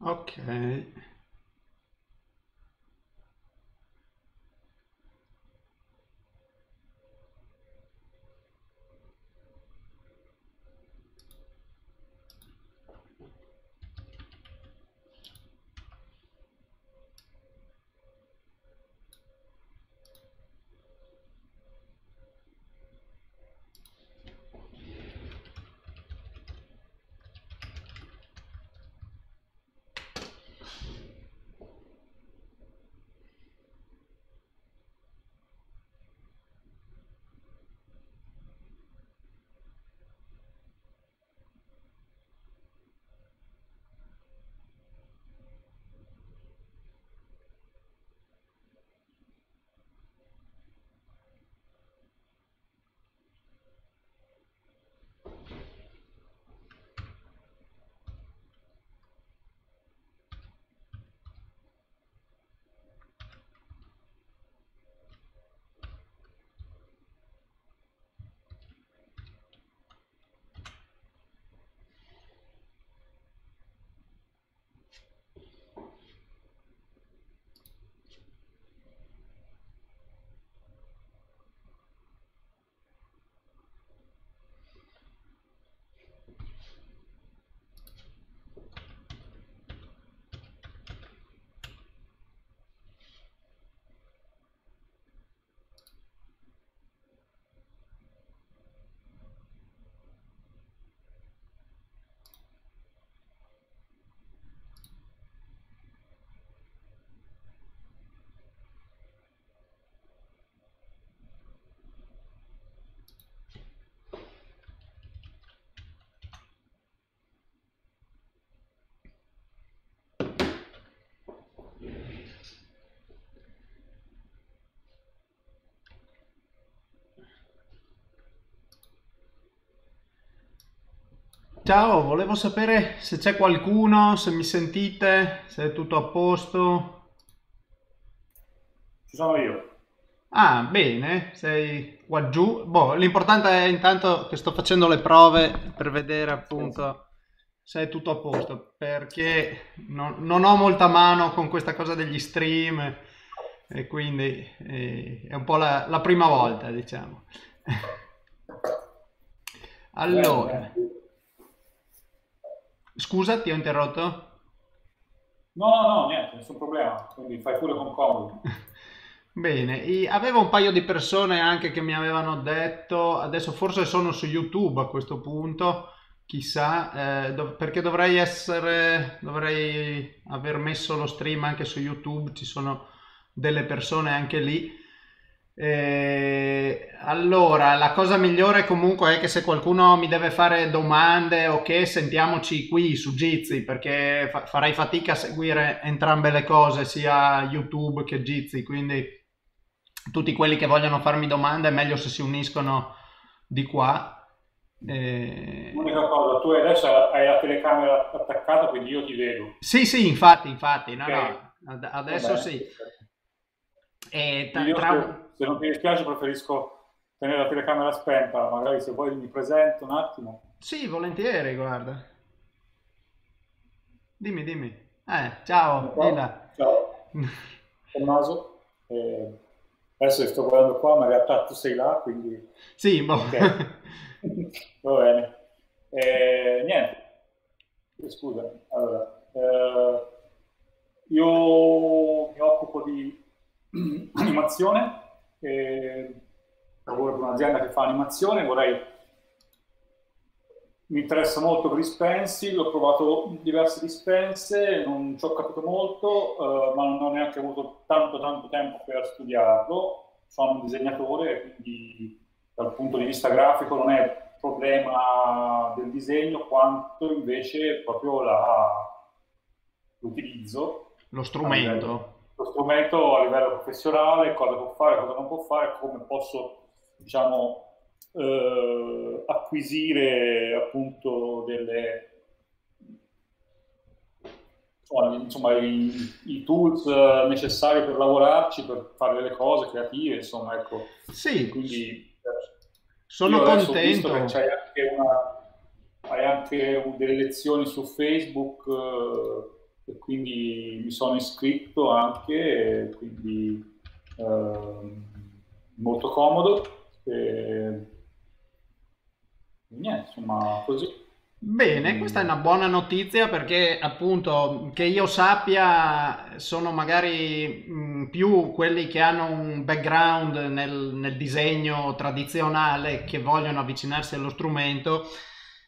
ok Ciao, volevo sapere se c'è qualcuno, se mi sentite, se è tutto a posto. Ci sono io. Ah, bene, sei qua giù. Boh, l'importante è intanto che sto facendo le prove per vedere appunto se è tutto a posto, perché non, non ho molta mano con questa cosa degli stream e quindi eh, è un po' la, la prima volta, diciamo. Allora, Scusa, ti ho interrotto? No, no, niente, nessun problema, quindi fai pure con comodo. Bene, avevo un paio di persone anche che mi avevano detto, adesso forse sono su YouTube a questo punto, chissà, eh, dov- perché dovrei essere, dovrei aver messo lo stream anche su YouTube, ci sono delle persone anche lì eh, allora, la cosa migliore comunque è che se qualcuno mi deve fare domande o okay, che sentiamoci qui su Jitsi perché fa- farei fatica a seguire entrambe le cose, sia YouTube che Jitsi, quindi tutti quelli che vogliono farmi domande è meglio se si uniscono di qua. Eh... L'unica cosa, tu adesso hai la telecamera attaccata quindi io ti vedo. Sì, sì, infatti, infatti, no, okay. no, ad- adesso Vabbè. sì. E eh, tra... tra se non ti dispiace preferisco tenere la telecamera spenta, magari se vuoi mi presento un attimo. Sì, volentieri, guarda. Dimmi, dimmi. Eh, ciao, Dila. Ciao, Tommaso. Eh, adesso sto guardando qua, ma in realtà tu sei là, quindi... Sì, boh. Okay. Va bene. Eh, niente. Eh, scusa, allora... Eh, io mi occupo di animazione eh, lavoro per un'azienda che fa animazione, vorrei... mi interessa molto per dispensi, ho provato diverse dispense, non ci ho capito molto, eh, ma non ho neanche avuto tanto tanto tempo per studiarlo. Sono un disegnatore, quindi dal punto di vista grafico non è problema del disegno quanto invece proprio la, l'utilizzo. Lo strumento lo strumento a livello professionale, cosa può fare, cosa non può fare, come posso diciamo, eh, acquisire appunto delle, insomma, i, i, tools eh, necessari per lavorarci, per fare delle cose creative, insomma, ecco. Sì, quindi sono contento. che c'hai anche, una, hai anche delle lezioni su Facebook eh, e quindi mi sono iscritto anche, quindi eh, molto comodo. E, niente, insomma, così. Bene, mm. questa è una buona notizia perché appunto che io sappia sono magari mm, più quelli che hanno un background nel, nel, disegno tradizionale che vogliono avvicinarsi allo strumento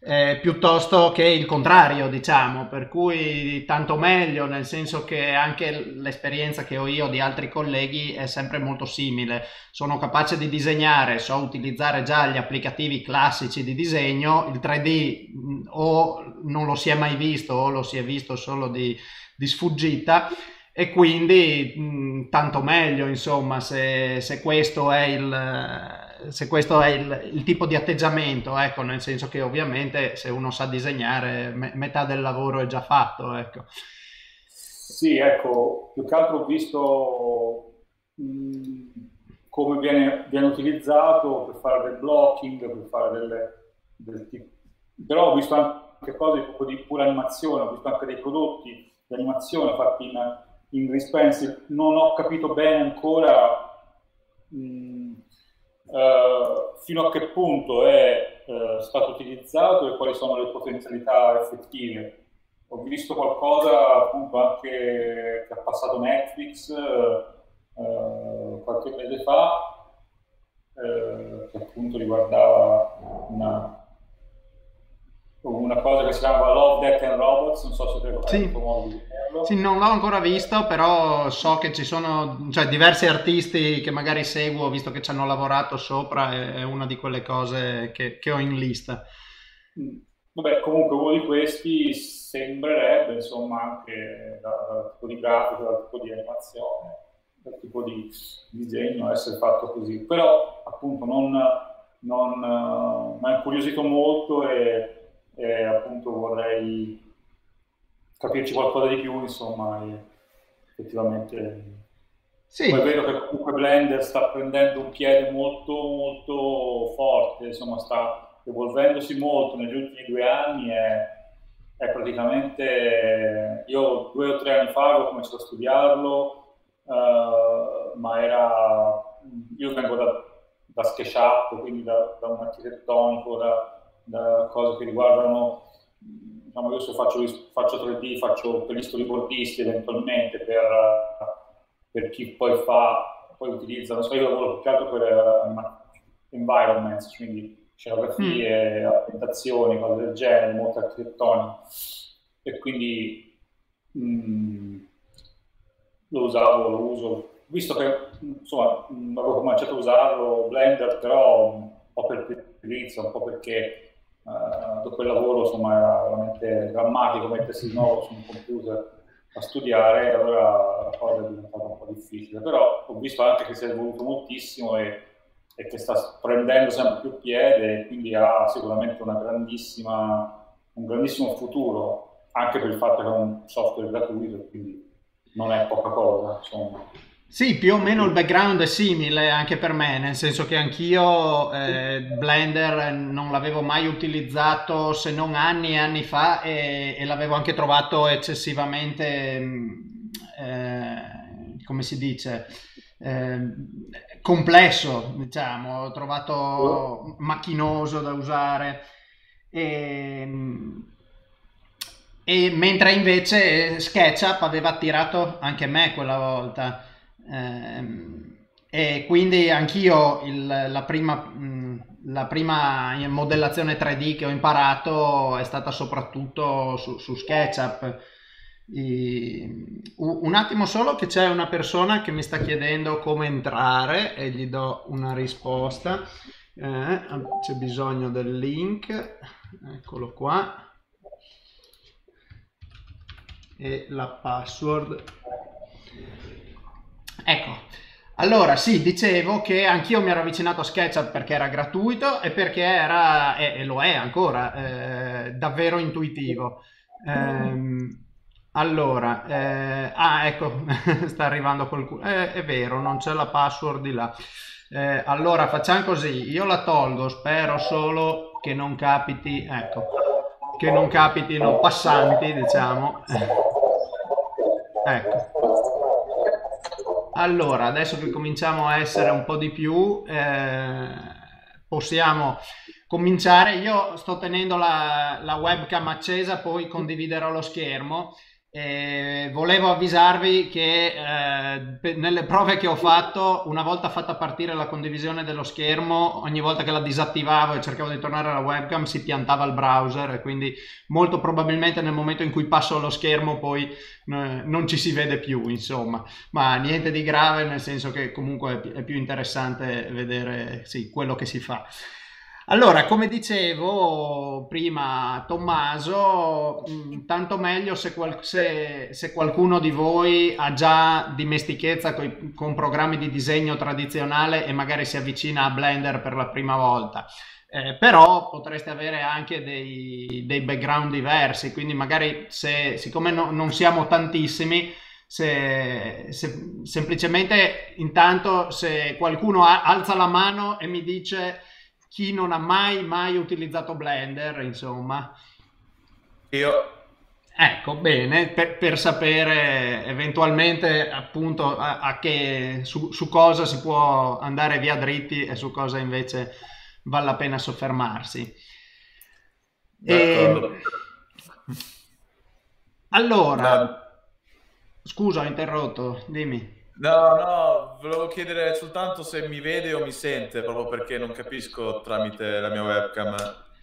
eh, piuttosto che il contrario, diciamo, per cui tanto meglio, nel senso che anche l'esperienza che ho io di altri colleghi è sempre molto simile. Sono capace di disegnare, so utilizzare già gli applicativi classici di disegno, il 3D mm, o non lo si è mai visto o lo si è visto solo di, di sfuggita e quindi mh, mm, tanto meglio, insomma, se, se questo è il se questo è il, il, tipo di atteggiamento, ecco, nel senso che ovviamente se uno sa disegnare me, metà del lavoro è già fatto, ecco. Sì, ecco, più che altro ho visto mh, come viene, viene, utilizzato per fare del blocking, per fare delle, del tipo. Però ho visto anche cose di pura animazione, ho visto anche dei prodotti di animazione fatti in, in Grease Pencil. Non ho capito bene ancora mh, eh, fino a che punto è eh, stato utilizzato e quali sono le potenzialità effettive. Ho visto qualcosa appunto anche che ha passato Netflix eh, eh, qualche mese fa, eh, che appunto riguardava una una cosa che si chiama Love, Death and Robots, non so se te lo sì. Sì, non l'ho ancora visto, però so che ci sono cioè, diversi artisti che magari seguo, visto che ci hanno lavorato sopra, è una di quelle cose che, che ho in lista. Mm. Vabbè, comunque uno di questi sembrerebbe, insomma, anche dal tipo di grafico, dal tipo di animazione, dal tipo di disegno essere fatto così. Però, appunto, non, non eh, mi ha incuriosito molto e e appunto vorrei capirci qualcosa di più, insomma, effettivamente... Sì. è vero che comunque Blender sta prendendo un piede molto, molto forte, insomma, sta evolvendosi molto negli ultimi due anni e è praticamente... Io due o tre anni fa ho cominciato a studiarlo, uh, ma era... Io vengo da, da SketchUp, quindi da, da un architettonico, da cose che riguardano, diciamo, io adesso faccio, faccio 3D, faccio per gli storyboardisti eventualmente, per, per chi poi fa, poi utilizza, non so, io lavoro più che altro per eh, environments, quindi scenografie, mm. ambientazioni, cose del genere, molte architettoni. E quindi mh, mm, lo usavo, lo uso, visto che insomma avevo cominciato a usarlo Blender, però un po' per pigrizia, un po' perché eh, dopo il lavoro insomma era veramente drammatico mettersi di nuovo su un computer a studiare e allora la cosa è diventata un po' difficile, però ho visto anche che si è evoluto moltissimo e, e che sta prendendo sempre più piede e quindi ha sicuramente un grandissimo futuro, anche per il fatto che è un software gratuito, quindi non è poca cosa. Insomma. Sì, più o meno il background è simile anche per me, nel senso che anch'io eh, Blender non l'avevo mai utilizzato se non anni e anni fa e, e l'avevo anche trovato eccessivamente, mm, eh, come si dice, eh, complesso, diciamo, ho trovato macchinoso da usare. E, mm, e mentre invece SketchUp aveva attirato anche me quella volta. Ehm, e quindi anch'io il, la, prima, mm, la, prima, modellazione 3D che ho imparato è stata soprattutto su, su SketchUp. I, un attimo solo che c'è una persona che mi sta chiedendo come entrare e gli do una risposta. Eh, c'è bisogno del link, eccolo qua. E la password Ecco, allora sì, dicevo che anch'io mi ero avvicinato a SketchUp perché era gratuito e perché era, e, e lo è ancora, eh, davvero intuitivo. Eh, allora, eh, ah ecco, sta arrivando qualcuno, eh, è vero, non c'è la password di là. Eh, allora facciamo così, io la tolgo, spero solo che non capiti, ecco, che non capitino passanti, diciamo. ecco. Allora, adesso che cominciamo a essere un po' di più, eh, possiamo cominciare. Io sto tenendo la, la webcam accesa, poi condividerò lo schermo. Eh, volevo avvisarvi che eh, nelle prove che ho fatto, una volta fatta partire la condivisione dello schermo, ogni volta che la disattivavo e cercavo di tornare alla webcam si piantava il browser e quindi molto probabilmente nel momento in cui passo allo schermo poi eh, non ci si vede più, insomma, ma niente di grave nel senso che comunque è più interessante vedere sì, quello che si fa. Allora, come dicevo prima Tommaso, mm, tanto meglio se, qual- se, se qualcuno di voi ha già dimestichezza coi- con programmi di disegno tradizionale e magari si avvicina a Blender per la prima volta. Eh, però potreste avere anche dei, dei, background diversi, quindi magari se, siccome no, non siamo tantissimi, se, se, semplicemente intanto se qualcuno a- alza la mano e mi dice chi non ha mai, mai utilizzato Blender, insomma. Io. Ecco, bene, per, per sapere eventualmente appunto a, a che, su, su cosa si può andare via dritti e su cosa invece vale la pena soffermarsi. E... Ehm, allora, no. scusa, ho interrotto, dimmi. No, no, volevo chiedere soltanto se mi vede o mi sente, proprio perché non capisco tramite la mia webcam.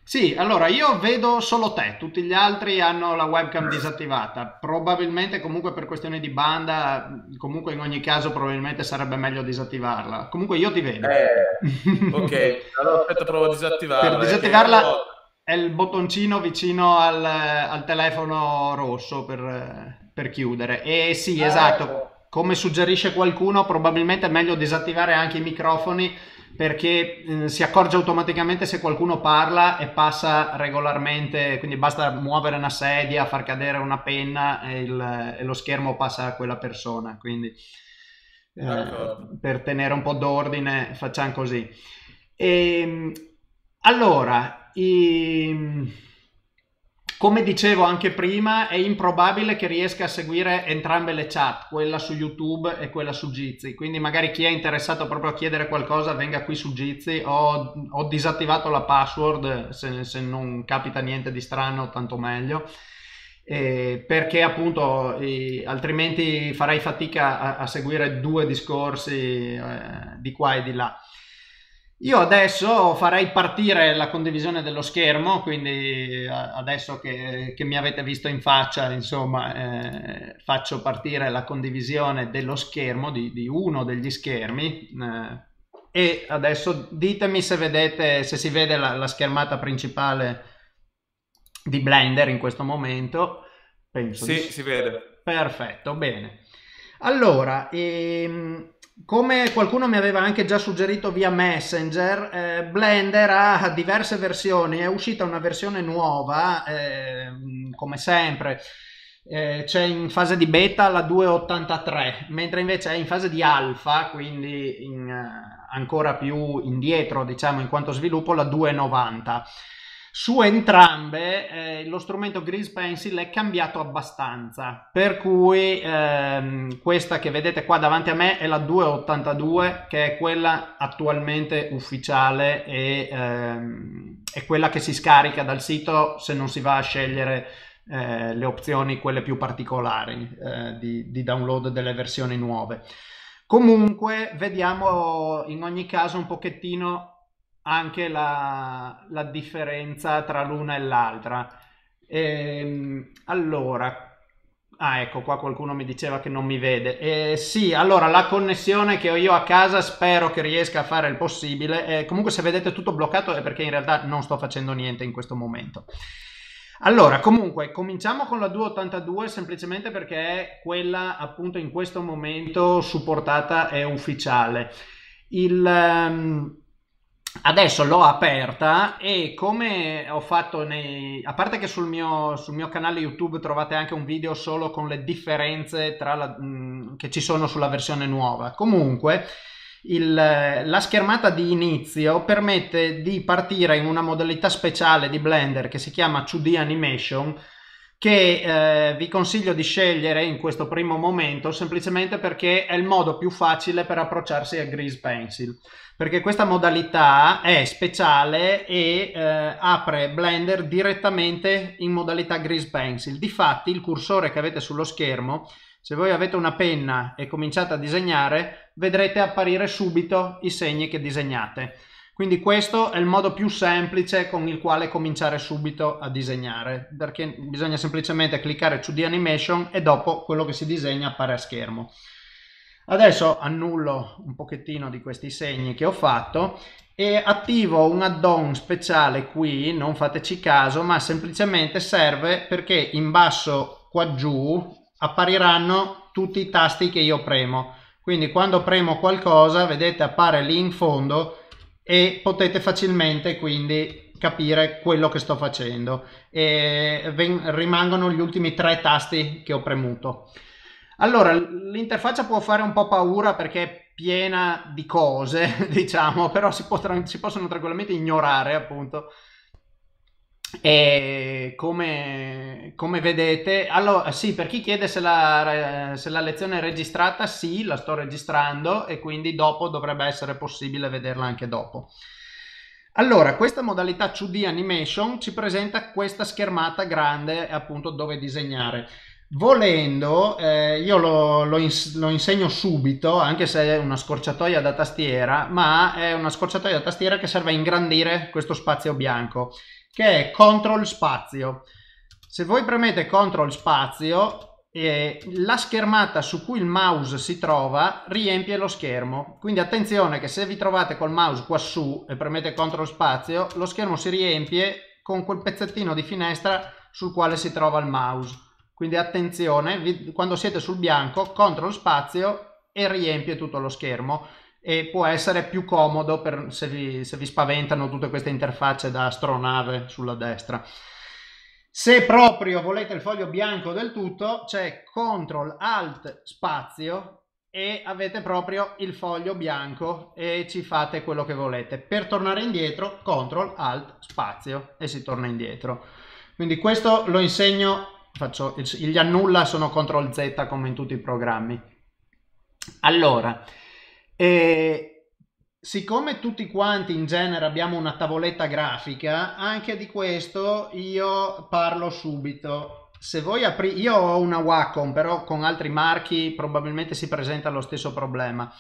Sì, allora io vedo solo te, tutti gli altri hanno la webcam disattivata. Probabilmente comunque per questioni di banda, comunque in ogni caso probabilmente sarebbe meglio disattivarla. Comunque io ti vedo. Eh, ok, allora aspetta, provo a disattivarla. Per eh, disattivarla è il bottoncino vicino al, al telefono rosso per, per, chiudere. E sì, ah, esatto. Ah, ecco come suggerisce qualcuno, probabilmente è meglio disattivare anche i microfoni perché eh, si accorge automaticamente se qualcuno parla e passa regolarmente, quindi basta muovere una sedia, far cadere una penna e, il, e lo schermo passa a quella persona, quindi eh, per tenere un po' d'ordine facciamo così. E, ehm, allora, i come dicevo anche prima, è improbabile che riesca a seguire entrambe le chat, quella su YouTube e quella su Jitsi. Quindi magari chi è interessato proprio a chiedere qualcosa venga qui su Jitsi. Ho, ho disattivato la password, se, se, non capita niente di strano, tanto meglio. Eh, perché appunto eh, altrimenti farei fatica a, a, seguire due discorsi eh, di qua e di là. Io adesso farei partire la condivisione dello schermo, quindi eh, adesso che, che mi avete visto in faccia, insomma, eh, faccio partire la condivisione dello schermo, di, di uno degli schermi. Eh, e adesso ditemi se vedete, se si vede la, la, schermata principale di Blender in questo momento. Penso sì, di... si vede. Perfetto, bene. Allora, ehm... Come qualcuno mi aveva anche già suggerito via Messenger, eh, Blender ha diverse versioni, è uscita una versione nuova, eh, come sempre, eh, c'è in fase di beta la 2.83, mentre invece è in fase di alfa, quindi in, eh, ancora più indietro diciamo in quanto sviluppo, la 2.90. Su entrambe eh, lo strumento Grease Pencil è cambiato abbastanza, per cui ehm, questa che vedete qua davanti a me è la 282 che è quella attualmente ufficiale e ehm, è quella che si scarica dal sito se non si va a scegliere eh, le opzioni quelle più particolari eh, di, di download delle versioni nuove. Comunque vediamo in ogni caso un pochettino anche la, la differenza tra l'una e l'altra. Ehm, allora, Ah, ecco, qua qualcuno mi diceva che non mi vede. Eh, sì, allora la connessione che ho io a casa spero che riesca a fare il possibile. Eh, comunque, se vedete tutto bloccato è perché in realtà non sto facendo niente in questo momento. Allora, comunque, cominciamo con la 282 semplicemente perché è quella appunto in questo momento supportata e ufficiale. Il. Um, adesso l'ho aperta e come ho fatto nei... a parte che sul mio, sul mio, canale YouTube trovate anche un video solo con le differenze la... Mm, che ci sono sulla versione nuova. Comunque il... la schermata di inizio permette di partire in una modalità speciale di Blender che si chiama 2D Animation che eh, vi consiglio di scegliere in questo primo momento semplicemente perché è il modo più facile per approcciarsi al grease pencil perché questa modalità è speciale e eh, apre Blender direttamente in modalità grease pencil difatti il cursore che avete sullo schermo se voi avete una penna e cominciate a disegnare vedrete apparire subito i segni che disegnate quindi questo è il modo più semplice con il quale cominciare subito a disegnare, perché bisogna semplicemente cliccare su di animation e dopo quello che si disegna appare a schermo. Adesso annullo un pochettino di questi segni che ho fatto e attivo un add-on speciale qui, non fateci caso, ma semplicemente serve perché in basso qua giù appariranno tutti i tasti che io premo. Quindi quando premo qualcosa, vedete appare lì in fondo e potete facilmente quindi capire quello che sto facendo e rimangono gli ultimi tre tasti che ho premuto. Allora, l'interfaccia può fare un po' paura perché è piena di cose, diciamo, però si, può, si possono tranquillamente ignorare appunto e come, come, vedete, allora sì, per chi chiede se la, se la, lezione è registrata, sì, la sto registrando e quindi dopo dovrebbe essere possibile vederla anche dopo. Allora, questa modalità 2D animation ci presenta questa schermata grande appunto dove disegnare. Volendo, eh, io lo, lo, ins lo, insegno subito, anche se è una scorciatoia da tastiera, ma è una scorciatoia da tastiera che serve a ingrandire questo spazio bianco che è CTRL spazio. Se voi premete CTRL spazio, eh, la schermata su cui il mouse si trova riempie lo schermo. Quindi attenzione che se vi trovate col mouse quassù e premete CTRL spazio, lo schermo si riempie con quel pezzettino di finestra sul quale si trova il mouse. Quindi attenzione, vi, quando siete sul bianco, CTRL spazio e riempie tutto lo schermo e può essere più comodo per, se, vi, se vi spaventano tutte queste interfacce da astronave sulla destra. Se proprio volete il foglio bianco del tutto, c'è CTRL ALT spazio e avete proprio il foglio bianco e ci fate quello che volete. Per tornare indietro, CTRL ALT spazio e si torna indietro. Quindi questo lo insegno, faccio gli annulla sono CTRL Z come in tutti i programmi. Allora, e siccome tutti quanti in genere abbiamo una tavoletta grafica, anche di questo io parlo subito. Se voi aprite, io ho una Wacom, però con altri marchi probabilmente si presenta lo stesso problema.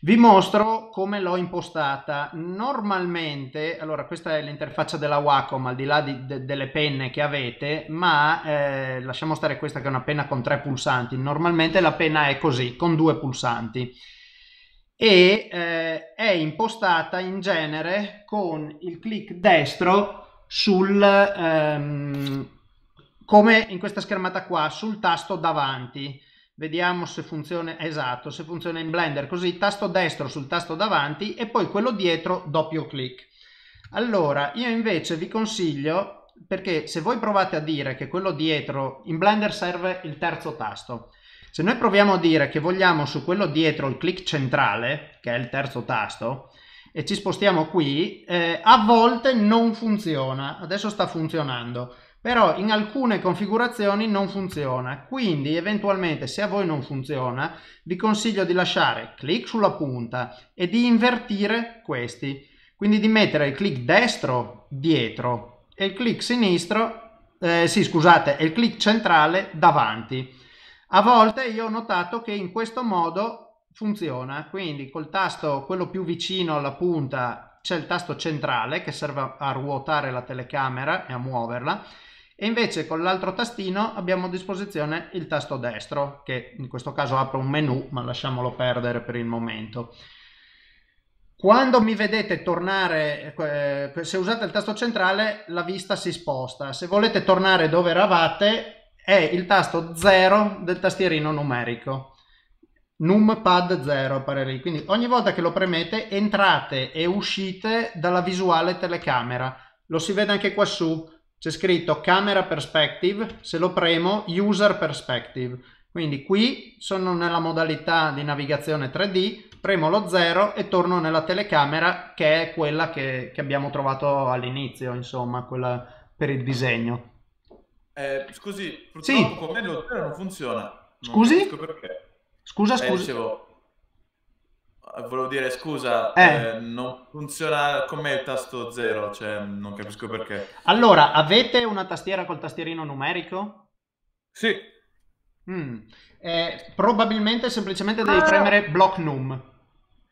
Vi mostro come l'ho impostata. Normalmente, allora questa è l'interfaccia della Wacom, al di là di, de, delle penne che avete, ma eh, lasciamo stare questa che è una penna con tre pulsanti. Normalmente la penna è così, con due pulsanti e eh, è impostata in genere con il clic destro sul ehm, come in questa schermata qua sul tasto davanti vediamo se funziona esatto se funziona in blender così tasto destro sul tasto davanti e poi quello dietro doppio clic allora io invece vi consiglio perché se voi provate a dire che quello dietro in blender serve il terzo tasto se noi proviamo a dire che vogliamo su quello dietro il click centrale, che è il terzo tasto, e ci spostiamo qui, eh, a volte non funziona, adesso sta funzionando, però in alcune configurazioni non funziona, quindi eventualmente se a voi non funziona vi consiglio di lasciare click sulla punta e di invertire questi, quindi di mettere il click destro dietro e il click sinistro, eh, sì scusate, il clic centrale davanti a volte io ho notato che in questo modo funziona, quindi col tasto quello più vicino alla punta c'è il tasto centrale che serve a ruotare la telecamera e a muoverla e invece con l'altro tastino abbiamo a disposizione il tasto destro che in questo caso apre un menu ma lasciamolo perdere per il momento. Quando mi vedete tornare, eh, se usate il tasto centrale la vista si sposta, se volete tornare dove eravate è il tasto 0 del tastierino numerico. Numpad 0 pare lì, quindi ogni volta che lo premete entrate e uscite dalla visuale telecamera. Lo si vede anche qua su, c'è scritto camera perspective, se lo premo user perspective. Quindi qui sono nella modalità di navigazione 3D, premo lo 0 e torno nella telecamera che è quella che, che abbiamo trovato all'inizio, insomma, quella per il disegno. Eh, scusi, purtroppo sì. con me lo non funziona. Non scusi? Scusa, scusa. Eh, dicevo, eh, volevo dire scusa, eh. Eh, non funziona con me il tasto 0, cioè non capisco perché. Allora, avete una tastiera col tastierino numerico? Sì. Mm. Eh, probabilmente semplicemente devi ah, premere block num.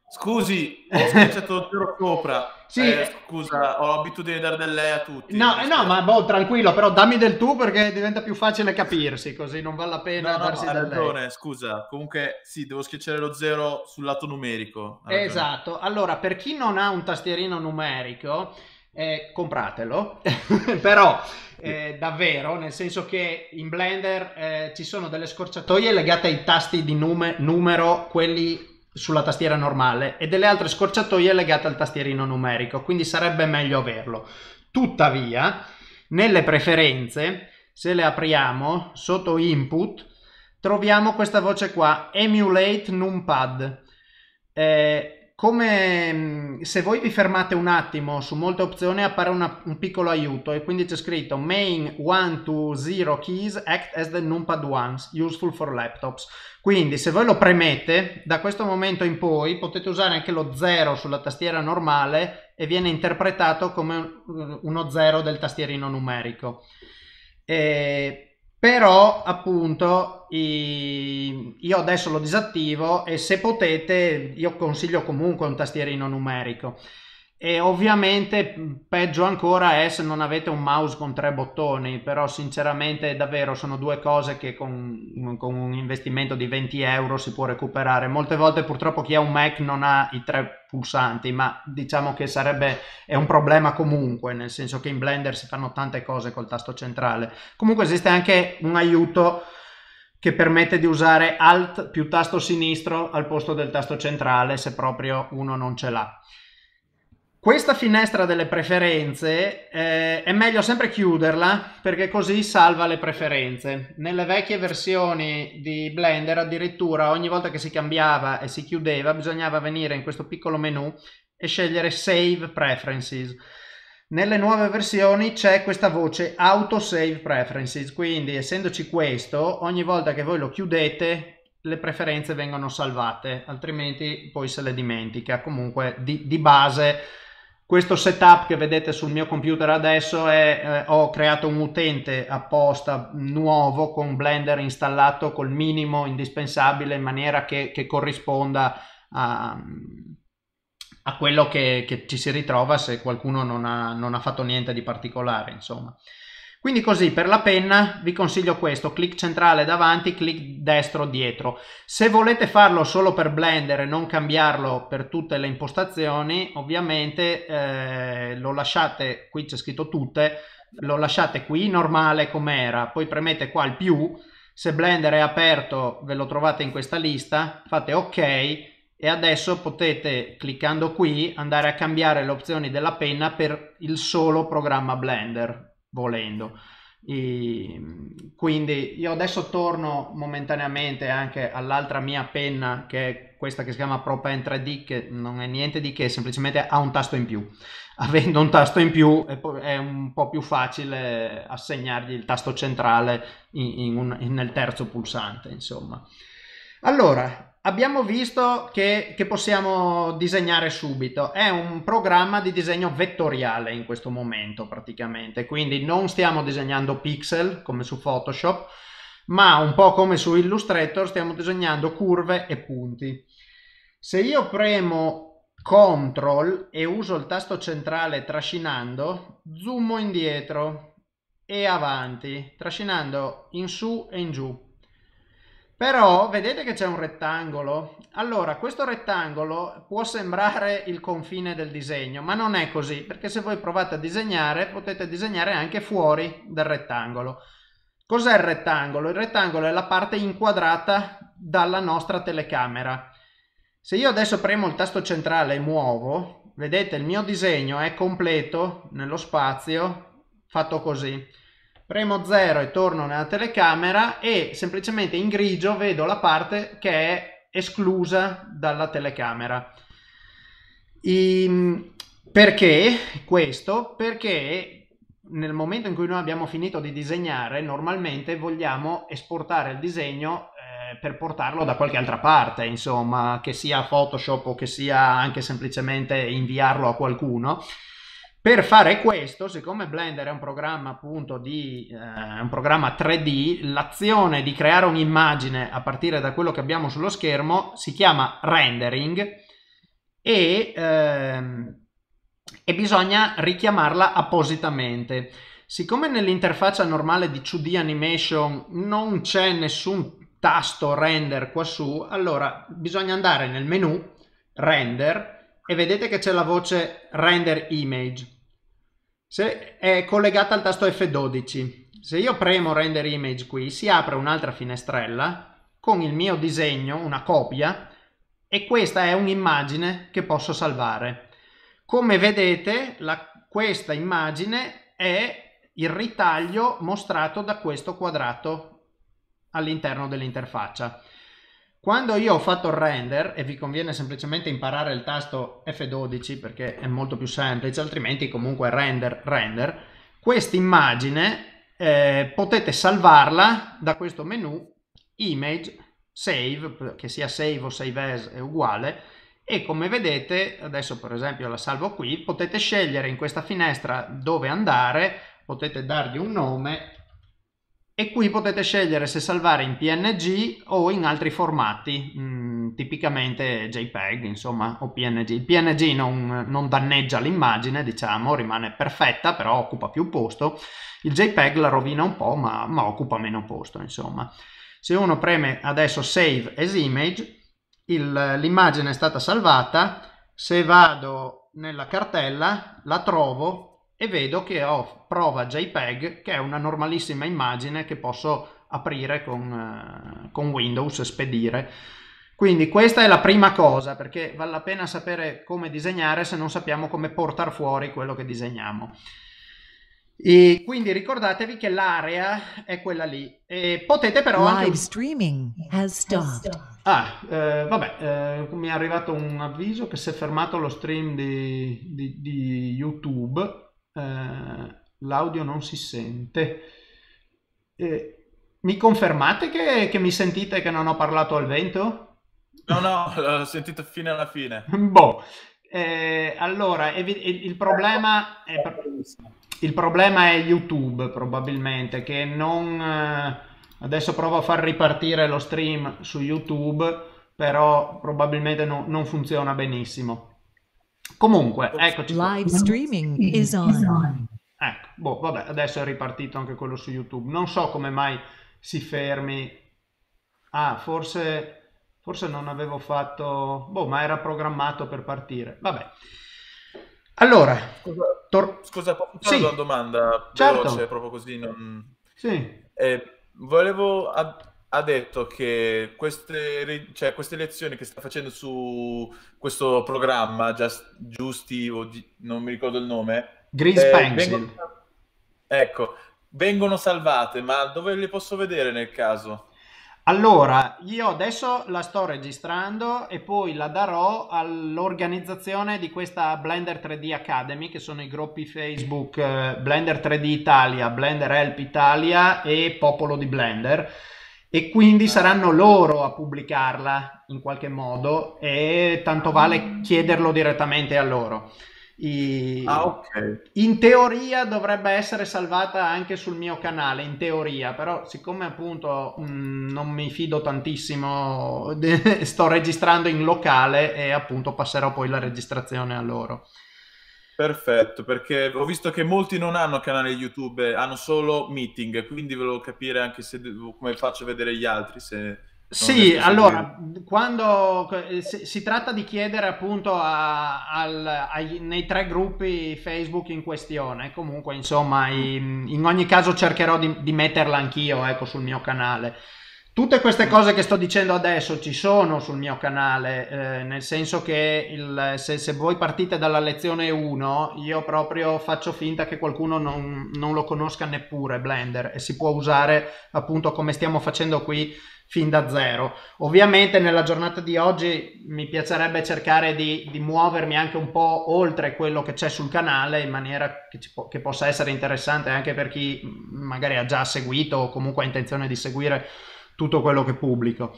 Scusi, ho schiacciato zero sopra. Sì. Eh, scusa, ho l'abitudine di dare del lei a tutti. No, eh, no ma boh, tranquillo, però dammi del tu perché diventa più facile capirsi, così non vale la pena no, no, darsi no, del ragione, lei. scusa. Comunque sì, devo schiacciare lo zero sul lato numerico. Esatto. Allora, per chi non ha un tastierino numerico, eh, compratelo, però eh, davvero, nel senso che in Blender eh, ci sono delle scorciatoie legate ai tasti di num- numero, quelli sulla tastiera normale e delle altre scorciatoie legate al tastierino numerico, quindi sarebbe meglio averlo. Tuttavia, nelle preferenze, se le apriamo, sotto input, troviamo questa voce qua, emulate numpad. Eh, come mm, se voi vi fermate un attimo su molte opzioni appare una, un piccolo aiuto e quindi c'è scritto main 1 to 0 keys act as the numpad ones useful for laptops quindi se voi lo premete da questo momento in poi potete usare anche lo 0 sulla tastiera normale e viene interpretato come mm, uno 0 del tastierino numerico e però appunto io adesso lo disattivo e se potete io consiglio comunque un tastierino numerico e ovviamente peggio ancora è se non avete un mouse con tre bottoni, però sinceramente davvero sono due cose che con, con un investimento di 20 euro si può recuperare. Molte volte purtroppo chi ha un Mac non ha i tre pulsanti, ma diciamo che sarebbe è un problema comunque, nel senso che in Blender si fanno tante cose col tasto centrale. Comunque esiste anche un aiuto che permette di usare Alt più tasto sinistro al posto del tasto centrale se proprio uno non ce l'ha. Questa finestra delle preferenze eh, è meglio sempre chiuderla perché così salva le preferenze. Nelle vecchie versioni di Blender addirittura ogni volta che si cambiava e si chiudeva bisognava venire in questo piccolo menu e scegliere Save Preferences. Nelle nuove versioni c'è questa voce Auto Save Preferences, quindi essendoci questo, ogni volta che voi lo chiudete le preferenze vengono salvate, altrimenti poi se le dimentica. Comunque di, di base questo setup che vedete sul mio computer adesso è, eh, ho creato un utente apposta nuovo con Blender installato col minimo indispensabile in maniera che, che corrisponda a, a quello che, che, ci si ritrova se qualcuno non ha, non ha fatto niente di particolare, insomma. Quindi così per la penna vi consiglio questo, clic centrale davanti, clic destro dietro. Se volete farlo solo per Blender e non cambiarlo per tutte le impostazioni, ovviamente eh, lo lasciate, qui c'è scritto tutte, lo lasciate qui normale come era, poi premete qua il più, se Blender è aperto ve lo trovate in questa lista, fate ok e adesso potete cliccando qui andare a cambiare le opzioni della penna per il solo programma Blender volendo. E quindi io adesso torno momentaneamente anche all'altra mia penna che è questa che si chiama Propen 3D che non è niente di che, semplicemente ha un tasto in più. Avendo un tasto in più è un po' più facile assegnargli il tasto centrale in, in un, in, nel terzo pulsante, insomma. Allora, Abbiamo visto che, che, possiamo disegnare subito, è un programma di disegno vettoriale in questo momento praticamente, quindi non stiamo disegnando pixel come su Photoshop, ma un po' come su Illustrator stiamo disegnando curve e punti. Se io premo CTRL e uso il tasto centrale trascinando, zoomo indietro e avanti, trascinando in su e in giù però vedete che c'è un rettangolo? Allora, questo rettangolo può sembrare il confine del disegno, ma non è così, perché se voi provate a disegnare, potete disegnare anche fuori dal rettangolo. Cos'è il rettangolo? Il rettangolo è la parte inquadrata dalla nostra telecamera. Se io adesso premo il tasto centrale e muovo, vedete il mio disegno è completo nello spazio, fatto così premo 0 e torno nella telecamera e semplicemente in grigio vedo la parte che è esclusa dalla telecamera. I, ehm, perché questo? Perché nel momento in cui noi abbiamo finito di disegnare, normalmente vogliamo esportare il disegno eh, per portarlo da qualche altra parte, insomma, che sia Photoshop o che sia anche semplicemente inviarlo a qualcuno. Per fare questo, siccome Blender è un programma appunto di eh, un programma 3D, l'azione di creare un'immagine a partire da quello che abbiamo sullo schermo si chiama rendering e, ehm, e bisogna richiamarla appositamente. Siccome nell'interfaccia normale di 2D animation non c'è nessun tasto render quassù, allora bisogna andare nel menu render e vedete che c'è la voce render image se è collegata al tasto F12. Se io premo render image qui si apre un'altra finestrella con il mio disegno, una copia, e questa è un'immagine che posso salvare. Come vedete la, questa immagine è il ritaglio mostrato da questo quadrato all'interno dell'interfaccia. Quando io ho fatto il render, e vi conviene semplicemente imparare il tasto F12 perché è molto più semplice, altrimenti comunque render, render, questa immagine eh, potete salvarla da questo menu image, save, che sia save o save as è uguale, e come vedete, adesso per esempio la salvo qui, potete scegliere in questa finestra dove andare, potete dargli un nome e qui potete scegliere se salvare in PNG o in altri formati, mh, mm, tipicamente JPEG, insomma, o PNG. Il PNG non, non danneggia l'immagine, diciamo, rimane perfetta, però occupa più posto. Il JPEG la rovina un po', ma, ma occupa meno posto, insomma. Se uno preme adesso Save as Image, l'immagine è stata salvata. Se vado nella cartella, la trovo e vedo che ho prova JPEG che è una normalissima immagine che posso aprire con, eh, con Windows, spedire. Quindi questa è la prima cosa perché vale la pena sapere come disegnare se non sappiamo come portare fuori quello che disegniamo. E quindi ricordatevi che l'area è quella lì. E potete però Live anche... streaming has stopped. Ah, eh, vabbè, eh, mi è arrivato un avviso che si è fermato lo stream di, di, di YouTube. Eh, l'audio non si sente. Eh, mi confermate che, che mi sentite che non ho parlato al vento? No, no, l'ho sentito fino alla fine. boh, eh, allora, evi- il, problema è, il problema è YouTube probabilmente, che non... Eh, adesso provo a far ripartire lo stream su YouTube, però probabilmente no, non funziona benissimo. Comunque, eccoci. Live ecco, streaming is on. Ecco, boh, vabbè, adesso è ripartito anche quello su YouTube. Non so come mai si fermi. Ah, forse, forse non avevo fatto... Boh, ma era programmato per partire. Vabbè. Allora... Scusa, tor- scusa posso fare sì. una domanda certo. veloce, proprio così? Non... Sì. Eh, volevo ha detto che queste, cioè, queste, lezioni che sta facendo su questo programma, Just, Giusti, o G, non mi ricordo il nome, Green eh, vengono, ecco, vengono salvate, ma dove le posso vedere nel caso? Allora, io adesso la sto registrando e poi la darò all'organizzazione di questa Blender 3D Academy, che sono i gruppi Facebook eh, Blender 3D Italia, Blender Help Italia e Popolo di Blender e quindi saranno loro a pubblicarla in qualche modo e tanto vale chiederlo direttamente a loro. I... Ah, okay. In teoria dovrebbe essere salvata anche sul mio canale, in teoria, però siccome appunto mh, mm, non mi fido tantissimo, sto registrando in locale e appunto passerò poi la registrazione a loro. Perfetto, perché ho visto che molti non hanno canale YouTube, hanno solo meeting, quindi volevo capire anche se, come faccio a vedere gli altri. Se sì, allora, quando eh, se, si tratta di chiedere appunto a, al, ai, nei tre gruppi Facebook in questione, comunque insomma in, in ogni caso cercherò di, di metterla anch'io ecco, sul mio canale. Tutte queste cose che sto dicendo adesso ci sono sul mio canale, eh, nel senso che il, se, se, voi partite dalla lezione 1, io proprio faccio finta che qualcuno non, non, lo conosca neppure Blender e si può usare appunto come stiamo facendo qui fin da zero. Ovviamente nella giornata di oggi mi piacerebbe cercare di, di muovermi anche un po' oltre quello che c'è sul canale in maniera che, po che possa essere interessante anche per chi magari ha già seguito o comunque ha intenzione di seguire tutto quello che pubblico.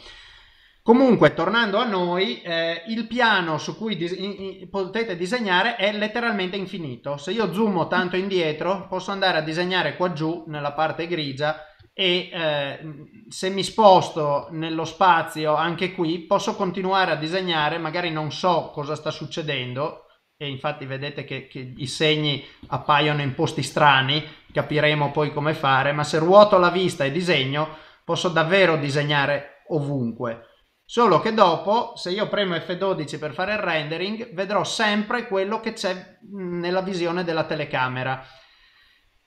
Comunque, tornando a noi, eh, il piano su cui dis- potete disegnare è letteralmente infinito. Se io zoomo tanto indietro, posso andare a disegnare qua giù, nella parte grigia, e eh, se mi sposto nello spazio anche qui, posso continuare a disegnare, magari non so cosa sta succedendo, e infatti vedete che, che i segni appaiono in posti strani, capiremo poi come fare, ma se ruoto la vista e disegno posso davvero disegnare ovunque. Solo che dopo, se io premo F12 per fare il rendering, vedrò sempre quello che c'è mm, nella visione della telecamera.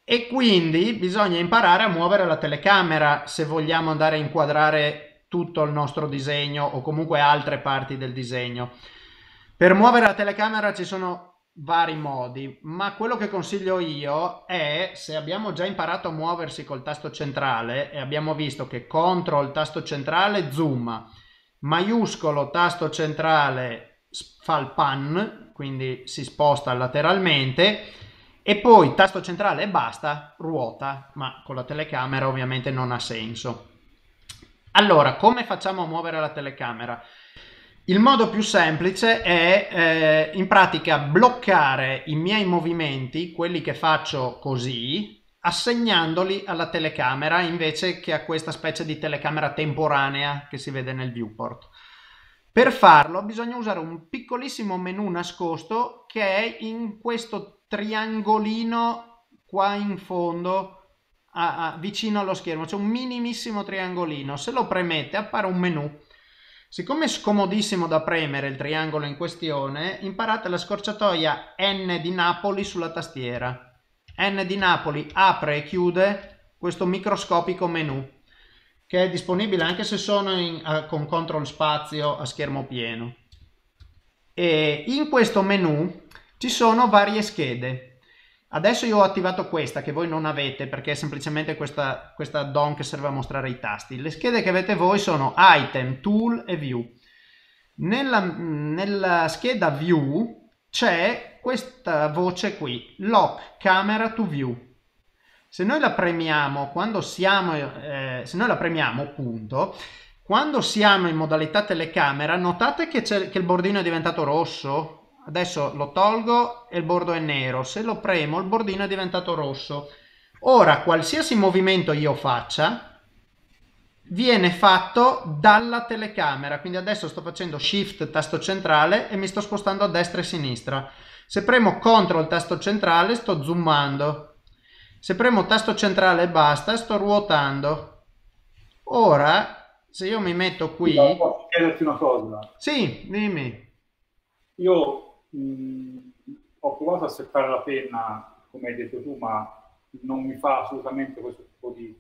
E quindi bisogna imparare a muovere la telecamera se vogliamo andare a inquadrare tutto il nostro disegno o comunque altre parti del disegno. Per muovere la telecamera ci sono vari modi, ma quello che consiglio io è se abbiamo già imparato a muoversi col tasto centrale e abbiamo visto che CTRL tasto centrale zoom, maiuscolo tasto centrale fa il pan, quindi si sposta lateralmente e poi tasto centrale e basta, ruota, ma con la telecamera ovviamente non ha senso. Allora, come facciamo a muovere la telecamera? Il modo più semplice è eh, in pratica bloccare i miei movimenti, quelli che faccio così, assegnandoli alla telecamera invece che a questa specie di telecamera temporanea che si vede nel viewport. Per farlo bisogna usare un piccolissimo menu nascosto che è in questo triangolino qua in fondo a, a, vicino allo schermo, c'è un minimissimo triangolino, se lo premete appare un menu Siccome è scomodissimo da premere il triangolo in questione, imparate la scorciatoia N di Napoli sulla tastiera. N di Napoli apre e chiude questo microscopico menu, che è disponibile anche se sono in, uh, con control spazio a schermo pieno. E in questo menu ci sono varie schede. Adesso io ho attivato questa che voi non avete perché è semplicemente questa, questa DOM che serve a mostrare i tasti. Le schede che avete voi sono Item, Tool e View. Nella, nella scheda View c'è questa voce qui, Lock Camera to View. Se noi la premiamo quando siamo, eh, se noi la premiamo punto, quando siamo in modalità telecamera notate che, che il bordino è diventato rosso Adesso lo tolgo e il bordo è nero. Se lo premo il bordino è diventato rosso. Ora qualsiasi movimento io faccia viene fatto dalla telecamera. Quindi adesso sto facendo shift tasto centrale e mi sto spostando a destra e a sinistra. Se premo CTRL tasto centrale sto zoomando. Se premo tasto centrale e basta sto ruotando. Ora se io mi metto qui... Posso chiederti una cosa? Sì, dimmi. Io mh, mm, ho provato a settare la penna, come hai detto tu, ma non mi fa assolutamente questo tipo di...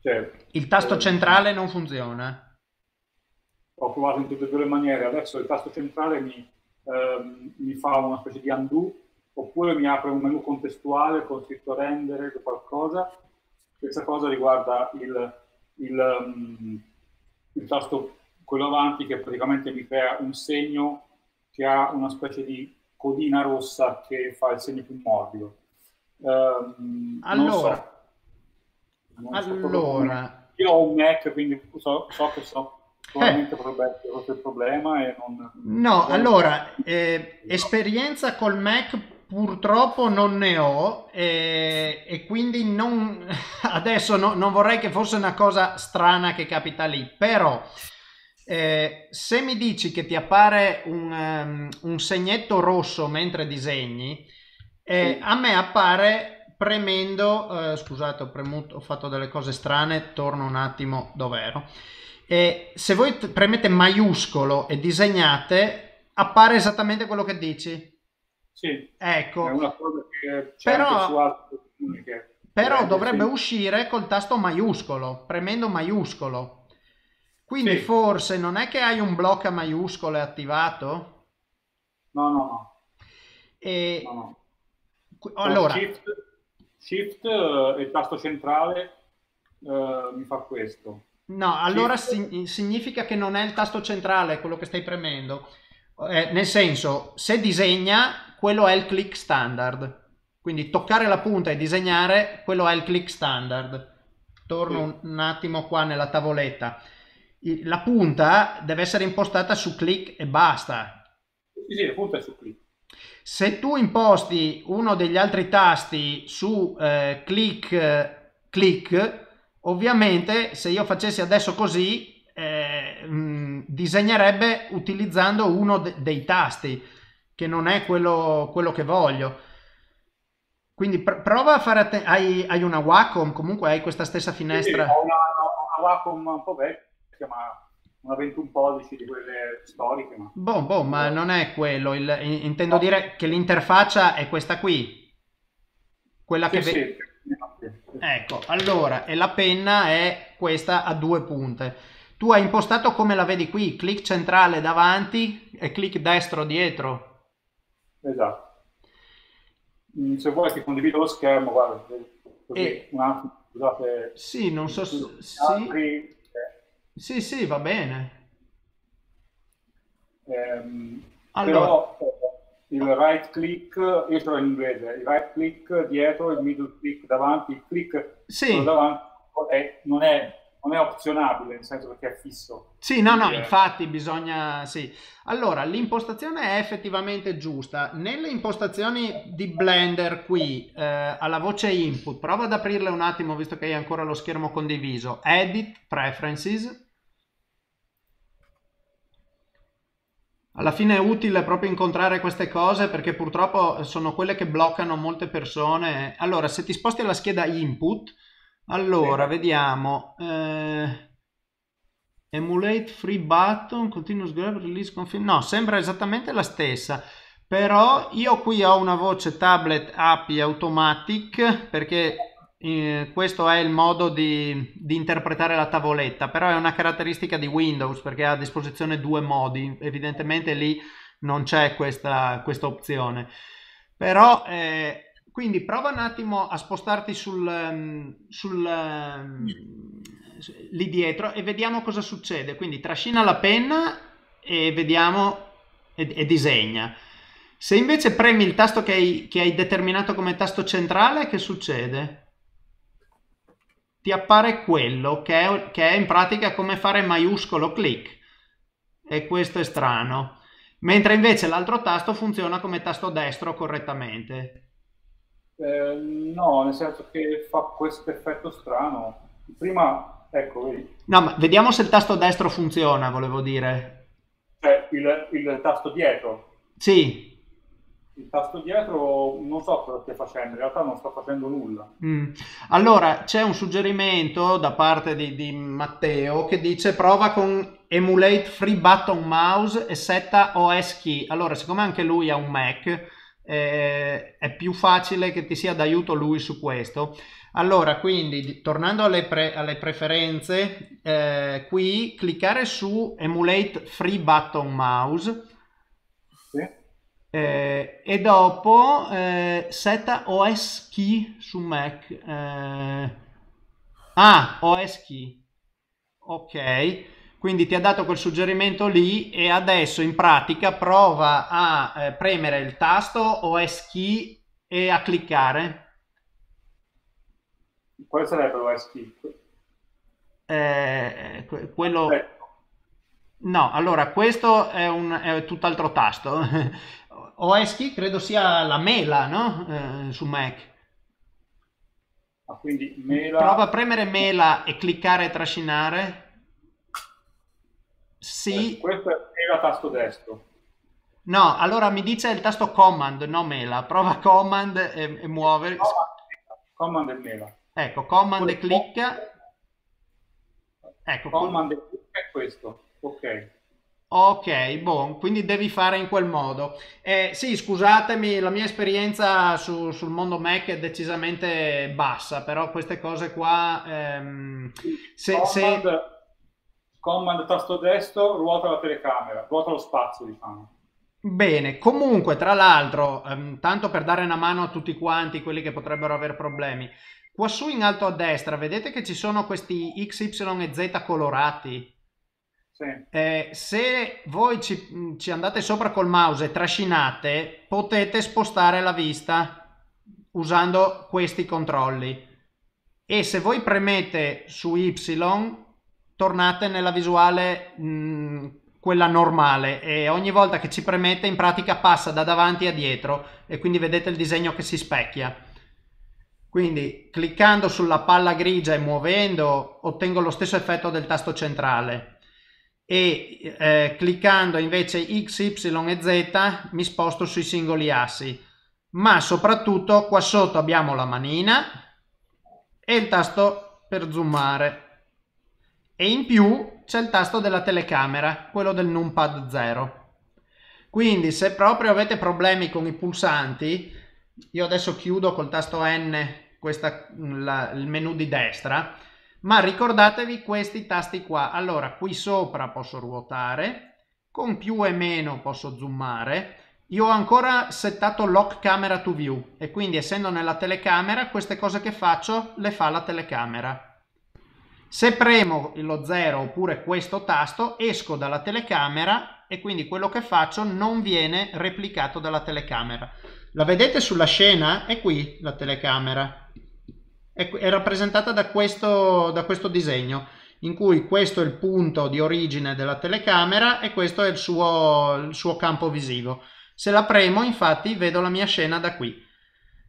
Cioè, il tasto eh, centrale non funziona? Ho provato in tutte e due le maniere, adesso il tasto centrale mi, eh, mi fa una specie di undo, oppure mi apre un menu contestuale con scritto rendere qualcosa. Questa cosa riguarda il, il, um, il tasto quello avanti che praticamente mi crea un segno che ha una specie di codina rossa che fa il segno più morbido. Um, allora, non so. Non allora. So io ho un Mac, quindi so, so che so sicuramente eh. potrebbe essere il problema. E non, no, allora, eh, esperienza col Mac purtroppo non ne ho eh, e quindi non, adesso no, non vorrei che fosse una cosa strana che capita lì, però eh, se mi dici che ti appare un, um, un segnetto rosso mentre disegni, eh, sì. a me appare premendo, eh, scusate ho, premuto, ho fatto delle cose strane, torno un attimo dov'ero. Eh, se voi premete maiuscolo e disegnate, appare esattamente quello che dici. Sì, ecco. è una cosa che c'è però, su altre che però dovrebbe sì. uscire col tasto maiuscolo, premendo maiuscolo. Quindi sì. forse non è che hai un blocco a maiuscole attivato? No, no, no. E... no, no. Allora... Shift, shift eh, e il tasto centrale eh, mi fa questo. No, allora si significa che non è il tasto centrale quello che stai premendo. Eh, nel senso, se disegna, quello è il click standard. Quindi toccare la punta e disegnare, quello è il click standard. Torno sì. un attimo qua nella tavoletta la punta deve essere impostata su click e basta. Sì, sì, la punta è su click. Se tu imposti uno degli altri tasti su eh, click, click, ovviamente se io facessi adesso così, eh, mh, mm, disegnerebbe utilizzando uno de dei tasti, che non è quello, quello che voglio. Quindi pr prova a fare attenzione. Hai, hai, una Wacom, comunque hai questa stessa finestra. Sì, ho una, una Wacom un po' vecchia chiama una 21 pollici di quelle storiche. Ma... Boh, boh, ma boh. non è quello. Il, intendo no. dire che l'interfaccia è questa qui. Quella sì, che vedi. Sì. Ecco, allora, e la penna è questa a due punte. Tu hai impostato come la vedi qui, clic centrale davanti e clic destro dietro. Esatto. Mm, se vuoi ti condivido lo schermo, guarda, così e... un attimo, scusate. Sì, non so se... Altri... Sì, sì, va bene. Ehm, allora. Però eh, il right click, io sono in inglese, il right click dietro, il middle click davanti, il click sì. davanti è, non, è, non, è, opzionabile, nel senso che è fisso. Sì, no, no, eh, infatti bisogna... Sì. Allora, l'impostazione è effettivamente giusta. Nelle impostazioni di Blender qui, eh, alla voce input, prova ad aprirle un attimo visto che hai ancora lo schermo condiviso, edit, preferences, alla fine è utile proprio incontrare queste cose perché purtroppo sono quelle che bloccano molte persone. Allora, se ti sposti alla scheda input, allora sì. vediamo. Eh, emulate free button, continuous grab, release config. No, sembra esattamente la stessa. Però io qui ho una voce tablet API automatic perché eh, questo è il modo di, di, interpretare la tavoletta, però è una caratteristica di Windows perché ha a disposizione due modi, evidentemente lì non c'è questa, questa opzione. Però eh, quindi prova un attimo a spostarti sul, ehm, sul, ehm, lì dietro e vediamo cosa succede. Quindi trascina la penna e vediamo e, e disegna. Se invece premi il tasto che hai, che hai determinato come tasto centrale, che succede? ti appare quello che è, che è in pratica come fare maiuscolo click e questo è strano mentre invece l'altro tasto funziona come tasto destro correttamente eh, no, nel senso che fa questo effetto strano. Prima, ecco, vedi. No, ma vediamo se il tasto destro funziona, volevo dire. Cioè, il, il tasto dietro. Sì il tasto dietro non so cosa stia facendo, in realtà non sto facendo nulla. Mm. Allora c'è un suggerimento da parte di, di, Matteo che dice prova con emulate free button mouse e setta OS key. Allora, siccome anche lui ha un Mac, eh, è più facile che ti sia d'aiuto lui su questo. Allora, quindi tornando alle, pre- alle preferenze, eh, qui cliccare su emulate free button mouse eh, e dopo eh, seta OS key su Mac. Eh, ah, OS key. Ok. Quindi ti ha dato quel suggerimento lì e adesso in pratica prova a eh, premere il tasto OS key e a cliccare. Quale sarebbe l'OS key? Eh, quello... Eh. No, allora questo è un è tutt'altro tasto. OS credo sia la mela, no? Eh, su Mac. Ah, quindi mela... Prova a premere mela e cliccare e trascinare. Sì. Eh, questo è il tasto destro. No, allora mi dice il tasto command, non mela. Prova command e, e muove. Command e mela. Ecco, command e clicca. Ecco, command e clicca è questo. Ok. Ok, buon, quindi devi fare in quel modo. Eh, sì, scusatemi, la mia esperienza su, sul mondo Mac è decisamente bassa, però queste cose qua... Ehm, se, command, se... command, tasto destro, ruota la telecamera, ruota lo spazio, diciamo. Bene, comunque, tra l'altro, ehm, tanto per dare una mano a tutti quanti quelli che potrebbero avere problemi, quassù in alto a destra vedete che ci sono questi X, Y e Z colorati? Eh, se voi ci, ci, andate sopra col mouse e trascinate, potete spostare la vista usando questi controlli. E se voi premete su Y, tornate nella visuale mh, mm, quella normale e ogni volta che ci premete in pratica passa da davanti a dietro e quindi vedete il disegno che si specchia. Quindi cliccando sulla palla grigia e muovendo ottengo lo stesso effetto del tasto centrale e eh, cliccando invece x, y e z mi sposto sui singoli assi ma soprattutto qua sotto abbiamo la manina e il tasto per zoomare e in più c'è il tasto della telecamera quello del numpad 0 quindi se proprio avete problemi con i pulsanti io adesso chiudo col tasto N questa, la, il menu di destra ma ricordatevi questi tasti qua. Allora, qui sopra posso ruotare, con più e meno posso zoomare. Io ho ancora settato lock camera to view e quindi essendo nella telecamera queste cose che faccio le fa la telecamera. Se premo lo 0 oppure questo tasto esco dalla telecamera e quindi quello che faccio non viene replicato dalla telecamera. La vedete sulla scena? È qui la telecamera è, è rappresentata da questo, da questo disegno in cui questo è il punto di origine della telecamera e questo è il suo, il suo, campo visivo. Se la premo infatti vedo la mia scena da qui.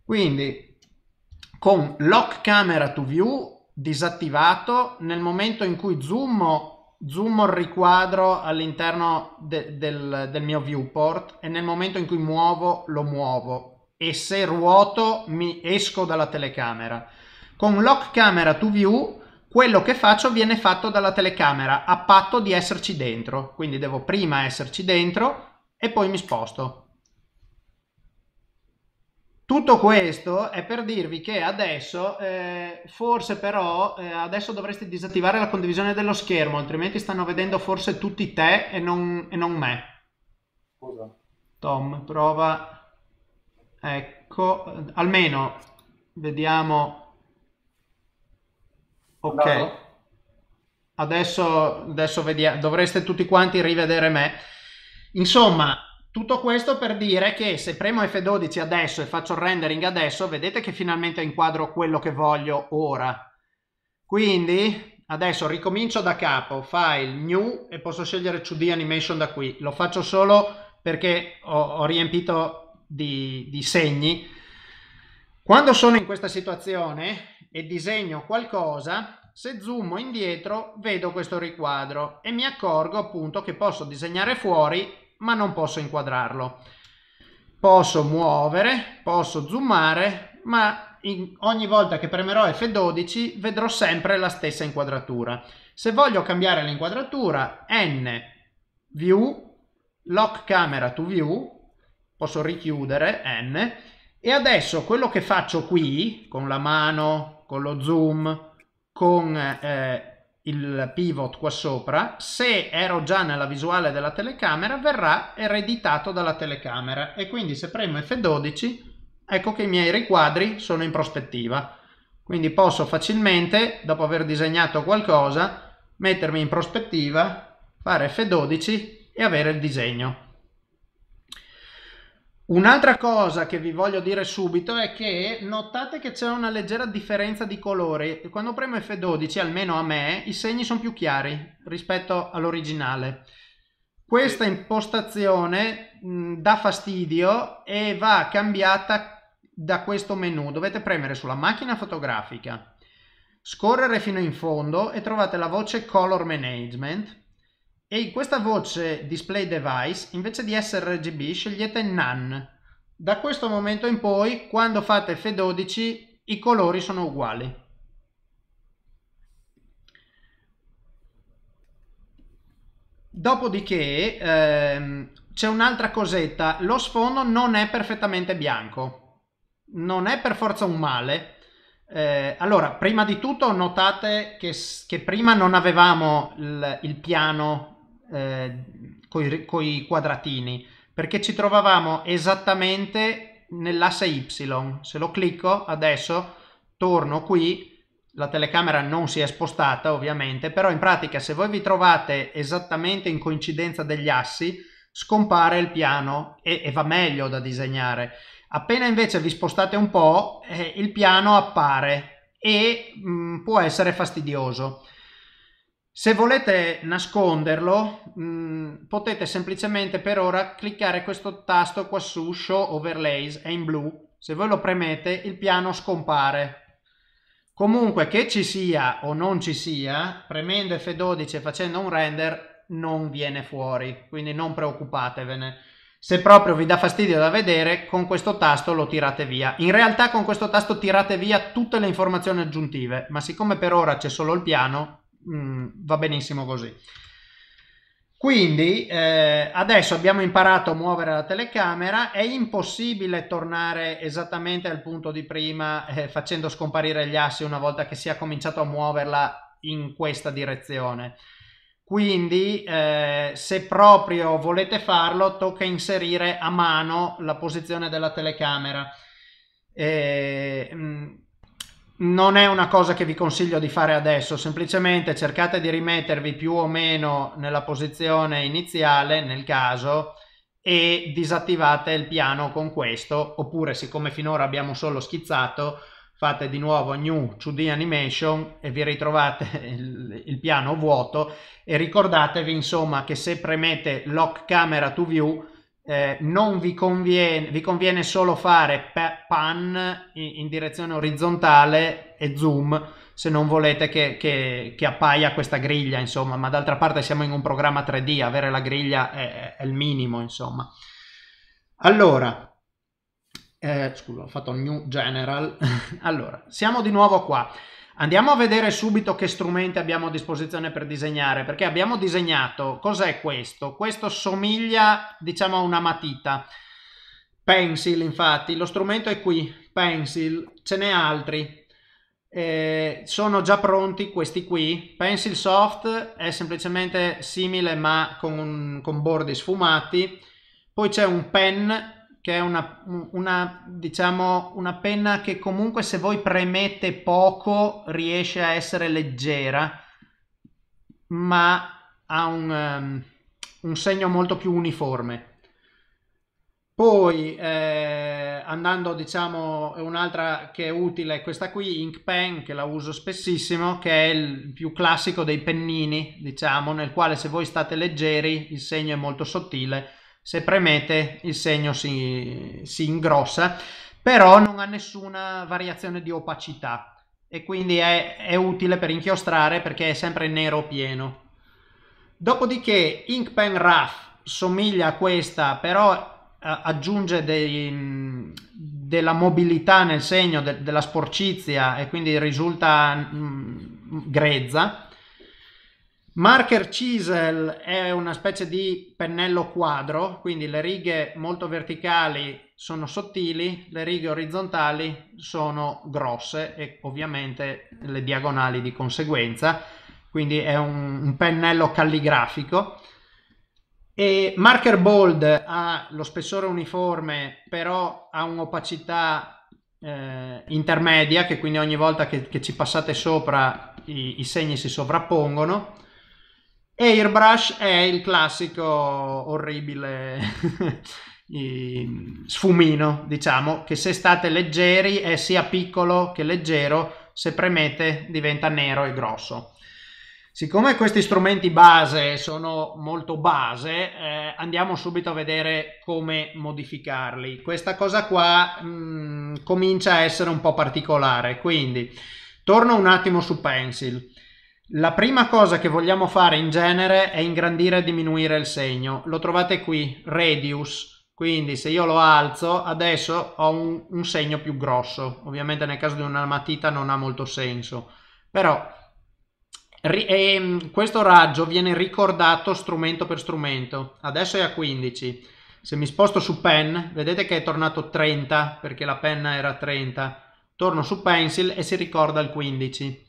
Quindi con lock camera to view disattivato nel momento in cui zoomo, zoom il riquadro all'interno de, del, del mio viewport e nel momento in cui muovo lo muovo e se ruoto mi esco dalla telecamera. Con lock camera to view quello che faccio viene fatto dalla telecamera a patto di esserci dentro, quindi devo prima esserci dentro e poi mi sposto. Tutto questo è per dirvi che adesso, eh, forse però, eh, adesso dovresti disattivare la condivisione dello schermo, altrimenti stanno vedendo forse tutti te e non, e non me. Scusa. Tom, prova. Ecco, almeno vediamo Ok. No? Adesso, adesso vediamo, dovreste tutti quanti rivedere me. Insomma, tutto questo per dire che se premo F12 adesso e faccio il rendering adesso, vedete che finalmente inquadro quello che voglio ora. Quindi adesso ricomincio da capo, file, new e posso scegliere 2D animation da qui. Lo faccio solo perché ho, ho riempito di, di segni. Quando sono in questa situazione e disegno qualcosa, se zoom indietro vedo questo riquadro e mi accorgo appunto che posso disegnare fuori ma non posso inquadrarlo. Posso muovere, posso zoomare, ma ogni volta che premerò F12 vedrò sempre la stessa inquadratura. Se voglio cambiare l'inquadratura, N, View, Lock Camera to View, posso richiudere N, e adesso quello che faccio qui, con la mano, con lo zoom, con eh, il pivot qua sopra, se ero già nella visuale della telecamera, verrà ereditato dalla telecamera e quindi se premo F12 ecco che i miei riquadri sono in prospettiva. Quindi posso facilmente, dopo aver disegnato qualcosa, mettermi in prospettiva, fare F12 e avere il disegno. Un'altra cosa che vi voglio dire subito è che notate che c'è una leggera differenza di colore. Quando premo F12, almeno a me, i segni sono più chiari rispetto all'originale. Questa impostazione mh, dà fastidio e va cambiata da questo menu. Dovete premere sulla macchina fotografica, scorrere fino in fondo e trovate la voce Color Management e in questa voce display device invece di sRGB scegliete NaN. Da questo momento in poi quando fate F12 i colori sono uguali. Dopodiché ehm, c'è un'altra cosetta, lo sfondo non è perfettamente bianco, non è per forza un male. Eh, allora, prima di tutto notate che, che prima non avevamo il, il piano eh, con i quadratini perché ci trovavamo esattamente nell'asse Y. Se lo clicco adesso torno qui, la telecamera non si è spostata ovviamente, però in pratica se voi vi trovate esattamente in coincidenza degli assi scompare il piano e, e va meglio da disegnare. Appena invece vi spostate un po' eh, il piano appare e mh, mm, può essere fastidioso. Se volete nasconderlo mh, mm, potete semplicemente per ora cliccare questo tasto qua su Show Overlays, è in blu. Se voi lo premete il piano scompare. Comunque che ci sia o non ci sia, premendo F12 e facendo un render non viene fuori, quindi non preoccupatevene. Se proprio vi dà fastidio da vedere, con questo tasto lo tirate via. In realtà con questo tasto tirate via tutte le informazioni aggiuntive, ma siccome per ora c'è solo il piano, mh, mm, va benissimo così. Quindi eh, adesso abbiamo imparato a muovere la telecamera, è impossibile tornare esattamente al punto di prima eh, facendo scomparire gli assi una volta che si è cominciato a muoverla in questa direzione. Quindi eh, se proprio volete farlo tocca inserire a mano la posizione della telecamera. E, eh, mh, mm, non è una cosa che vi consiglio di fare adesso, semplicemente cercate di rimettervi più o meno nella posizione iniziale nel caso e disattivate il piano con questo oppure siccome finora abbiamo solo schizzato fate di nuovo new 2D animation e vi ritrovate il, il piano vuoto e ricordatevi insomma che se premete lock camera to view eh, non vi conviene, vi conviene solo fare pan in, in, direzione orizzontale e zoom se non volete che, che, che, appaia questa griglia, insomma, ma d'altra parte siamo in un programma 3D, avere la griglia è, è il minimo, insomma. Allora, eh, scusa, ho fatto new general. allora, siamo di nuovo qua. Andiamo a vedere subito che strumenti abbiamo a disposizione per disegnare, perché abbiamo disegnato, cos'è questo? Questo somiglia diciamo a una matita, pencil infatti, lo strumento è qui, pencil, ce n'è altri, eh, sono già pronti questi qui, pencil soft è semplicemente simile ma con, con bordi sfumati, poi c'è un pen che è una, una, diciamo, una penna che comunque se voi premete poco riesce a essere leggera, ma ha un, um, un segno molto più uniforme. Poi eh, andando diciamo un'altra che è utile è questa qui, Ink Pen, che la uso spessissimo, che è il più classico dei pennini, diciamo, nel quale se voi state leggeri il segno è molto sottile se premete il segno si, si ingrossa, però non ha nessuna variazione di opacità e quindi è, è, utile per inchiostrare perché è sempre nero pieno. Dopodiché Ink Pen Rough somiglia a questa, però eh, aggiunge dei, della mobilità nel segno, de, della sporcizia e quindi risulta mh, mm, grezza Marker Chisel è una specie di pennello quadro, quindi le righe molto verticali sono sottili, le righe orizzontali sono grosse e ovviamente le diagonali di conseguenza, quindi è un, un pennello calligrafico. E Marker Bold ha lo spessore uniforme, però ha un'opacità eh, intermedia, che quindi ogni volta che, che ci passate sopra i, i segni si sovrappongono e Airbrush è il classico orribile sfumino, diciamo, che se state leggeri è sia piccolo che leggero, se premete diventa nero e grosso. Siccome questi strumenti base sono molto base, eh, andiamo subito a vedere come modificarli. Questa cosa qua mh, mm, comincia a essere un po' particolare, quindi torno un attimo su Pencil. La prima cosa che vogliamo fare in genere è ingrandire e diminuire il segno. Lo trovate qui, radius. Quindi se io lo alzo, adesso ho un, un segno più grosso. Ovviamente nel caso di una matita non ha molto senso. Però ehm, questo raggio viene ricordato strumento per strumento. Adesso è a 15. Se mi sposto su pen, vedete che è tornato 30, perché la penna era 30. Torno su pencil e si ricorda il 15.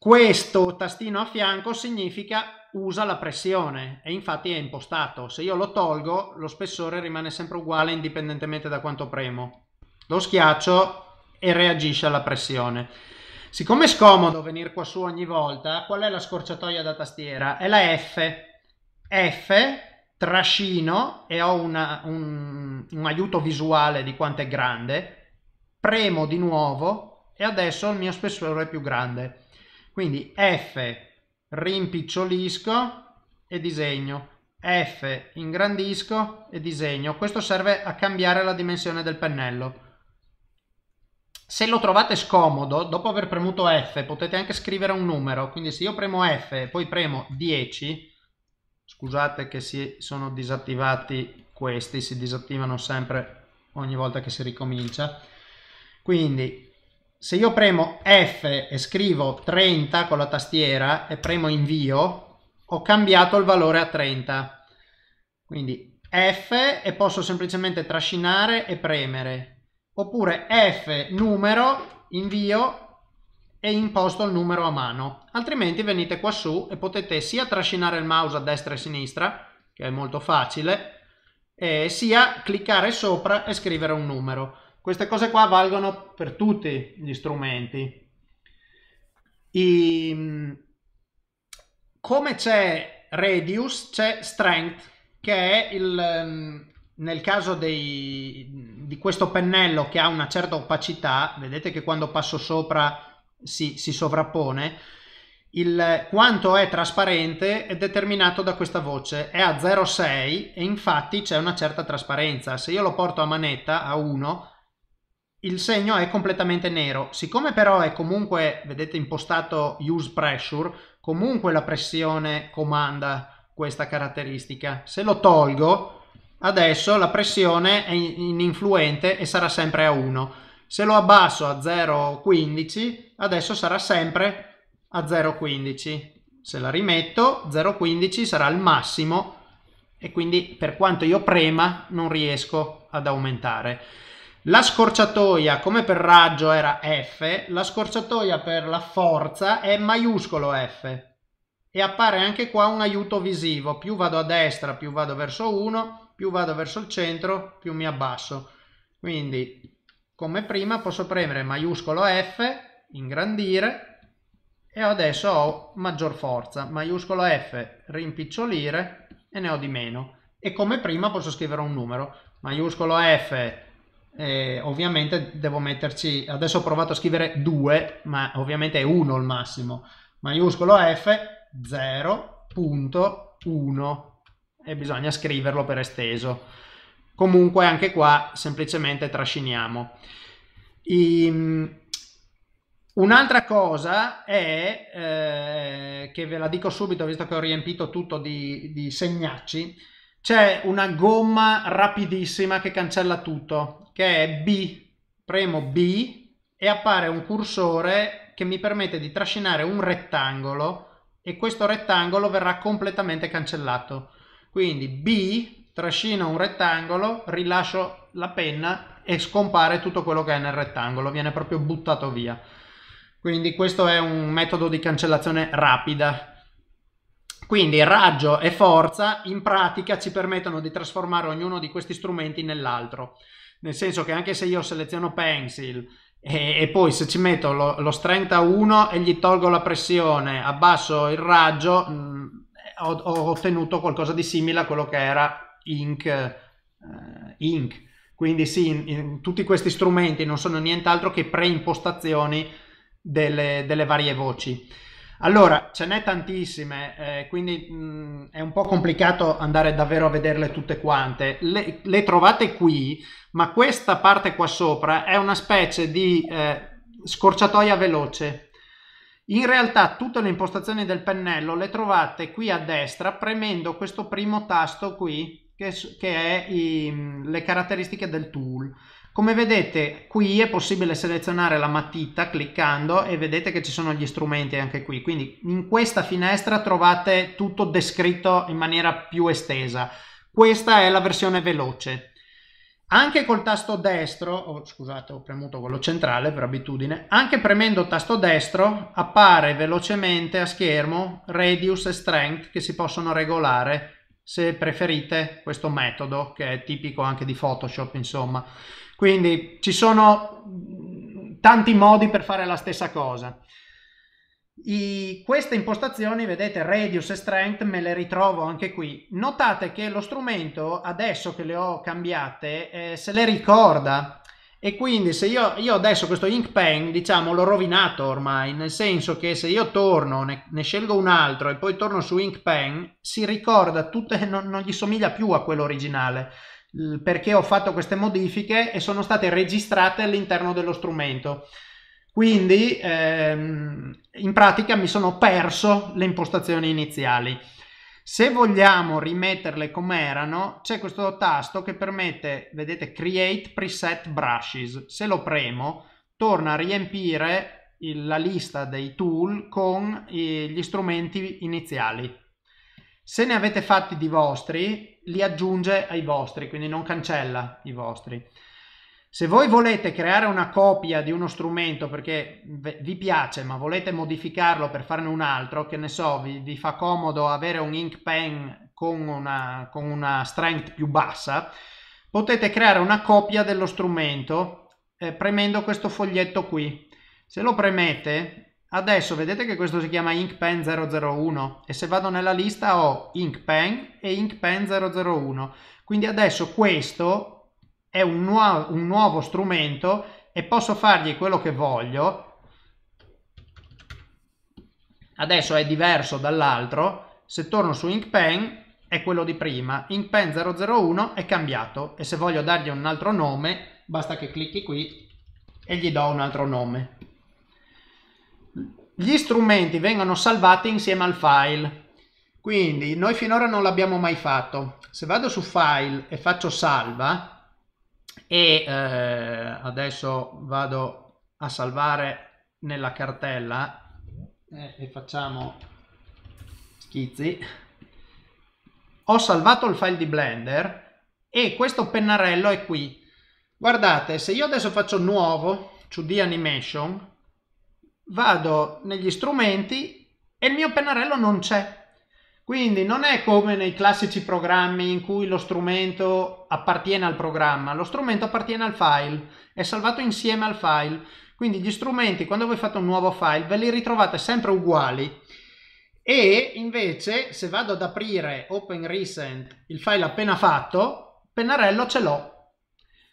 Questo tastino a fianco significa usa la pressione e infatti è impostato. Se io lo tolgo lo spessore rimane sempre uguale indipendentemente da quanto premo. Lo schiaccio e reagisce alla pressione. Siccome è scomodo venire qua su ogni volta, qual è la scorciatoia da tastiera? È la F. F, trascino e ho una, un, un aiuto visuale di quanto è grande, premo di nuovo e adesso il mio spessore è più grande. Quindi F rimpicciolisco e disegno, F ingrandisco e disegno. Questo serve a cambiare la dimensione del pennello. Se lo trovate scomodo, dopo aver premuto F potete anche scrivere un numero, quindi se io premo F e poi premo 10, scusate che si sono disattivati questi, si disattivano sempre ogni volta che si ricomincia, quindi se io premo F e scrivo 30 con la tastiera e premo invio, ho cambiato il valore a 30. Quindi F e posso semplicemente trascinare e premere. Oppure F numero, invio e imposto il numero a mano. Altrimenti venite qua su e potete sia trascinare il mouse a destra e a sinistra, che è molto facile, sia cliccare sopra e scrivere un numero. Queste cose qua valgono per tutti gli strumenti. I, mm, come c'è radius, c'è strength, che è il, mm, nel caso dei, di questo pennello che ha una certa opacità, vedete che quando passo sopra si, si sovrappone, il, quanto è trasparente è determinato da questa voce, è a 0,6 e infatti c'è una certa trasparenza. Se io lo porto a manetta a 1 il segno è completamente nero. Siccome però è comunque, vedete, impostato use pressure, comunque la pressione comanda questa caratteristica. Se lo tolgo, adesso la pressione è in influente e sarà sempre a 1. Se lo abbasso a 0,15, adesso sarà sempre a 0,15. Se la rimetto, 0,15 sarà il massimo e quindi per quanto io prema non riesco ad aumentare. La scorciatoia, come per raggio, era F, la scorciatoia per la forza è maiuscolo F. E appare anche qua un aiuto visivo, più vado a destra, più vado verso 1, più vado verso il centro, più mi abbasso. Quindi, come prima, posso premere maiuscolo F, ingrandire, e adesso ho maggior forza. Maiuscolo F, rimpicciolire, e ne ho di meno. E come prima posso scrivere un numero. Maiuscolo F, eh, ovviamente devo metterci, adesso ho provato a scrivere 2, ma ovviamente è 1 il massimo, maiuscolo F 0.1 e bisogna scriverlo per esteso. Comunque anche qua semplicemente trasciniamo. I, ehm, Un'altra cosa è, eh, che ve la dico subito visto che ho riempito tutto di, di segnacci, c'è una gomma rapidissima che cancella tutto che è B, premo B e appare un cursore che mi permette di trascinare un rettangolo e questo rettangolo verrà completamente cancellato. Quindi B, trascino un rettangolo, rilascio la penna e scompare tutto quello che è nel rettangolo, viene proprio buttato via. Quindi questo è un metodo di cancellazione rapida. Quindi raggio e forza in pratica ci permettono di trasformare ognuno di questi strumenti nell'altro nel senso che anche se io seleziono pencil e, e poi se ci metto lo, lo strength a 1 e gli tolgo la pressione, abbasso il raggio, mh, mm, ho, ho, ottenuto qualcosa di simile a quello che era ink. Eh, ink. Quindi sì, in, in, tutti questi strumenti non sono nient'altro che preimpostazioni delle, delle varie voci. Allora, ce n'è tantissime, eh, quindi mh, mm, è un po' complicato andare davvero a vederle tutte quante. Le, le, trovate qui, ma questa parte qua sopra è una specie di eh, scorciatoia veloce. In realtà tutte le impostazioni del pennello le trovate qui a destra premendo questo primo tasto qui che, che è i, mm, le caratteristiche del tool. Come vedete qui è possibile selezionare la matita cliccando e vedete che ci sono gli strumenti anche qui, quindi in questa finestra trovate tutto descritto in maniera più estesa. Questa è la versione veloce. Anche col tasto destro, oh, scusate ho premuto quello centrale per abitudine, anche premendo tasto destro appare velocemente a schermo radius e strength che si possono regolare se preferite questo metodo che è tipico anche di Photoshop insomma. Quindi ci sono mm, tanti modi per fare la stessa cosa. I, queste impostazioni, vedete, radius e strength, me le ritrovo anche qui. Notate che lo strumento, adesso che le ho cambiate, eh, se le ricorda. E quindi se io, io adesso questo ink pen, diciamo, l'ho rovinato ormai, nel senso che se io torno, ne, ne, scelgo un altro e poi torno su ink pen, si ricorda, tutte, non, non gli somiglia più a quello originale perché ho fatto queste modifiche e sono state registrate all'interno dello strumento. Quindi ehm, in pratica mi sono perso le impostazioni iniziali. Se vogliamo rimetterle come erano, c'è questo tasto che permette, vedete, Create Preset Brushes. Se lo premo, torna a riempire il, la lista dei tool con i, eh, gli strumenti iniziali. Se ne avete fatti di vostri, li aggiunge ai vostri, quindi non cancella i vostri. Se voi volete creare una copia di uno strumento perché vi piace ma volete modificarlo per farne un altro, che ne so, vi, vi fa comodo avere un ink pen con una, con una strength più bassa, potete creare una copia dello strumento eh, premendo questo foglietto qui. Se lo premete Adesso vedete che questo si chiama InkPen 001 e se vado nella lista ho InkPen e InkPen 001. Quindi adesso questo è un, nuovo, un nuovo strumento e posso fargli quello che voglio. Adesso è diverso dall'altro. Se torno su InkPen è quello di prima. InkPen 001 è cambiato e se voglio dargli un altro nome basta che clicchi qui e gli do un altro nome gli strumenti vengono salvati insieme al file. Quindi noi finora non l'abbiamo mai fatto. Se vado su file e faccio salva e eh, adesso vado a salvare nella cartella eh, e facciamo schizzi, ho salvato il file di Blender e questo pennarello è qui. Guardate, se io adesso faccio nuovo 2D animation, vado negli strumenti e il mio pennarello non c'è. Quindi non è come nei classici programmi in cui lo strumento appartiene al programma, lo strumento appartiene al file, è salvato insieme al file. Quindi gli strumenti, quando voi fate un nuovo file, ve li ritrovate sempre uguali. E invece, se vado ad aprire Open Recent, il file appena fatto, pennarello ce l'ho.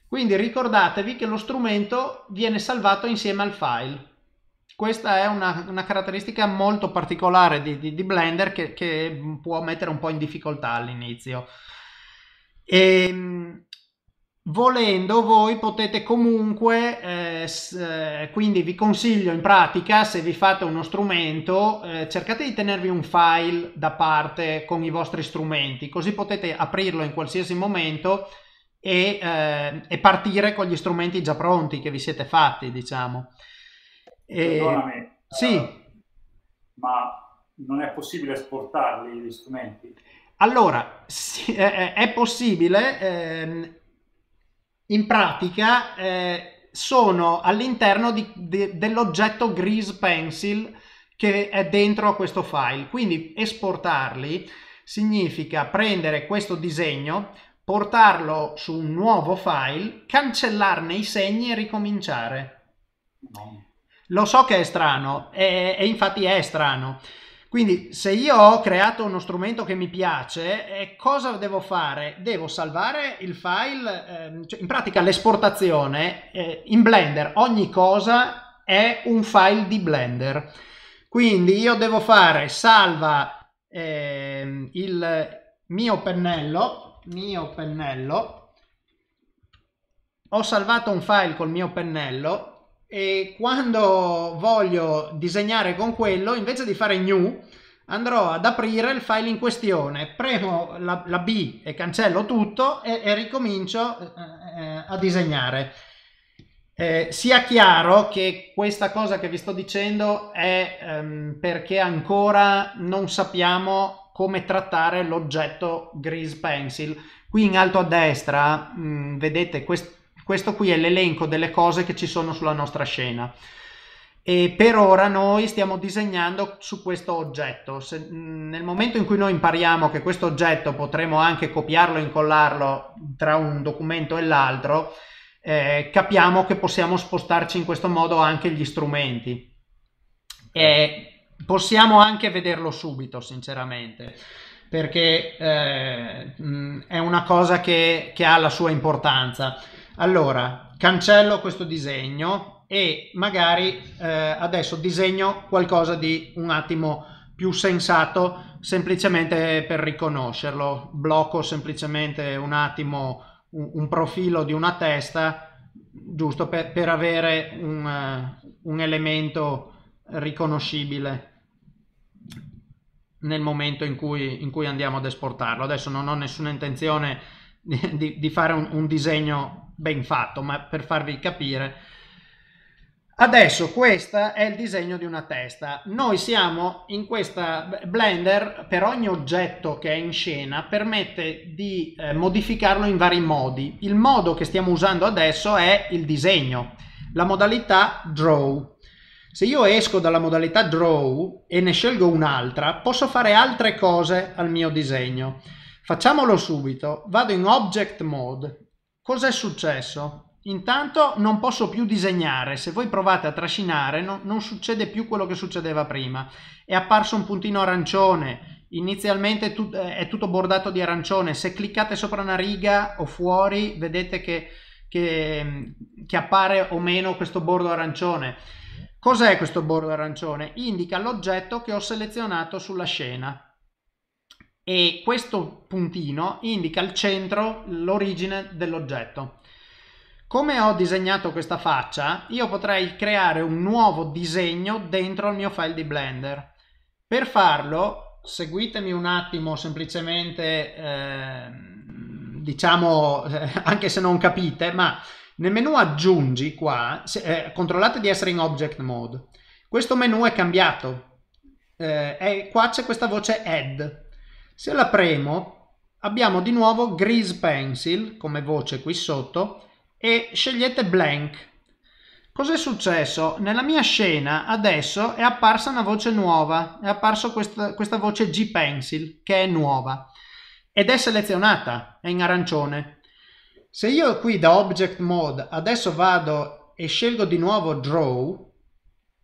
Quindi ricordatevi che lo strumento viene salvato insieme al file questa è una, una, caratteristica molto particolare di, di, di Blender che, che, può mettere un po' in difficoltà all'inizio. E, ehm, volendo voi potete comunque, eh, s- eh, quindi vi consiglio in pratica se vi fate uno strumento, eh, cercate di tenervi un file da parte con i vostri strumenti, così potete aprirlo in qualsiasi momento e, eh, e partire con gli strumenti già pronti che vi siete fatti, diciamo. E... Perdonami, sì. Uh, ma non è possibile esportarli gli strumenti? Allora, sì, eh, è possibile, eh, in pratica eh, sono all'interno di, de, dell'oggetto Grease Pencil che è dentro a questo file, quindi esportarli significa prendere questo disegno, portarlo su un nuovo file, cancellarne i segni e ricominciare. No. Lo so che è strano e, e infatti è strano. Quindi se io ho creato uno strumento che mi piace, eh, cosa devo fare? Devo salvare il file, eh, cioè in pratica l'esportazione eh, in Blender, ogni cosa è un file di Blender. Quindi io devo fare salva ehm, il mio pennello, mio pennello, ho salvato un file col mio pennello e quando voglio disegnare con quello, invece di fare new, andrò ad aprire il file in questione, premo la, la B e cancello tutto e, e ricomincio eh, eh, a disegnare. Eh, sia chiaro che questa cosa che vi sto dicendo è ehm, perché ancora non sappiamo come trattare l'oggetto grease pencil. Qui in alto a destra mh, mm, vedete questo questo qui è l'elenco delle cose che ci sono sulla nostra scena. E per ora noi stiamo disegnando su questo oggetto. Se, mm, nel momento in cui noi impariamo che questo oggetto potremo anche copiarlo e incollarlo tra un documento e l'altro, eh, capiamo che possiamo spostarci in questo modo anche gli strumenti. E possiamo anche vederlo subito, sinceramente perché eh, mm, è una cosa che, che, ha la sua importanza. Allora, cancello questo disegno e magari eh, adesso disegno qualcosa di un attimo più sensato semplicemente per riconoscerlo. Blocco semplicemente un attimo un, un profilo di una testa giusto per, per avere un, uh, un elemento riconoscibile nel momento in cui, in cui, andiamo ad esportarlo. Adesso non ho nessuna intenzione di, di fare un, un disegno ben fatto, ma per farvi capire. Adesso questo è il disegno di una testa. Noi siamo in questa Blender, per ogni oggetto che è in scena, permette di eh, modificarlo in vari modi. Il modo che stiamo usando adesso è il disegno, la modalità Draw. Se io esco dalla modalità Draw e ne scelgo un'altra, posso fare altre cose al mio disegno. Facciamolo subito. Vado in Object Mode Cos'è successo? Intanto non posso più disegnare, se voi provate a trascinare no, non succede più quello che succedeva prima. È apparso un puntino arancione, inizialmente eh, è tutto bordato di arancione, se cliccate sopra una riga o fuori vedete che, che, mm, che appare o meno questo bordo arancione. Cos'è questo bordo arancione? Indica l'oggetto che ho selezionato sulla scena e questo puntino indica al centro l'origine dell'oggetto. Come ho disegnato questa faccia, io potrei creare un nuovo disegno dentro il mio file di Blender. Per farlo, seguitemi un attimo semplicemente, ehm, diciamo, eh, diciamo, anche se non capite, ma nel menu aggiungi qua, eh, controllate di essere in object mode. Questo menu è cambiato. Eh, e qua c'è questa voce add se la premo abbiamo di nuovo Grease Pencil come voce qui sotto e scegliete Blank. Cos'è successo? Nella mia scena adesso è apparsa una voce nuova, è apparsa questa, questa voce G-Pencil che è nuova ed è selezionata, è in arancione. Se io qui da Object Mode adesso vado e scelgo di nuovo Draw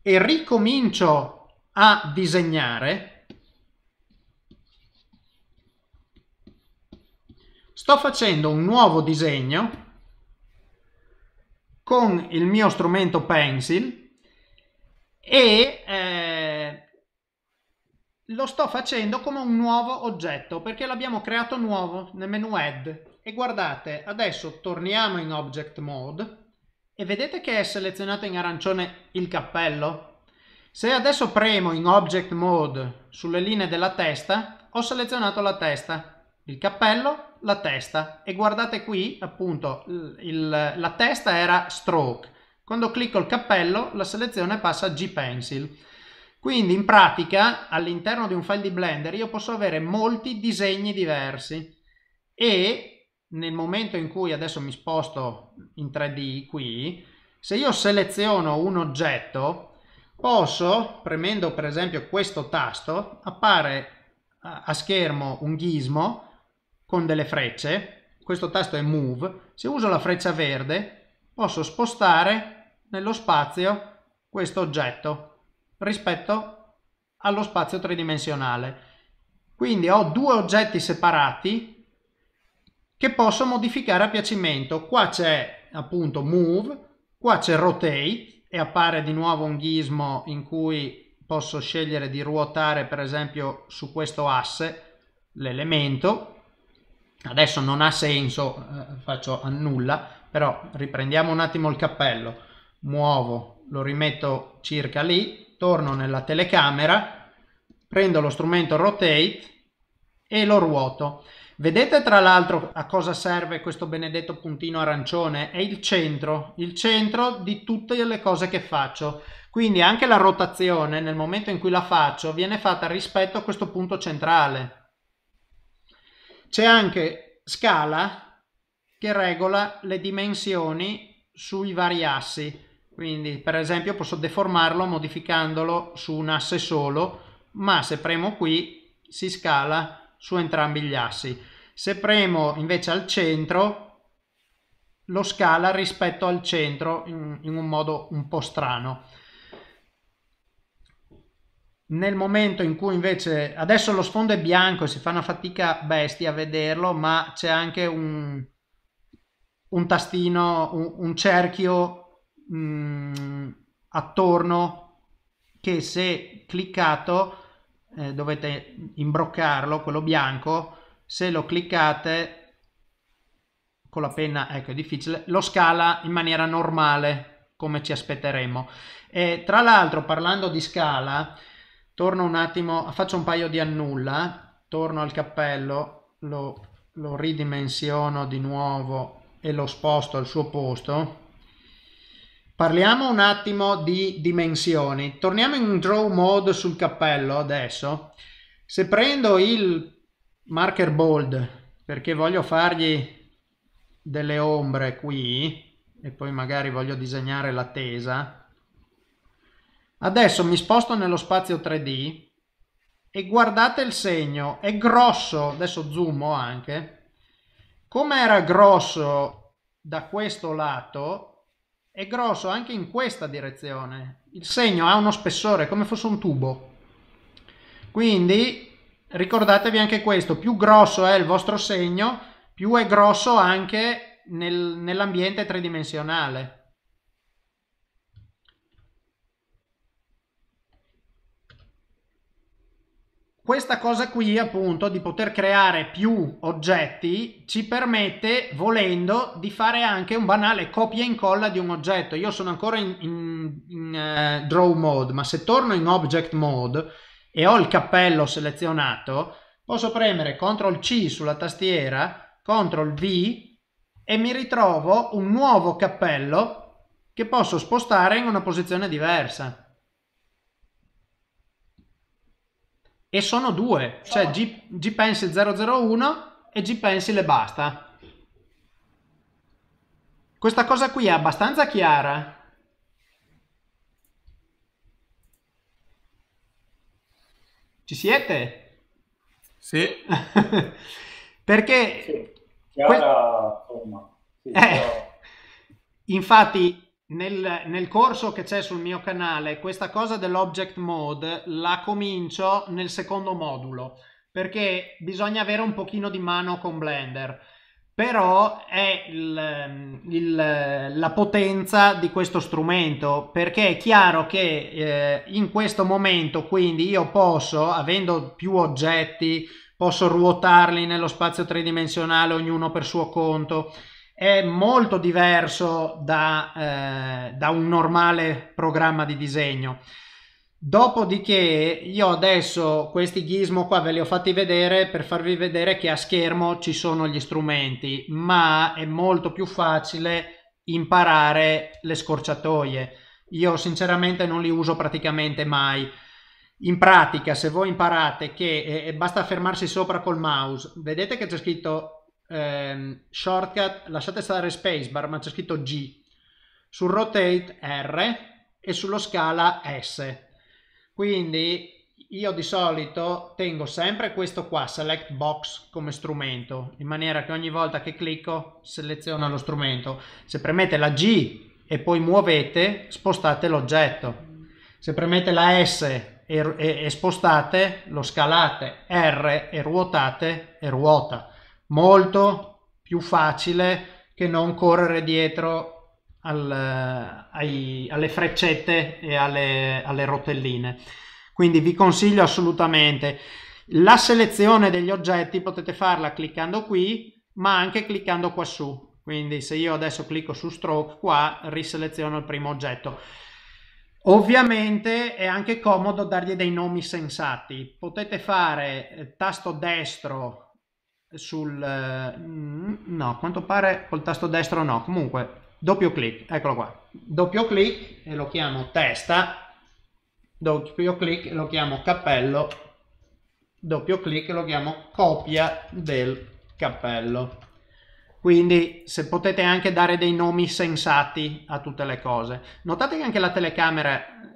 e ricomincio a disegnare, sto facendo un nuovo disegno con il mio strumento pencil e eh, lo sto facendo come un nuovo oggetto perché l'abbiamo creato nuovo nel menu add e guardate adesso torniamo in object mode e vedete che è selezionato in arancione il cappello se adesso premo in object mode sulle linee della testa ho selezionato la testa il cappello, la testa e guardate qui appunto il, la testa era stroke. Quando clicco il cappello la selezione passa a G-Pencil. Quindi in pratica all'interno di un file di Blender io posso avere molti disegni diversi e nel momento in cui adesso mi sposto in 3D qui, se io seleziono un oggetto posso, premendo per esempio questo tasto, appare a schermo un ghismo con delle frecce, questo tasto è Move, se uso la freccia verde posso spostare nello spazio questo oggetto rispetto allo spazio tridimensionale. Quindi ho due oggetti separati che posso modificare a piacimento. Qua c'è appunto Move, qua c'è Rotate e appare di nuovo un ghismo in cui posso scegliere di ruotare per esempio su questo asse l'elemento adesso non ha senso, eh, faccio nulla però riprendiamo un attimo il cappello, muovo, lo rimetto circa lì, torno nella telecamera, prendo lo strumento rotate e lo ruoto. Vedete tra l'altro a cosa serve questo benedetto puntino arancione? È il centro, il centro di tutte le cose che faccio. Quindi anche la rotazione nel momento in cui la faccio viene fatta rispetto a questo punto centrale. C'è anche scala che regola le dimensioni sui vari assi. Quindi per esempio posso deformarlo modificandolo su un asse solo, ma se premo qui si scala su entrambi gli assi. Se premo invece al centro lo scala rispetto al centro in, in un modo un po' strano nel momento in cui invece adesso lo sfondo è bianco e si fa una fatica bestia a vederlo ma c'è anche un, un tastino un, un cerchio mh, mm, attorno che se cliccato eh, dovete imbroccarlo quello bianco se lo cliccate con la penna ecco è difficile lo scala in maniera normale come ci aspetteremo e tra l'altro parlando di scala torno un attimo, faccio un paio di annulla, eh. torno al cappello, lo, lo ridimensiono di nuovo e lo sposto al suo posto. Parliamo un attimo di dimensioni. Torniamo in draw mode sul cappello adesso. Se prendo il marker bold perché voglio fargli delle ombre qui e poi magari voglio disegnare la tesa Adesso mi sposto nello spazio 3D e guardate il segno, è grosso, adesso zoom anche, come era grosso da questo lato, è grosso anche in questa direzione. Il segno ha uno spessore come fosse un tubo. Quindi ricordatevi anche questo, più grosso è il vostro segno, più è grosso anche nel, nell'ambiente tridimensionale. questa cosa qui appunto di poter creare più oggetti ci permette volendo di fare anche un banale copia e incolla di un oggetto io sono ancora in, in, in uh, draw mode ma se torno in object mode e ho il cappello selezionato posso premere ctrl c sulla tastiera ctrl v e mi ritrovo un nuovo cappello che posso spostare in una posizione diversa E sono due, cioè oh. G, Pencil 001 e G Pencil e basta. Questa cosa qui è abbastanza chiara. Ci siete? Sì. Perché... Sì. Chiara, que... insomma. Sì, eh, infatti nel, nel, corso che c'è sul mio canale questa cosa dell'object mode la comincio nel secondo modulo perché bisogna avere un pochino di mano con Blender però è il, il, la potenza di questo strumento perché è chiaro che eh, in questo momento quindi io posso avendo più oggetti posso ruotarli nello spazio tridimensionale ognuno per suo conto è molto diverso da, eh, da un normale programma di disegno. Dopodiché io adesso questi gizmo qua ve li ho fatti vedere per farvi vedere che a schermo ci sono gli strumenti, ma è molto più facile imparare le scorciatoie. Io sinceramente non li uso praticamente mai. In pratica, se voi imparate che eh, eh basta fermarsi sopra col mouse, vedete che c'è scritto ehm, shortcut, lasciate stare spacebar, ma c'è scritto G, sul rotate R e sullo scala S. Quindi io di solito tengo sempre questo qua, select box come strumento, in maniera che ogni volta che clicco seleziona lo strumento. Se premete la G e poi muovete, spostate l'oggetto. Se premete la S e, e, e spostate, lo scalate, R e ruotate e ruota molto più facile che non correre dietro al, eh, ai, alle freccette e alle, alle rotelline. Quindi vi consiglio assolutamente la selezione degli oggetti, potete farla cliccando qui, ma anche cliccando qua su. Quindi se io adesso clicco su stroke qua riseleziono il primo oggetto. Ovviamente è anche comodo dargli dei nomi sensati. Potete fare eh, tasto destro sul... Eh, no a quanto pare col tasto destro no, comunque doppio clic, eccolo qua, doppio clic e lo chiamo testa, doppio clic e lo chiamo cappello, doppio clic e lo chiamo copia del cappello. Quindi se potete anche dare dei nomi sensati a tutte le cose. Notate che anche la telecamera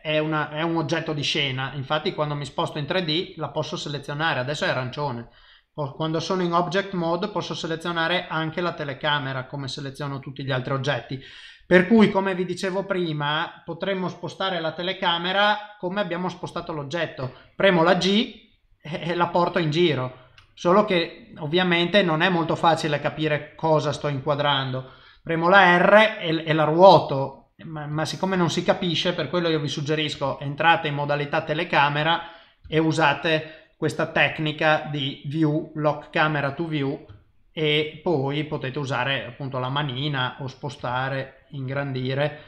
è, una, è un oggetto di scena, infatti quando mi sposto in 3D la posso selezionare, adesso è arancione. Quando sono in object mode posso selezionare anche la telecamera come seleziono tutti gli mm. altri oggetti. Per cui, come vi dicevo prima, potremmo spostare la telecamera come abbiamo spostato l'oggetto. Premo la G e la porto in giro. Solo che ovviamente non è molto facile capire cosa sto inquadrando. Premo la R e, la ruoto, ma, ma siccome non si capisce, per quello io vi suggerisco entrate in modalità telecamera e usate questa tecnica di view, lock camera to view e poi potete usare appunto la manina o spostare, ingrandire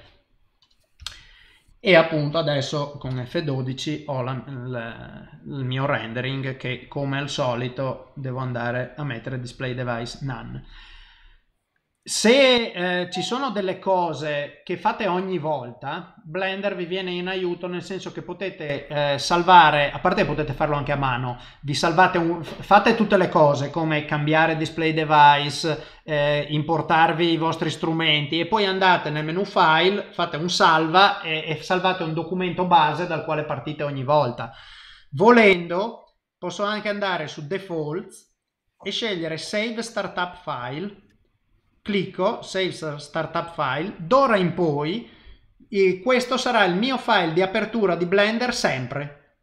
e appunto adesso con F12 ho la, il, il mio rendering che come al solito devo andare a mettere display device none. Se eh, ci sono delle cose che fate ogni volta, Blender vi viene in aiuto nel senso che potete eh, salvare, a parte potete farlo anche a mano, vi salvate un, fate tutte le cose come cambiare display device, eh, importarvi i vostri strumenti e poi andate nel menu file, fate un salva e, e salvate un documento base dal quale partite ogni volta. Volendo posso anche andare su defaults e scegliere save startup file clicco Save Startup File, d'ora in poi questo sarà il mio file di apertura di Blender sempre.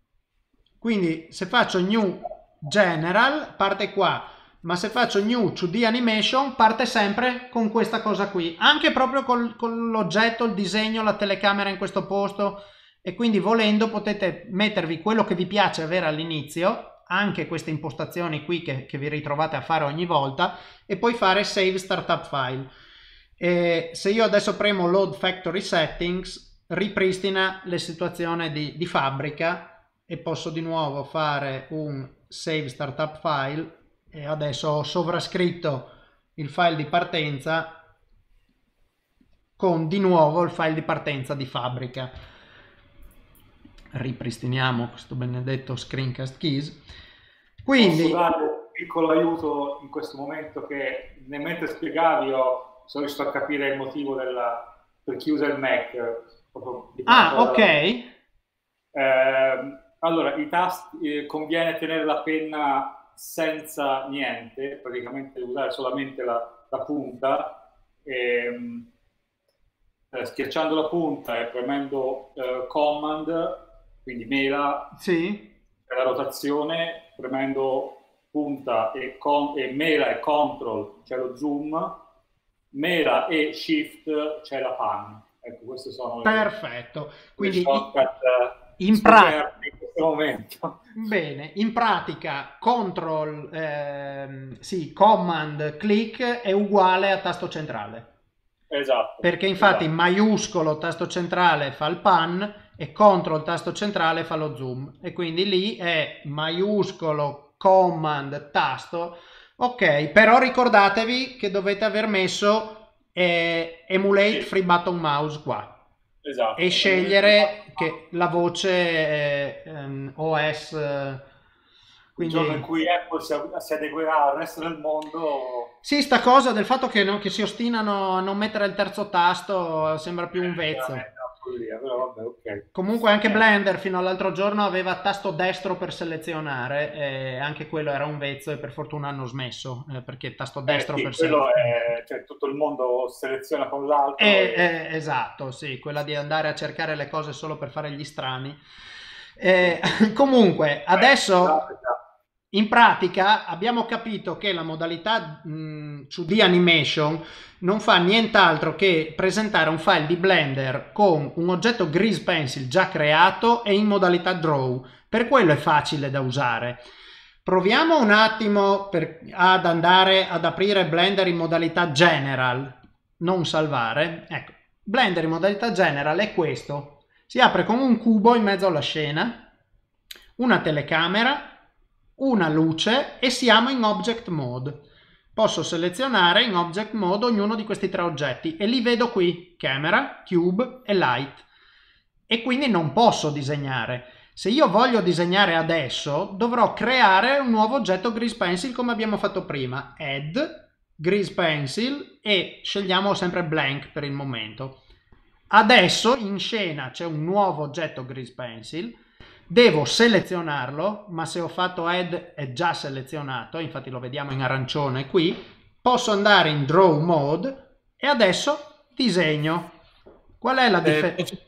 Quindi se faccio New General parte qua, ma se faccio New 2D Animation parte sempre con questa cosa qui, anche proprio col, con l'oggetto, il disegno, la telecamera in questo posto e quindi volendo potete mettervi quello che vi piace avere all'inizio anche queste impostazioni qui che, che vi ritrovate a fare ogni volta e poi fare save startup file. E se io adesso premo load factory settings ripristina la situazione di, di fabbrica e posso di nuovo fare un save startup file e adesso ho sovrascritto il file di partenza con di nuovo il file di partenza di fabbrica ripristiniamo questo benedetto screencast keys. Quindi... Posso dare un piccolo aiuto in questo momento che mentre spiegavi ho, sono riuscito a capire il motivo della, per chi usa il Mac. Ah, ok. Eh, allora, i tasti, eh, conviene tenere la penna senza niente, praticamente usare solamente la, la punta. E, ehm, eh, schiacciando la punta e premendo eh, command quindi mela, sì. la rotazione, premendo punta e, con, e mela e control c'è lo zoom, mela e shift c'è la pan. Ecco, queste sono Perfetto. le, quindi, le shortcut eh, in, pratica, in questo momento. Bene, in pratica control, ehm, sì, command, click è uguale a tasto centrale. Esatto. Perché infatti esatto. maiuscolo tasto centrale fa il pan, e contro il tasto centrale fa lo zoom e quindi lì è maiuscolo command tasto ok però ricordatevi che dovete aver messo eh, emulate free button mouse qua esatto. e scegliere che la voce eh, ehm, OS eh, quindi... Il giorno in cui Apple si, adeguerà al resto del mondo. Sì, sta cosa del fatto che, non, che si ostinano a non mettere il terzo tasto sembra più un eh, vezzo follia, però vabbè, ok. Comunque anche eh. Blender fino all'altro giorno aveva tasto destro per selezionare, eh, anche quello era un vezzo e per fortuna hanno smesso, eh, perché tasto eh, destro eh sì, per selezionare... cioè, tutto il mondo seleziona con l'altro. Eh, e, e... esatto, sì, quella di andare a cercare le cose solo per fare gli strani. comunque, adesso... Esatto, esatto. In pratica abbiamo capito che la modalità mh, 2D animation non fa nient'altro che presentare un file di Blender con un oggetto Grease Pencil già creato e in modalità Draw, per quello è facile da usare. Proviamo un attimo per, ad andare ad aprire Blender in modalità General, non salvare. Ecco, Blender in modalità General è questo. Si apre con un cubo in mezzo alla scena, una telecamera una luce e siamo in object mode. Posso selezionare in object mode ognuno di questi tre oggetti e li vedo qui, camera, cube e light. E quindi non posso disegnare. Se io voglio disegnare adesso, dovrò creare un nuovo oggetto grease pencil come abbiamo fatto prima. Add, grease pencil e scegliamo sempre blank per il momento. Adesso in scena c'è un nuovo oggetto grease pencil devo selezionarlo, ma se ho fatto add è già selezionato, infatti lo vediamo in arancione qui, posso andare in draw mode e adesso disegno. Qual è la eh, differenza? Eh,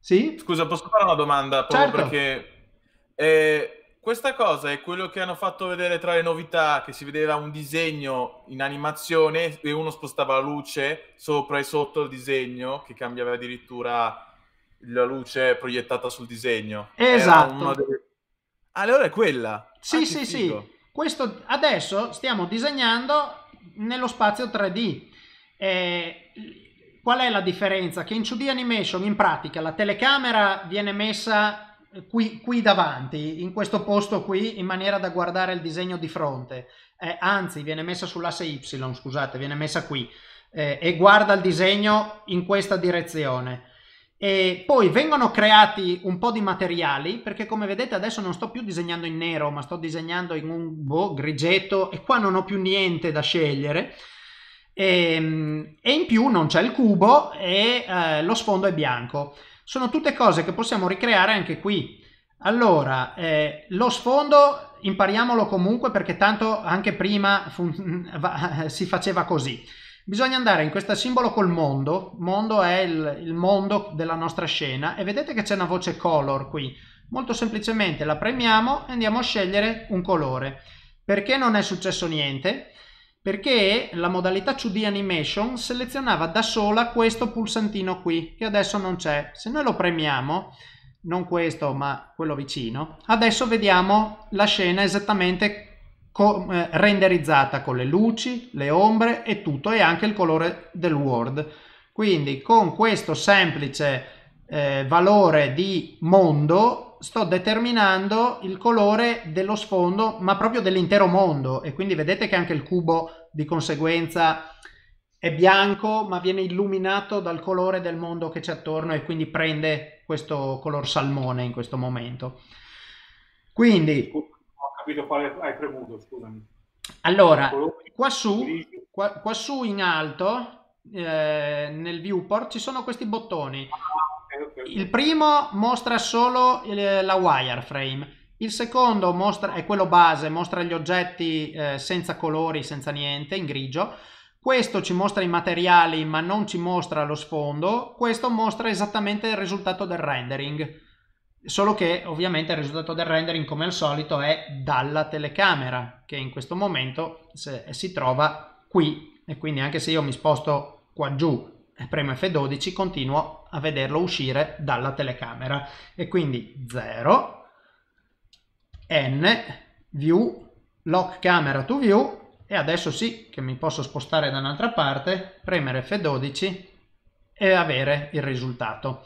sì? Scusa, posso fare una domanda? Certo. Perché eh, questa cosa è quello che hanno fatto vedere tra le novità, che si vedeva un disegno in animazione e uno spostava la luce sopra e sotto il disegno, che cambiava addirittura la luce proiettata sul disegno. Esatto. Delle... Allora è quella. Sì, ah, sì, sì. Questo, adesso stiamo disegnando nello spazio 3D. Eh, qual è la differenza? Che in 2D animation in pratica la telecamera viene messa qui, qui davanti, in questo posto qui, in maniera da guardare il disegno di fronte. Eh, anzi, viene messa sull'asse Y, scusate, viene messa qui eh, e guarda il disegno in questa direzione. E poi vengono creati un po' di materiali perché come vedete adesso non sto più disegnando in nero ma sto disegnando in un boh, grigetto e qua non ho più niente da scegliere e, ehm, e in più non c'è il cubo e eh, lo sfondo è bianco sono tutte cose che possiamo ricreare anche qui allora eh, lo sfondo impariamolo comunque perché tanto anche prima si faceva così Bisogna andare in questo simbolo col mondo, mondo è il, il mondo della nostra scena e vedete che c'è una voce color qui. Molto semplicemente la premiamo e andiamo a scegliere un colore. Perché non è successo niente? Perché la modalità 2D animation selezionava da sola questo pulsantino qui che adesso non c'è. Se noi lo premiamo, non questo ma quello vicino, adesso vediamo la scena esattamente co- eh, renderizzata con le luci, le ombre e tutto e anche il colore del world. Quindi con questo semplice eh, valore di mondo sto determinando il colore dello sfondo ma proprio dell'intero mondo e quindi vedete che anche il cubo di conseguenza è bianco ma viene illuminato dal colore del mondo che c'è attorno e quindi prende questo color salmone in questo momento. Quindi capito quale hai premuto, scusami. Allora, ecco, qua su, qua, qua su in alto, eh, nel viewport, ci sono questi bottoni. Ah, il primo mostra solo il, eh, la wireframe, il secondo mostra, è quello base, mostra gli oggetti eh, senza colori, senza niente, in grigio. Questo ci mostra i materiali ma non ci mostra lo sfondo. Questo mostra esattamente il risultato del rendering solo che ovviamente il risultato del rendering come al solito è dalla telecamera che in questo momento eh, si trova qui e quindi anche se io mi sposto qua giù e premo F12 continuo a vederlo uscire dalla telecamera e quindi 0 n view lock camera to view e adesso sì che mi posso spostare da un'altra parte premere F12 e avere il risultato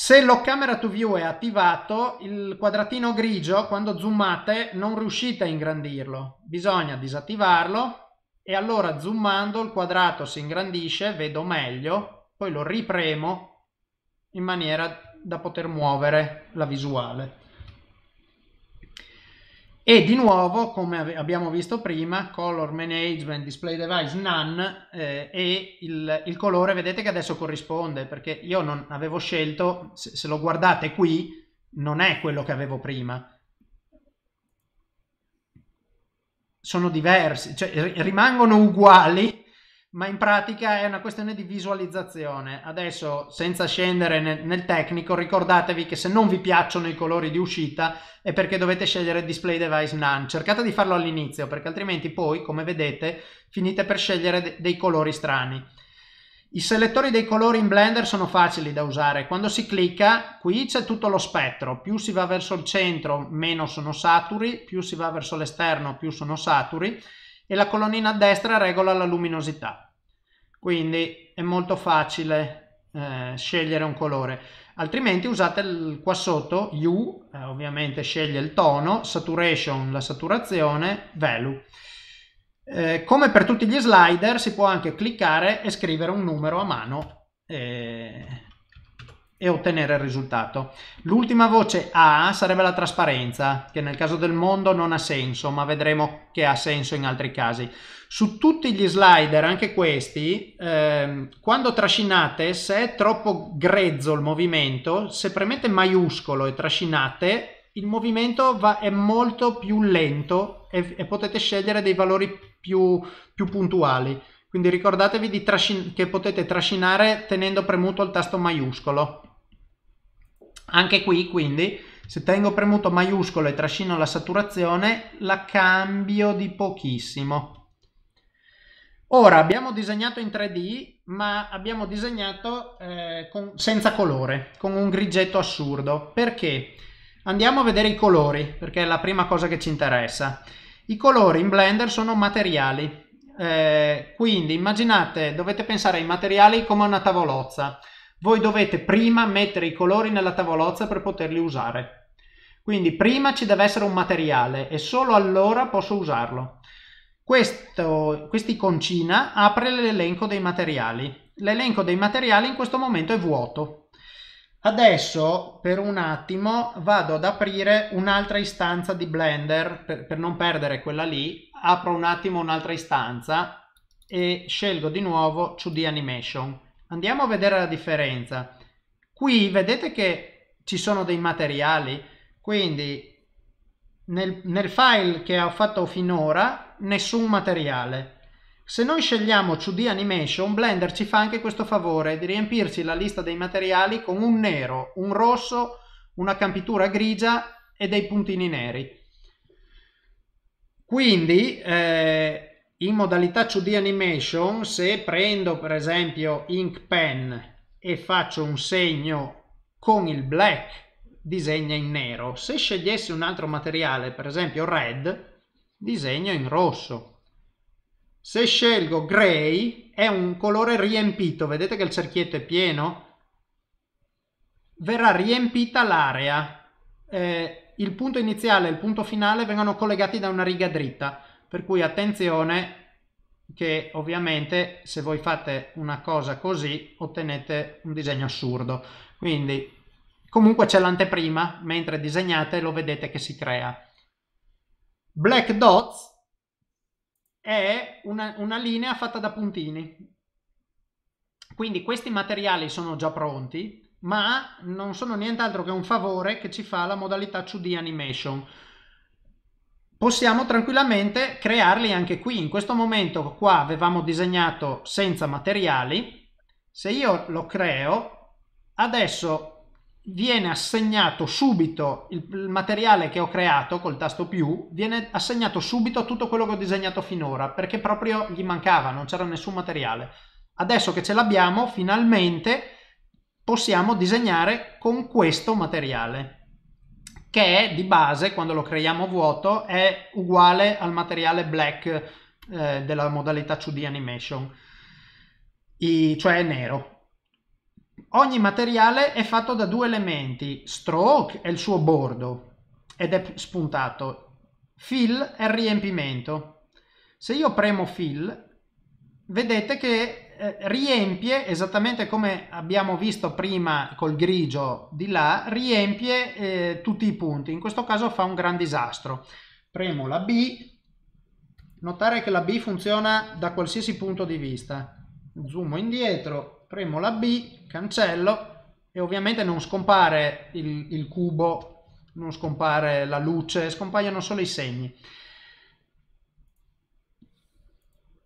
se lo camera to view è attivato, il quadratino grigio, quando zoomate, non riuscite a ingrandirlo. Bisogna disattivarlo e allora zoomando il quadrato si ingrandisce, vedo meglio, poi lo ripremo in maniera da poter muovere la visuale. E di nuovo, come abbiamo visto prima, color management, display device, none eh, e il, il, colore vedete che adesso corrisponde perché io non avevo scelto, se, se lo guardate qui, non è quello che avevo prima. Sono diversi, cioè rimangono uguali, ma in pratica è una questione di visualizzazione. Adesso, senza scendere nel, nel, tecnico, ricordatevi che se non vi piacciono i colori di uscita è perché dovete scegliere Display Device None. Cercate di farlo all'inizio, perché altrimenti poi, come vedete, finite per scegliere de- dei colori strani. I selettori dei colori in Blender sono facili da usare, quando si clicca qui c'è tutto lo spettro, più si va verso il centro meno sono saturi, più si va verso l'esterno più sono saturi e la colonnina a destra regola la luminosità quindi è molto facile eh, scegliere un colore altrimenti usate il, qua sotto U eh, ovviamente sceglie il tono saturation la saturazione value eh, come per tutti gli slider si può anche cliccare e scrivere un numero a mano e, eh, e ottenere il risultato. L'ultima voce A sarebbe la trasparenza, che nel caso del mondo non ha senso, ma vedremo che ha senso in altri casi. Su tutti gli slider, anche questi, ehm, quando trascinate, se è troppo grezzo il movimento, se premete maiuscolo e trascinate, il movimento va, è molto più lento e, e potete scegliere dei valori più, più puntuali. Quindi ricordatevi che potete trascinare tenendo premuto il tasto maiuscolo. Anche qui, quindi, se tengo premuto maiuscolo e trascino la saturazione, la cambio di pochissimo. Ora abbiamo disegnato in 3D, ma abbiamo disegnato eh, con, senza colore, con un grigetto assurdo. Perché? Andiamo a vedere i colori, perché è la prima cosa che ci interessa. I colori in Blender sono materiali, eh, quindi immaginate, dovete pensare ai materiali come una tavolozza. Voi dovete prima mettere i colori nella tavolozza per poterli usare. Quindi prima ci deve essere un materiale e solo allora posso usarlo. Questo, quest'iconcina apre l'elenco dei materiali. L'elenco dei materiali in questo momento è vuoto. Adesso per un attimo vado ad aprire un'altra istanza di Blender per, per non perdere quella lì. Apro un attimo un'altra istanza e scelgo di nuovo 2D Animation. Andiamo a vedere la differenza. Qui vedete che ci sono dei materiali, quindi nel, nel file che ho fatto finora nessun materiale. Se noi scegliamo 2D Animation, Blender ci fa anche questo favore di riempirci la lista dei materiali con un nero, un rosso, una campitura grigia e dei puntini neri. Quindi eh, in modalità 2D Animation, se prendo per esempio Ink Pen e faccio un segno con il black, disegna in nero. Se scegliessi un altro materiale, per esempio red, disegno in rosso. Se scelgo gray è un colore riempito, vedete che il cerchietto è pieno? Verrà riempita l'area. Eh, il punto iniziale e il punto finale vengono collegati da una riga dritta, per cui attenzione che ovviamente se voi fate una cosa così ottenete un disegno assurdo. Quindi comunque c'è l'anteprima, mentre disegnate lo vedete che si crea. Black Dots è una, una linea fatta da puntini. Quindi questi materiali sono già pronti, ma non sono nient'altro che un favore che ci fa la modalità 2D animation. Possiamo tranquillamente crearli anche qui. In questo momento qua avevamo disegnato senza materiali. Se io lo creo, adesso viene assegnato subito il, materiale che ho creato col tasto più, viene assegnato subito tutto quello che ho disegnato finora perché proprio gli mancava, non c'era nessun materiale. Adesso che ce l'abbiamo, finalmente possiamo disegnare con questo materiale che di base quando lo creiamo vuoto è uguale al materiale black eh, della modalità 2D animation, I, cioè nero Ogni materiale è fatto da due elementi, stroke è il suo bordo ed è spuntato, fill è il riempimento. Se io premo fill, vedete che eh, riempie esattamente come abbiamo visto prima col grigio di là, riempie eh, tutti i punti. In questo caso fa un gran disastro. Premo la B, notare che la B funziona da qualsiasi punto di vista. Zoomo indietro, premo la B, cancello e ovviamente non scompare il, il cubo, non scompare la luce, scompaiono solo i segni.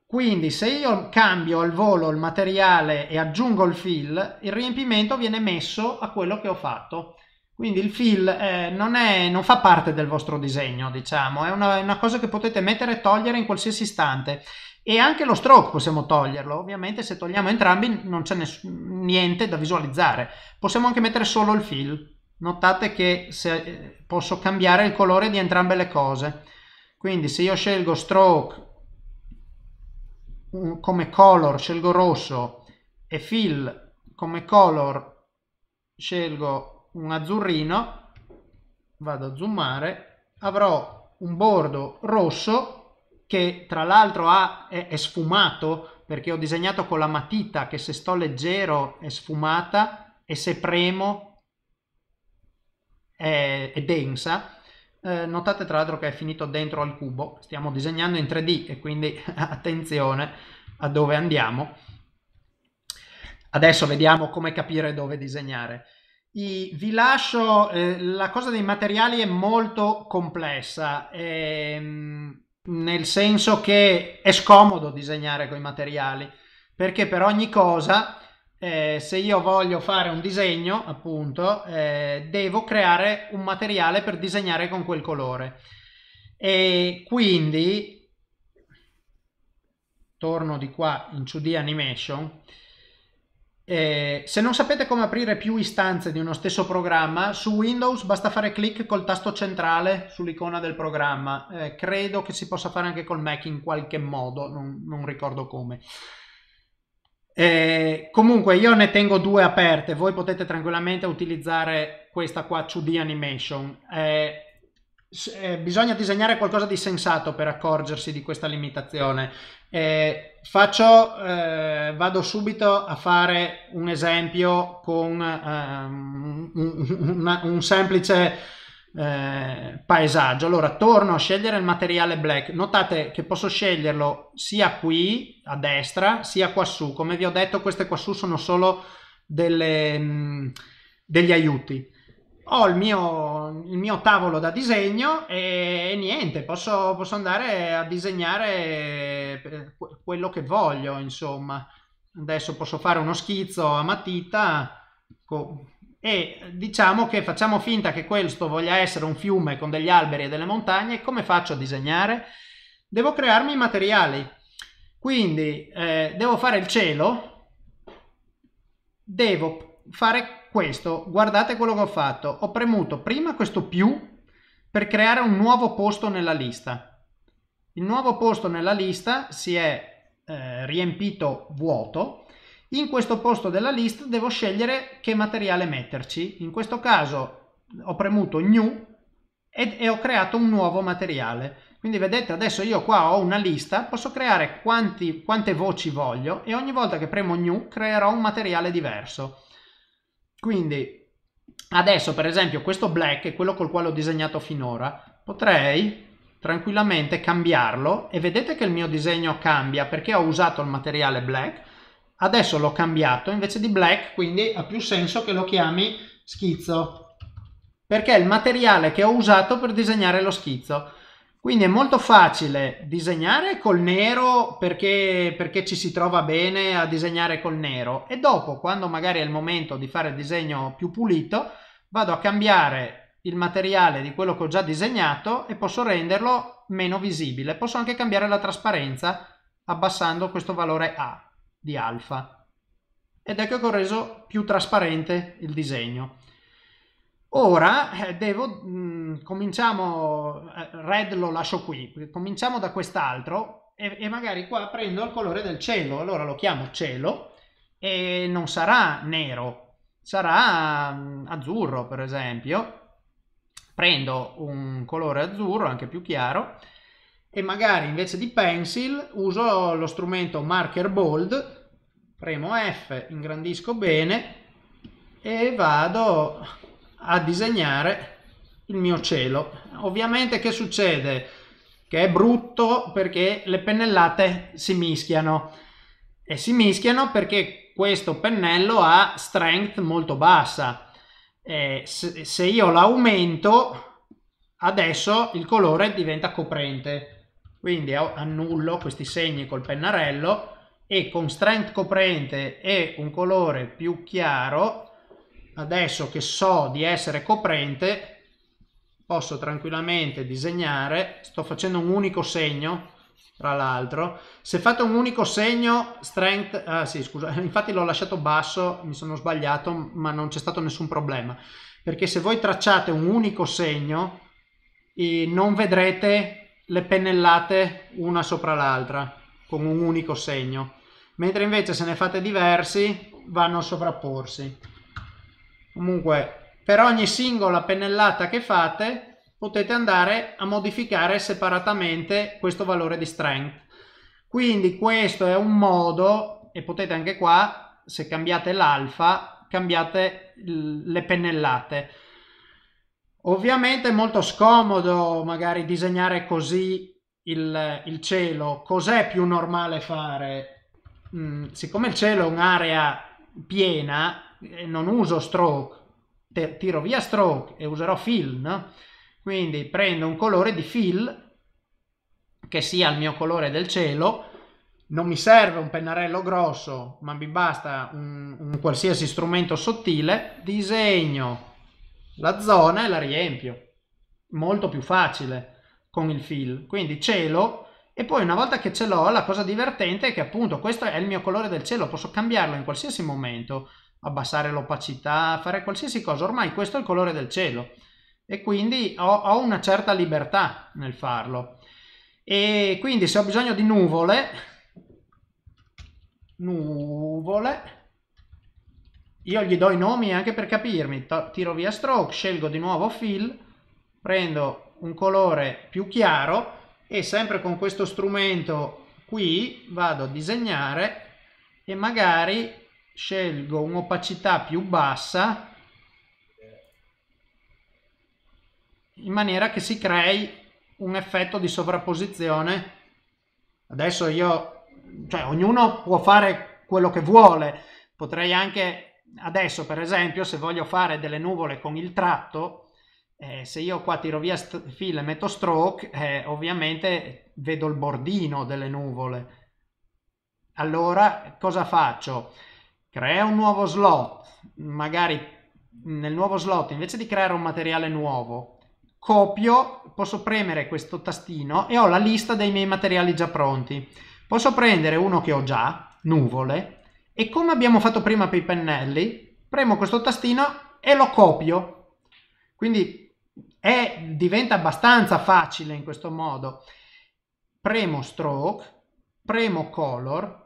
Quindi se io cambio al volo il materiale e aggiungo il fill, il riempimento viene messo a quello che ho fatto. Quindi il fill eh, non, è, non, fa parte del vostro disegno, diciamo, è una, è una cosa che potete mettere e togliere in qualsiasi istante e anche lo stroke possiamo toglierlo, ovviamente se togliamo entrambi non c'è niente da visualizzare, possiamo anche mettere solo il fill, notate che se, eh, posso cambiare il colore di entrambe le cose, quindi se io scelgo stroke come color scelgo rosso e fill come color scelgo un azzurrino, vado a zoomare, avrò un bordo rosso che tra l'altro è, è sfumato perché ho disegnato con la matita che se sto leggero è sfumata e se premo è, è densa. Eh, notate tra l'altro che è finito dentro al cubo, stiamo disegnando in 3D e quindi attenzione a dove andiamo. Adesso vediamo come capire dove disegnare. I, vi lascio, eh, la cosa dei materiali è molto complessa. Ehm, nel senso che è scomodo disegnare con i materiali, perché per ogni cosa, eh, se io voglio fare un disegno, appunto, eh, devo creare un materiale per disegnare con quel colore. E quindi, torno di qua in 2D Animation, eh, se non sapete come aprire più istanze di uno stesso programma, su Windows basta fare clic col tasto centrale sull'icona del programma. Eh, credo che si possa fare anche col Mac in qualche modo, non, non ricordo come. Eh, comunque io ne tengo due aperte, voi potete tranquillamente utilizzare questa qua 2D Animation. Eh, eh, bisogna disegnare qualcosa di sensato per accorgersi di questa limitazione. Eh, faccio, eh, vado subito a fare un esempio con um, un, un, semplice eh, paesaggio. Allora, torno a scegliere il materiale black. Notate che posso sceglierlo sia qui a destra sia quassù. Come vi ho detto, queste quassù sono solo delle, mm, degli aiuti ho il mio, il mio, tavolo da disegno e, e niente, posso, posso, andare a disegnare eh, quello che voglio, insomma. Adesso posso fare uno schizzo a matita e diciamo che facciamo finta che questo voglia essere un fiume con degli alberi e delle montagne. Come faccio a disegnare? Devo crearmi i materiali. Quindi eh, devo fare il cielo, devo fare questo, guardate quello che ho fatto. Ho premuto prima questo più per creare un nuovo posto nella lista. Il nuovo posto nella lista si è eh, riempito vuoto. In questo posto della lista devo scegliere che materiale metterci. In questo caso ho premuto new ed, e ho creato un nuovo materiale. Quindi vedete adesso io qua ho una lista, posso creare quanti, quante voci voglio e ogni volta che premo new creerò un materiale diverso. Quindi adesso per esempio questo black è quello col quale ho disegnato finora, potrei tranquillamente cambiarlo e vedete che il mio disegno cambia perché ho usato il materiale black, adesso l'ho cambiato invece di black quindi ha più senso che lo chiami schizzo perché è il materiale che ho usato per disegnare lo schizzo. Quindi è molto facile disegnare col nero perché, perché, ci si trova bene a disegnare col nero e dopo, quando magari è il momento di fare il disegno più pulito, vado a cambiare il materiale di quello che ho già disegnato e posso renderlo meno visibile. Posso anche cambiare la trasparenza abbassando questo valore A di alfa ed ecco che ho reso più trasparente il disegno. Ora eh, devo, mh, mm, cominciamo, eh, red lo lascio qui, cominciamo da quest'altro e, e magari qua prendo il colore del cielo, allora lo chiamo cielo e non sarà nero, sarà mh, mm, azzurro per esempio. Prendo un colore azzurro, anche più chiaro, e magari invece di pencil uso lo strumento marker bold, premo F, ingrandisco bene e vado a disegnare il mio cielo. Ovviamente che succede? Che è brutto perché le pennellate si mischiano e si mischiano perché questo pennello ha strength molto bassa. E se io l'aumento adesso il colore diventa coprente quindi annullo questi segni col pennarello e con strength coprente e un colore più chiaro adesso che so di essere coprente posso tranquillamente disegnare sto facendo un unico segno tra l'altro se fate un unico segno strength ah sì scusa infatti l'ho lasciato basso mi sono sbagliato ma non c'è stato nessun problema perché se voi tracciate un unico segno non vedrete le pennellate una sopra l'altra con un unico segno mentre invece se ne fate diversi vanno a sovrapporsi Comunque, per ogni singola pennellata che fate, potete andare a modificare separatamente questo valore di strength. Quindi questo è un modo, e potete anche qua, se cambiate l'alfa, cambiate le pennellate. Ovviamente è molto scomodo magari disegnare così il, il cielo. Cos'è più normale fare? Mm, siccome il cielo è un'area piena, non uso stroke, tiro via stroke e userò fill, no? Quindi prendo un colore di fill che sia il mio colore del cielo, non mi serve un pennarello grosso, ma mi basta un, un qualsiasi strumento sottile, disegno la zona e la riempio. Molto più facile con il fill. Quindi cielo e poi una volta che ce l'ho la cosa divertente è che appunto questo è il mio colore del cielo, posso cambiarlo in qualsiasi momento abbassare l'opacità, fare qualsiasi cosa, ormai questo è il colore del cielo e quindi ho, ho una certa libertà nel farlo. E quindi se ho bisogno di nuvole, nuvole, io gli do i nomi anche per capirmi, tiro via stroke, scelgo di nuovo fill, prendo un colore più chiaro e sempre con questo strumento qui vado a disegnare e magari scelgo un'opacità più bassa in maniera che si crei un effetto di sovrapposizione adesso io cioè ognuno può fare quello che vuole potrei anche adesso per esempio se voglio fare delle nuvole con il tratto eh, se io qua tiro via fill e metto stroke eh, ovviamente vedo il bordino delle nuvole allora cosa faccio Crea un nuovo slot, magari nel nuovo slot invece di creare un materiale nuovo, copio, posso premere questo tastino e ho la lista dei miei materiali già pronti. Posso prendere uno che ho già, nuvole, e come abbiamo fatto prima per i pennelli, premo questo tastino e lo copio. Quindi è, diventa abbastanza facile in questo modo. Premo stroke, premo color,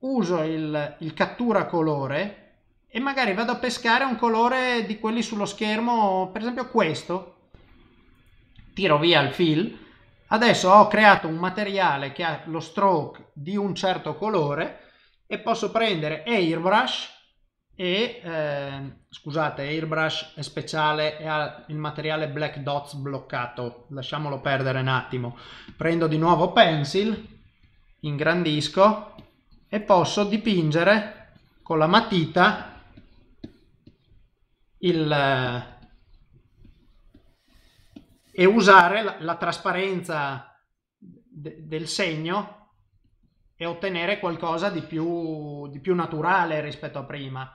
uso il, il cattura colore e magari vado a pescare un colore di quelli sullo schermo, per esempio questo, tiro via il fill, adesso ho creato un materiale che ha lo stroke di un certo colore e posso prendere airbrush e eh, scusate airbrush è speciale e ha il materiale black dots bloccato lasciamolo perdere un attimo prendo di nuovo pencil ingrandisco e posso dipingere con la matita il, eh, e usare la, la trasparenza de, del segno e ottenere qualcosa di più, di più, naturale rispetto a prima.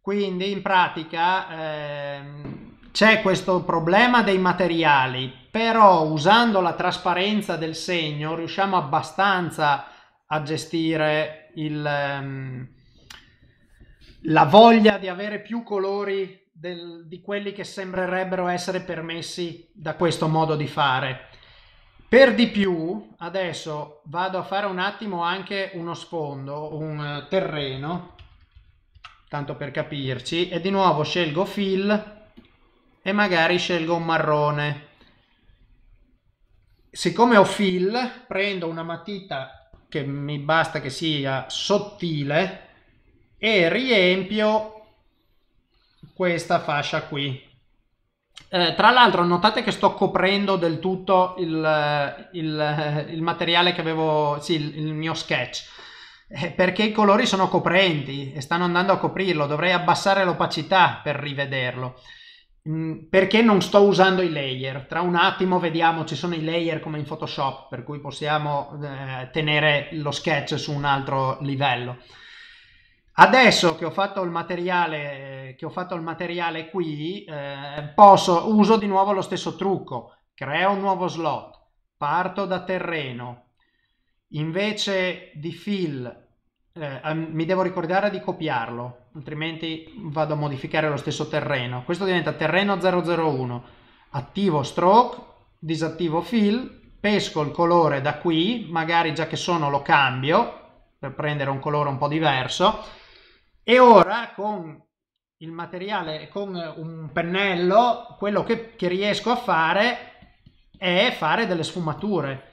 Quindi in pratica ehm, c'è questo problema dei materiali, però usando la trasparenza del segno riusciamo abbastanza a a gestire il, um, la voglia di avere più colori del, di quelli che sembrerebbero essere permessi da questo modo di fare. Per di più, adesso vado a fare un attimo anche uno sfondo, un terreno, tanto per capirci, e di nuovo scelgo fill e magari scelgo un marrone. Siccome ho fill, prendo una matita che mi basta che sia sottile e riempio questa fascia qui. Eh, tra l'altro notate che sto coprendo del tutto il, il, il materiale che avevo, sì, il, il mio sketch, eh, perché i colori sono coprenti e stanno andando a coprirlo, dovrei abbassare l'opacità per rivederlo. Mm, perché non sto usando i layer. Tra un attimo vediamo, ci sono i layer come in Photoshop, per cui possiamo eh, tenere lo sketch su un altro livello. Adesso che ho fatto il materiale, eh, che ho fatto il materiale qui, eh, posso, uso di nuovo lo stesso trucco. Creo un nuovo slot, parto da terreno, invece di fill, eh, mi devo ricordare di copiarlo, altrimenti vado a modificare lo stesso terreno. Questo diventa terreno 001, attivo stroke, disattivo fill, pesco il colore da qui, magari già che sono lo cambio per prendere un colore un po' diverso e ora con il materiale, con un pennello, quello che, che riesco a fare è fare delle sfumature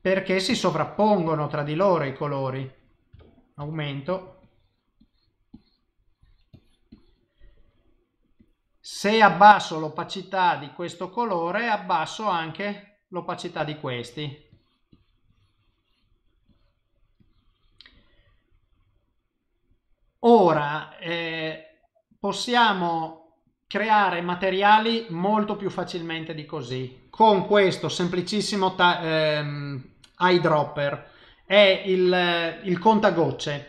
perché si sovrappongono tra di loro i colori aumento se abbasso l'opacità di questo colore abbasso anche l'opacità di questi ora eh, possiamo creare materiali molto più facilmente di così con questo semplicissimo ehm, eyedropper è il, il contagocce.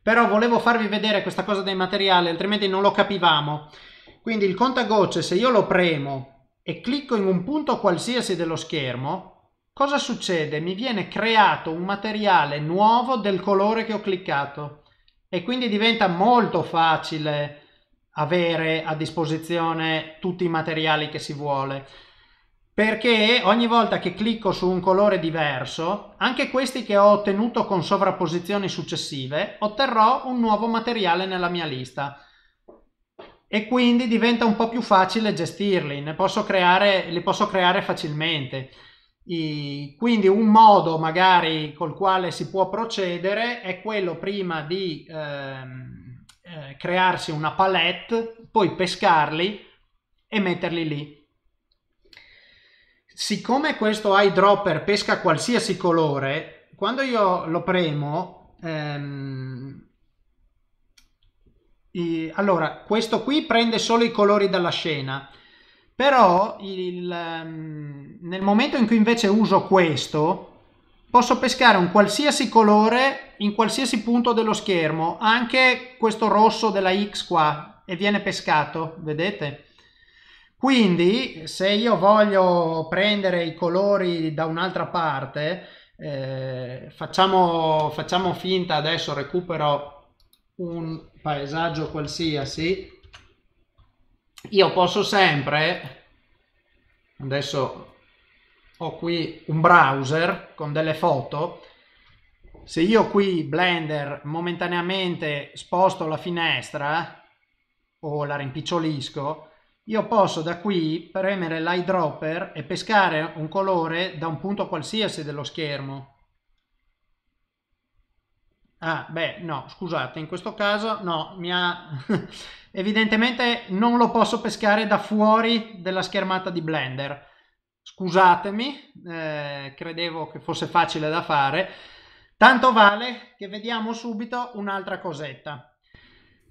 Però volevo farvi vedere questa cosa dei materiali, altrimenti non lo capivamo. Quindi il contagocce, se io lo premo e clicco in un punto qualsiasi dello schermo, cosa succede? Mi viene creato un materiale nuovo del colore che ho cliccato e quindi diventa molto facile avere a disposizione tutti i materiali che si vuole perché ogni volta che clicco su un colore diverso, anche questi che ho ottenuto con sovrapposizioni successive, otterrò un nuovo materiale nella mia lista e quindi diventa un po' più facile gestirli, ne posso creare, li posso creare facilmente. I, quindi un modo magari col quale si può procedere è quello prima di ehm, eh, crearsi una palette, poi pescarli e metterli lì siccome questo eyedropper pesca qualsiasi colore, quando io lo premo, ehm, i, allora questo qui prende solo i colori della scena, però il, um, nel momento in cui invece uso questo, posso pescare un qualsiasi colore in qualsiasi punto dello schermo, anche questo rosso della X qua, e viene pescato, vedete? Quindi se io voglio prendere i colori da un'altra parte, eh, facciamo, facciamo finta adesso, recupero un paesaggio qualsiasi, io posso sempre, adesso ho qui un browser con delle foto, se io qui Blender momentaneamente sposto la finestra o la rimpicciolisco, io posso da qui premere l'eyedropper e pescare un colore da un punto qualsiasi dello schermo. Ah, beh, no, scusate, in questo caso no, mi ha... evidentemente non lo posso pescare da fuori della schermata di Blender. Scusatemi, eh, credevo che fosse facile da fare. Tanto vale che vediamo subito un'altra cosetta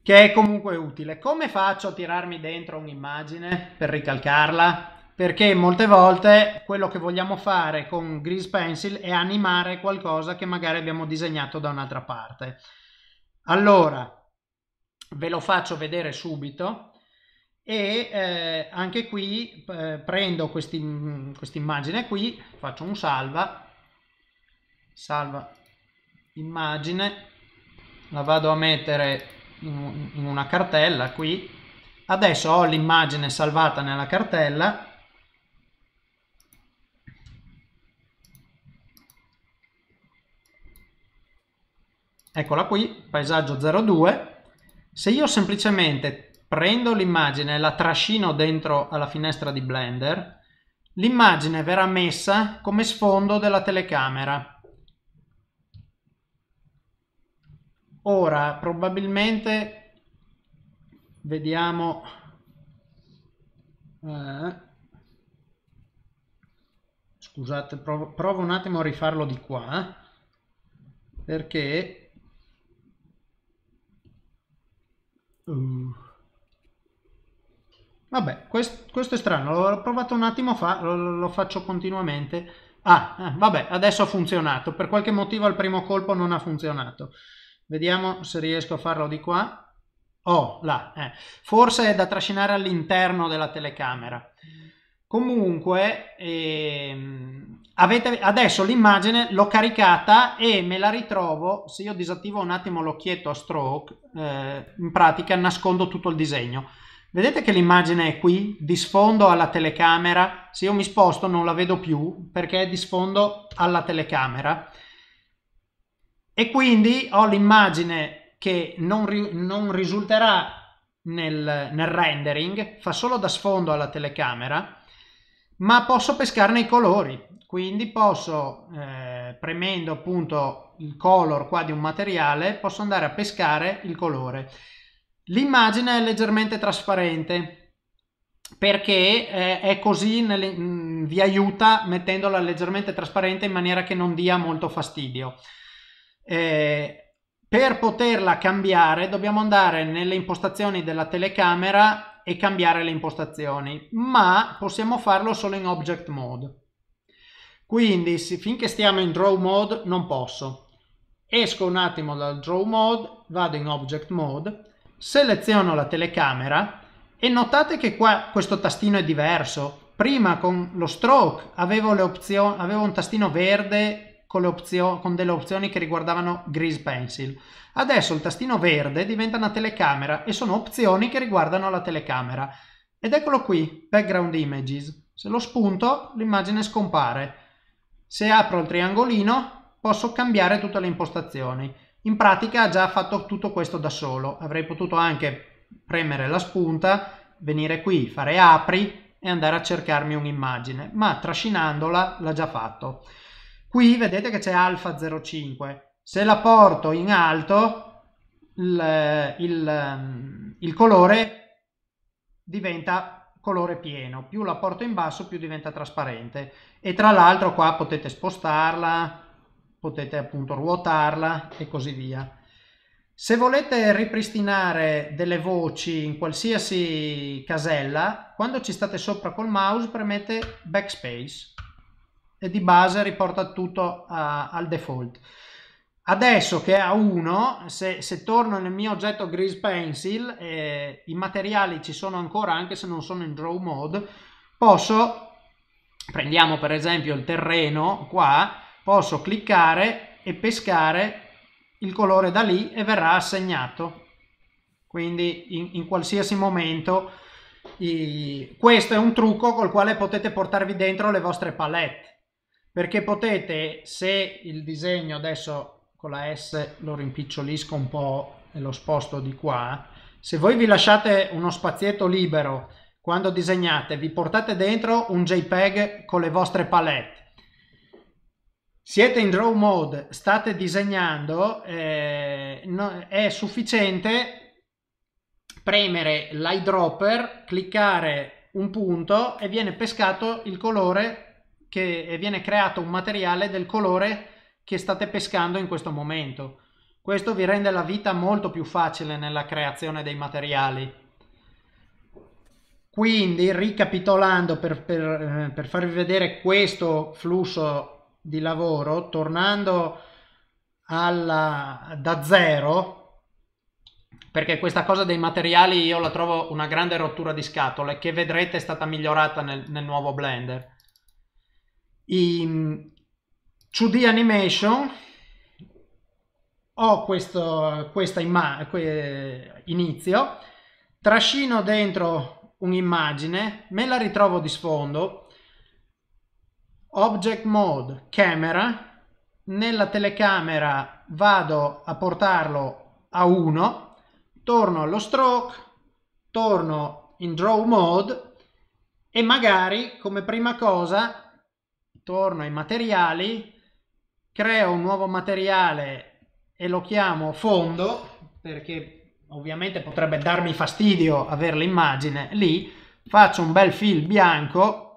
che è comunque utile. Come faccio a tirarmi dentro un'immagine per ricalcarla? Perché molte volte quello che vogliamo fare con Grease Pencil è animare qualcosa che magari abbiamo disegnato da un'altra parte. Allora, ve lo faccio vedere subito e eh, anche qui eh, prendo immagine qui, faccio un salva, salva immagine, la vado a mettere in, in una cartella qui, adesso ho l'immagine salvata nella cartella eccola qui, paesaggio 02, se io semplicemente prendo l'immagine e la trascino dentro alla finestra di Blender, l'immagine verrà messa come sfondo della telecamera. Ora, probabilmente, vediamo... Eh, scusate, provo, provo, un attimo a rifarlo di qua, eh, perché... Uh, vabbè, quest, questo è strano, l'ho provato un attimo fa, lo, lo faccio continuamente. Ah, eh, vabbè, adesso ha funzionato, per qualche motivo al primo colpo non ha funzionato. Vediamo se riesco a farlo di qua. Oh, là. Eh. Forse è da trascinare all'interno della telecamera. Comunque, ehm, avete, adesso l'immagine l'ho caricata e me la ritrovo, se io disattivo un attimo l'occhietto a stroke, eh, in pratica nascondo tutto il disegno. Vedete che l'immagine è qui, di sfondo alla telecamera, se io mi sposto non la vedo più perché è di sfondo alla telecamera e quindi ho l'immagine che non, ri non risulterà nel, nel, rendering, fa solo da sfondo alla telecamera, ma posso pescarne i colori, quindi posso, eh, premendo appunto il color qua di un materiale, posso andare a pescare il colore. L'immagine è leggermente trasparente perché eh, è così, nelle, mh, vi aiuta mettendola leggermente trasparente in maniera che non dia molto fastidio. Eh, per poterla cambiare dobbiamo andare nelle impostazioni della telecamera e cambiare le impostazioni, ma possiamo farlo solo in object mode. Quindi finché stiamo in draw mode non posso. Esco un attimo dal draw mode, vado in object mode, seleziono la telecamera e notate che qua questo tastino è diverso. Prima con lo stroke avevo, avevo un tastino verde con, opzio- con delle opzioni che riguardavano Grease Pencil. Adesso il tastino verde diventa una telecamera e sono opzioni che riguardano la telecamera. Ed eccolo qui, Background Images. Se lo spunto, l'immagine scompare. Se apro il triangolino, posso cambiare tutte le impostazioni. In pratica ha già fatto tutto questo da solo. Avrei potuto anche premere la spunta, venire qui, fare apri e andare a cercarmi un'immagine, ma trascinandola l'ha già fatto. Qui vedete che c'è alfa 0,5. Se la porto in alto, il, il, mm, il colore diventa colore pieno. Più la porto in basso, più diventa trasparente. E tra l'altro qua potete spostarla, potete appunto ruotarla e così via. Se volete ripristinare delle voci in qualsiasi casella, quando ci state sopra col mouse premete backspace e di base riporta tutto a, eh, al default. Adesso che è a 1, se, se, torno nel mio oggetto Grease Pencil, eh, i materiali ci sono ancora anche se non sono in Draw Mode, posso, prendiamo per esempio il terreno qua, posso cliccare e pescare il colore da lì e verrà assegnato. Quindi in, in qualsiasi momento, i, questo è un trucco col quale potete portarvi dentro le vostre palette perché potete, se il disegno adesso con la S lo rimpicciolisco un po' e lo sposto di qua, se voi vi lasciate uno spazietto libero quando disegnate, vi portate dentro un JPEG con le vostre palette. Siete in draw mode, state disegnando, eh, no, è sufficiente premere l'eyedropper, cliccare un punto e viene pescato il colore che eh, viene creato un materiale del colore che state pescando in questo momento. Questo vi rende la vita molto più facile nella creazione dei materiali. Quindi, ricapitolando per, per, eh, per farvi vedere questo flusso di lavoro, tornando alla, da zero, perché questa cosa dei materiali io la trovo una grande rottura di scatole che vedrete è stata migliorata nel, nel nuovo Blender in 2D animation ho questo questa immagine inizio trascino dentro un'immagine me la ritrovo di sfondo object mode camera nella telecamera vado a portarlo a 1 torno allo stroke torno in draw mode e magari come prima cosa torno ai materiali, creo un nuovo materiale e lo chiamo fondo, perché ovviamente potrebbe darmi fastidio avere l'immagine lì, faccio un bel fill bianco,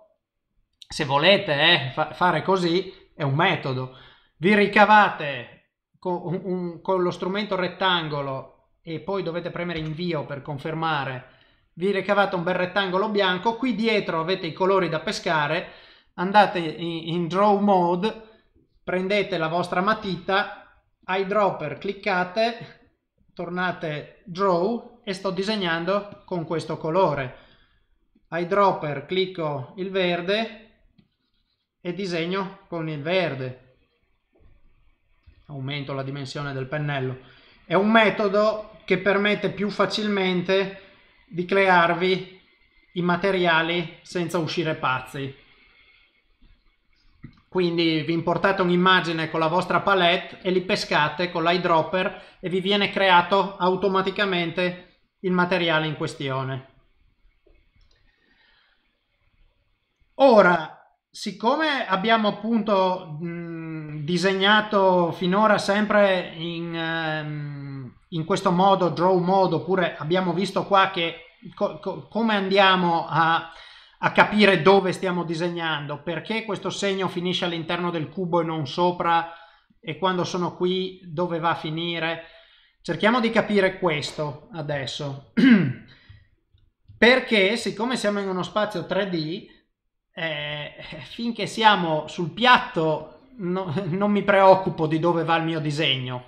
se volete eh, fa fare così è un metodo, vi ricavate con, un, con lo strumento rettangolo e poi dovete premere invio per confermare vi ricavate un bel rettangolo bianco, qui dietro avete i colori da pescare andate in, in draw mode, prendete la vostra matita, eyedropper, cliccate, tornate draw e sto disegnando con questo colore. Eyedropper, clicco il verde e disegno con il verde. Aumento la dimensione del pennello. È un metodo che permette più facilmente di crearvi i materiali senza uscire pazzi. Quindi vi importate un'immagine con la vostra palette e li pescate con l'eyedropper e vi viene creato automaticamente il materiale in questione. Ora, siccome abbiamo appunto mh, disegnato finora sempre in, ehm, in, questo modo, draw mode, oppure abbiamo visto qua che co co come andiamo a a capire dove stiamo disegnando, perché questo segno finisce all'interno del cubo e non sopra e quando sono qui dove va a finire. Cerchiamo di capire questo adesso, perché siccome siamo in uno spazio 3D, eh, finché siamo sul piatto no, non mi preoccupo di dove va il mio disegno,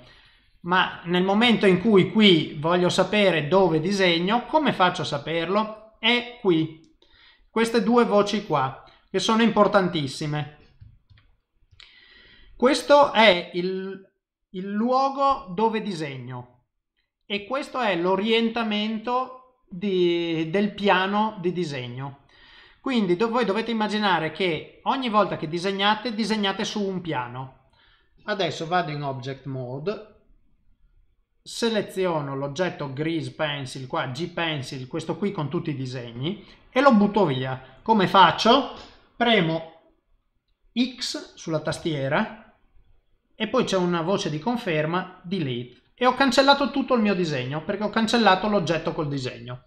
ma nel momento in cui qui voglio sapere dove disegno, come faccio a saperlo? È qui, queste due voci qua, che sono importantissime. Questo è il, il luogo dove disegno e questo è l'orientamento del piano di disegno. Quindi do, voi dovete immaginare che ogni volta che disegnate, disegnate su un piano. Adesso vado in Object Mode, seleziono l'oggetto Grease Pencil qua, G-Pencil, questo qui con tutti i disegni, e lo butto via. Come faccio? Premo X sulla tastiera e poi c'è una voce di conferma delete e ho cancellato tutto il mio disegno perché ho cancellato l'oggetto col disegno.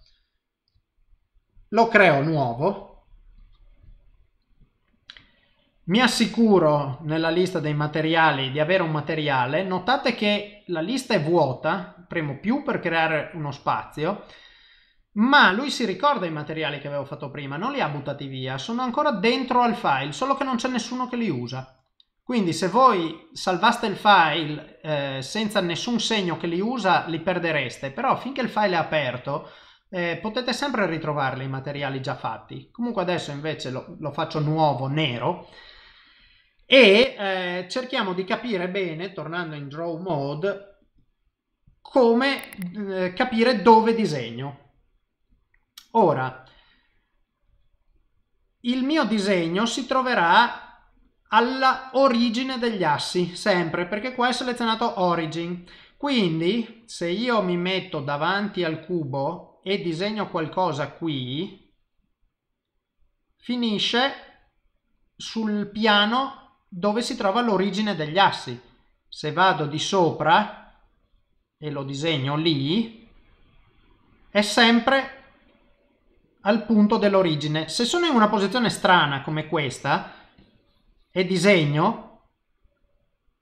Lo creo nuovo. Mi assicuro nella lista dei materiali di avere un materiale. Notate che la lista è vuota, premo più per creare uno spazio ma lui si ricorda i materiali che avevo fatto prima, non li ha buttati via, sono ancora dentro al file, solo che non c'è nessuno che li usa. Quindi se voi salvaste il file eh, senza nessun segno che li usa, li perdereste, però finché il file è aperto eh, potete sempre ritrovarli i materiali già fatti. Comunque adesso invece lo, lo faccio nuovo, nero, e eh, cerchiamo di capire bene, tornando in draw mode, come eh, capire dove disegno. Ora, il mio disegno si troverà alla origine degli assi, sempre, perché qua è selezionato origin. Quindi, se io mi metto davanti al cubo e disegno qualcosa qui, finisce sul piano dove si trova l'origine degli assi. Se vado di sopra e lo disegno lì, è sempre al punto dell'origine. Se sono in una posizione strana come questa e disegno,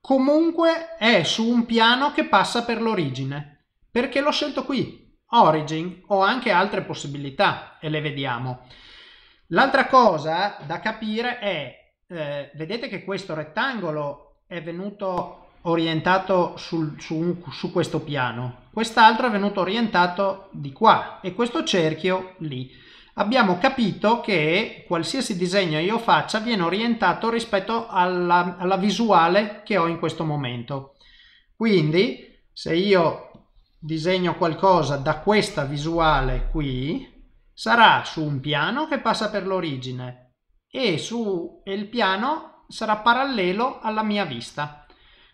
comunque è su un piano che passa per l'origine, perché l'ho scelto qui, origin, ho anche altre possibilità e le vediamo. L'altra cosa da capire è, eh, vedete che questo rettangolo è venuto orientato sul, su, un, su, questo piano, quest'altro è venuto orientato di qua e questo cerchio lì abbiamo capito che qualsiasi disegno io faccia viene orientato rispetto alla, alla visuale che ho in questo momento. Quindi se io disegno qualcosa da questa visuale qui, sarà su un piano che passa per l'origine e, su, e il piano sarà parallelo alla mia vista.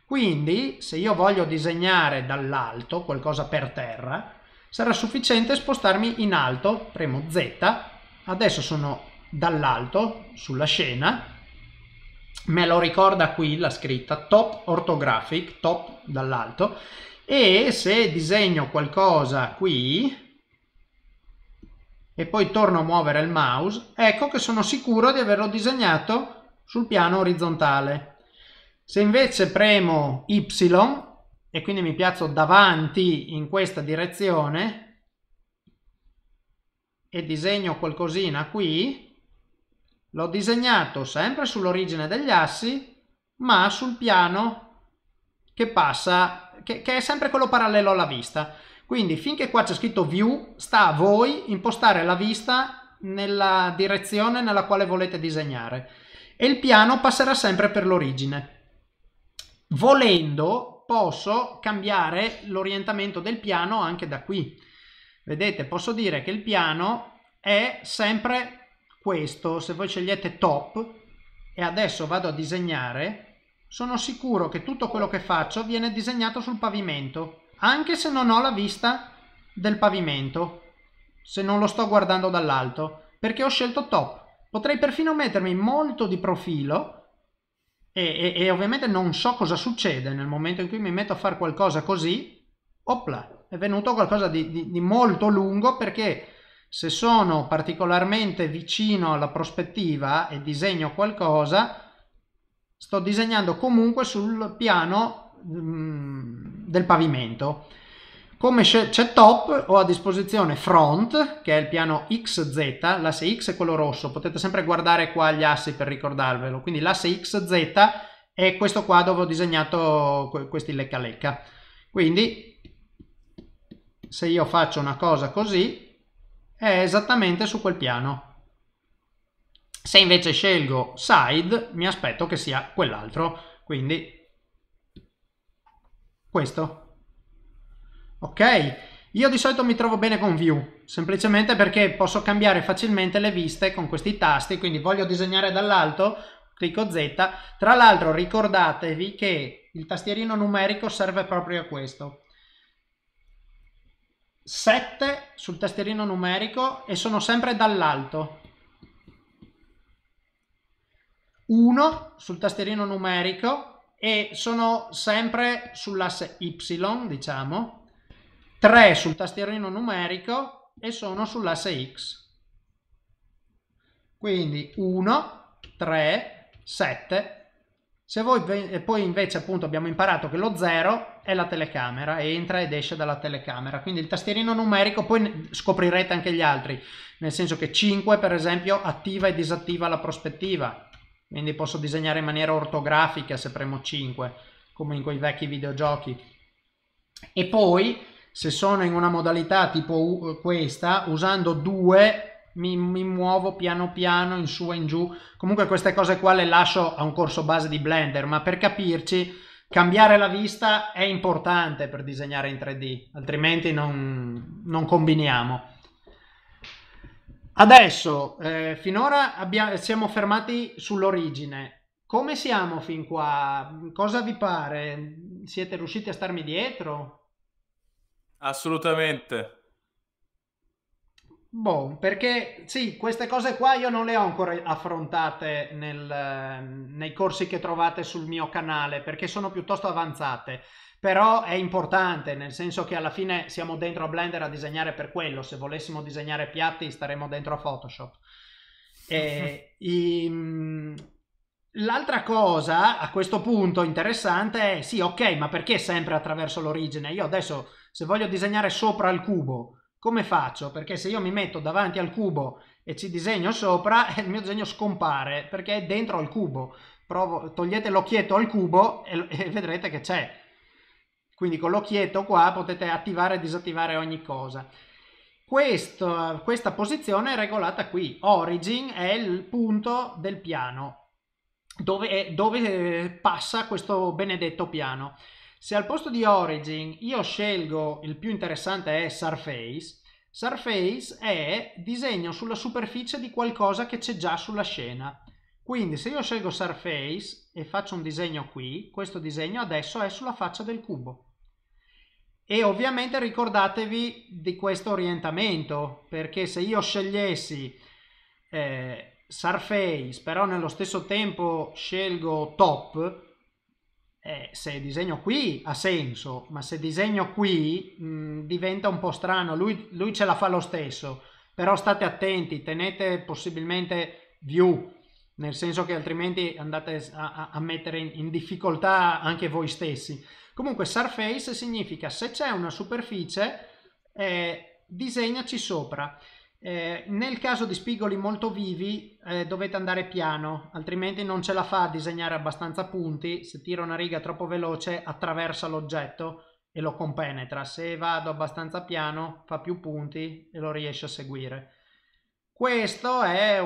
Quindi se io voglio disegnare dall'alto qualcosa per terra, sarà sufficiente spostarmi in alto, premo Z, adesso sono dall'alto sulla scena, me lo ricorda qui la scritta top orthographic, top dall'alto, e se disegno qualcosa qui e poi torno a muovere il mouse, ecco che sono sicuro di averlo disegnato sul piano orizzontale. Se invece premo Y e quindi mi piazzo davanti in questa direzione e disegno qualcosina qui, l'ho disegnato sempre sull'origine degli assi ma sul piano che passa, che, che è sempre quello parallelo alla vista. Quindi finché qua c'è scritto view, sta a voi impostare la vista nella direzione nella quale volete disegnare e il piano passerà sempre per l'origine. Volendo, posso cambiare l'orientamento del piano anche da qui. Vedete, posso dire che il piano è sempre questo. Se voi scegliete top e adesso vado a disegnare, sono sicuro che tutto quello che faccio viene disegnato sul pavimento, anche se non ho la vista del pavimento, se non lo sto guardando dall'alto, perché ho scelto top. Potrei perfino mettermi molto di profilo e, e, e, ovviamente non so cosa succede nel momento in cui mi metto a fare qualcosa così, opla, è venuto qualcosa di, di, di molto lungo perché se sono particolarmente vicino alla prospettiva e disegno qualcosa, sto disegnando comunque sul piano mh, mm, del pavimento come c'è top ho a disposizione front, che è il piano XZ, l'asse X è quello rosso, potete sempre guardare qua gli assi per ricordarvelo, quindi l'asse XZ è questo qua dove ho disegnato questi lecca lecca. Quindi se io faccio una cosa così è esattamente su quel piano. Se invece scelgo side mi aspetto che sia quell'altro, quindi questo ok? Io di solito mi trovo bene con View, semplicemente perché posso cambiare facilmente le viste con questi tasti, quindi voglio disegnare dall'alto, clicco Z. Tra l'altro ricordatevi che il tastierino numerico serve proprio a questo. 7 sul tastierino numerico e sono sempre dall'alto. 1 sul tastierino numerico e sono sempre sull'asse Y, diciamo, 3 sul tastierino numerico e sono sull'asse X. Quindi 1, 3, 7. Se voi e poi invece appunto abbiamo imparato che lo 0 è la telecamera, entra ed esce dalla telecamera, quindi il tastierino numerico poi scoprirete anche gli altri, nel senso che 5 per esempio attiva e disattiva la prospettiva, quindi posso disegnare in maniera ortografica se premo 5, come in quei vecchi videogiochi. E poi se sono in una modalità tipo eh, questa, usando due mi, mi, muovo piano piano in su e in giù. Comunque queste cose qua le lascio a un corso base di Blender, ma per capirci cambiare la vista è importante per disegnare in 3D, altrimenti non, non combiniamo. Adesso, eh, finora abbiamo, siamo fermati sull'origine. Come siamo fin qua? Cosa vi pare? Siete riusciti a starmi dietro? Assolutamente. Boh, perché sì, queste cose qua io non le ho ancora affrontate nel, nei corsi che trovate sul mio canale perché sono piuttosto avanzate, però è importante nel senso che alla fine siamo dentro a Blender a disegnare per quello, se volessimo disegnare piatti staremmo dentro a Photoshop. E, i, L'altra cosa a questo punto interessante è sì, ok, ma perché sempre attraverso l'origine? Io adesso se voglio disegnare sopra il cubo, come faccio? Perché se io mi metto davanti al cubo e ci disegno sopra, il mio disegno scompare perché è dentro al cubo. Provo, togliete l'occhietto al cubo e, e vedrete che c'è. Quindi con l'occhietto qua potete attivare e disattivare ogni cosa. Questo, questa posizione è regolata qui. Origin è il punto del piano dove, dove eh, passa questo benedetto piano. Se al posto di Origin io scelgo il più interessante è Surface, Surface è disegno sulla superficie di qualcosa che c'è già sulla scena. Quindi se io scelgo Surface e faccio un disegno qui, questo disegno adesso è sulla faccia del cubo. E ovviamente ricordatevi di questo orientamento, perché se io scegliessi eh, Surface, però nello stesso tempo scelgo Top, eh, se disegno qui ha senso, ma se disegno qui mh, diventa un po' strano, lui, lui ce la fa lo stesso, però state attenti, tenete possibilmente view, nel senso che altrimenti andate a, a mettere in, in difficoltà anche voi stessi. Comunque surface significa se c'è una superficie eh, disegnaci sopra. Eh, nel caso di spigoli molto vivi eh, dovete andare piano, altrimenti non ce la fa a disegnare abbastanza punti, se tiro una riga troppo veloce attraversa l'oggetto e lo compenetra, se vado abbastanza piano fa più punti e lo riesce a seguire. Questo è,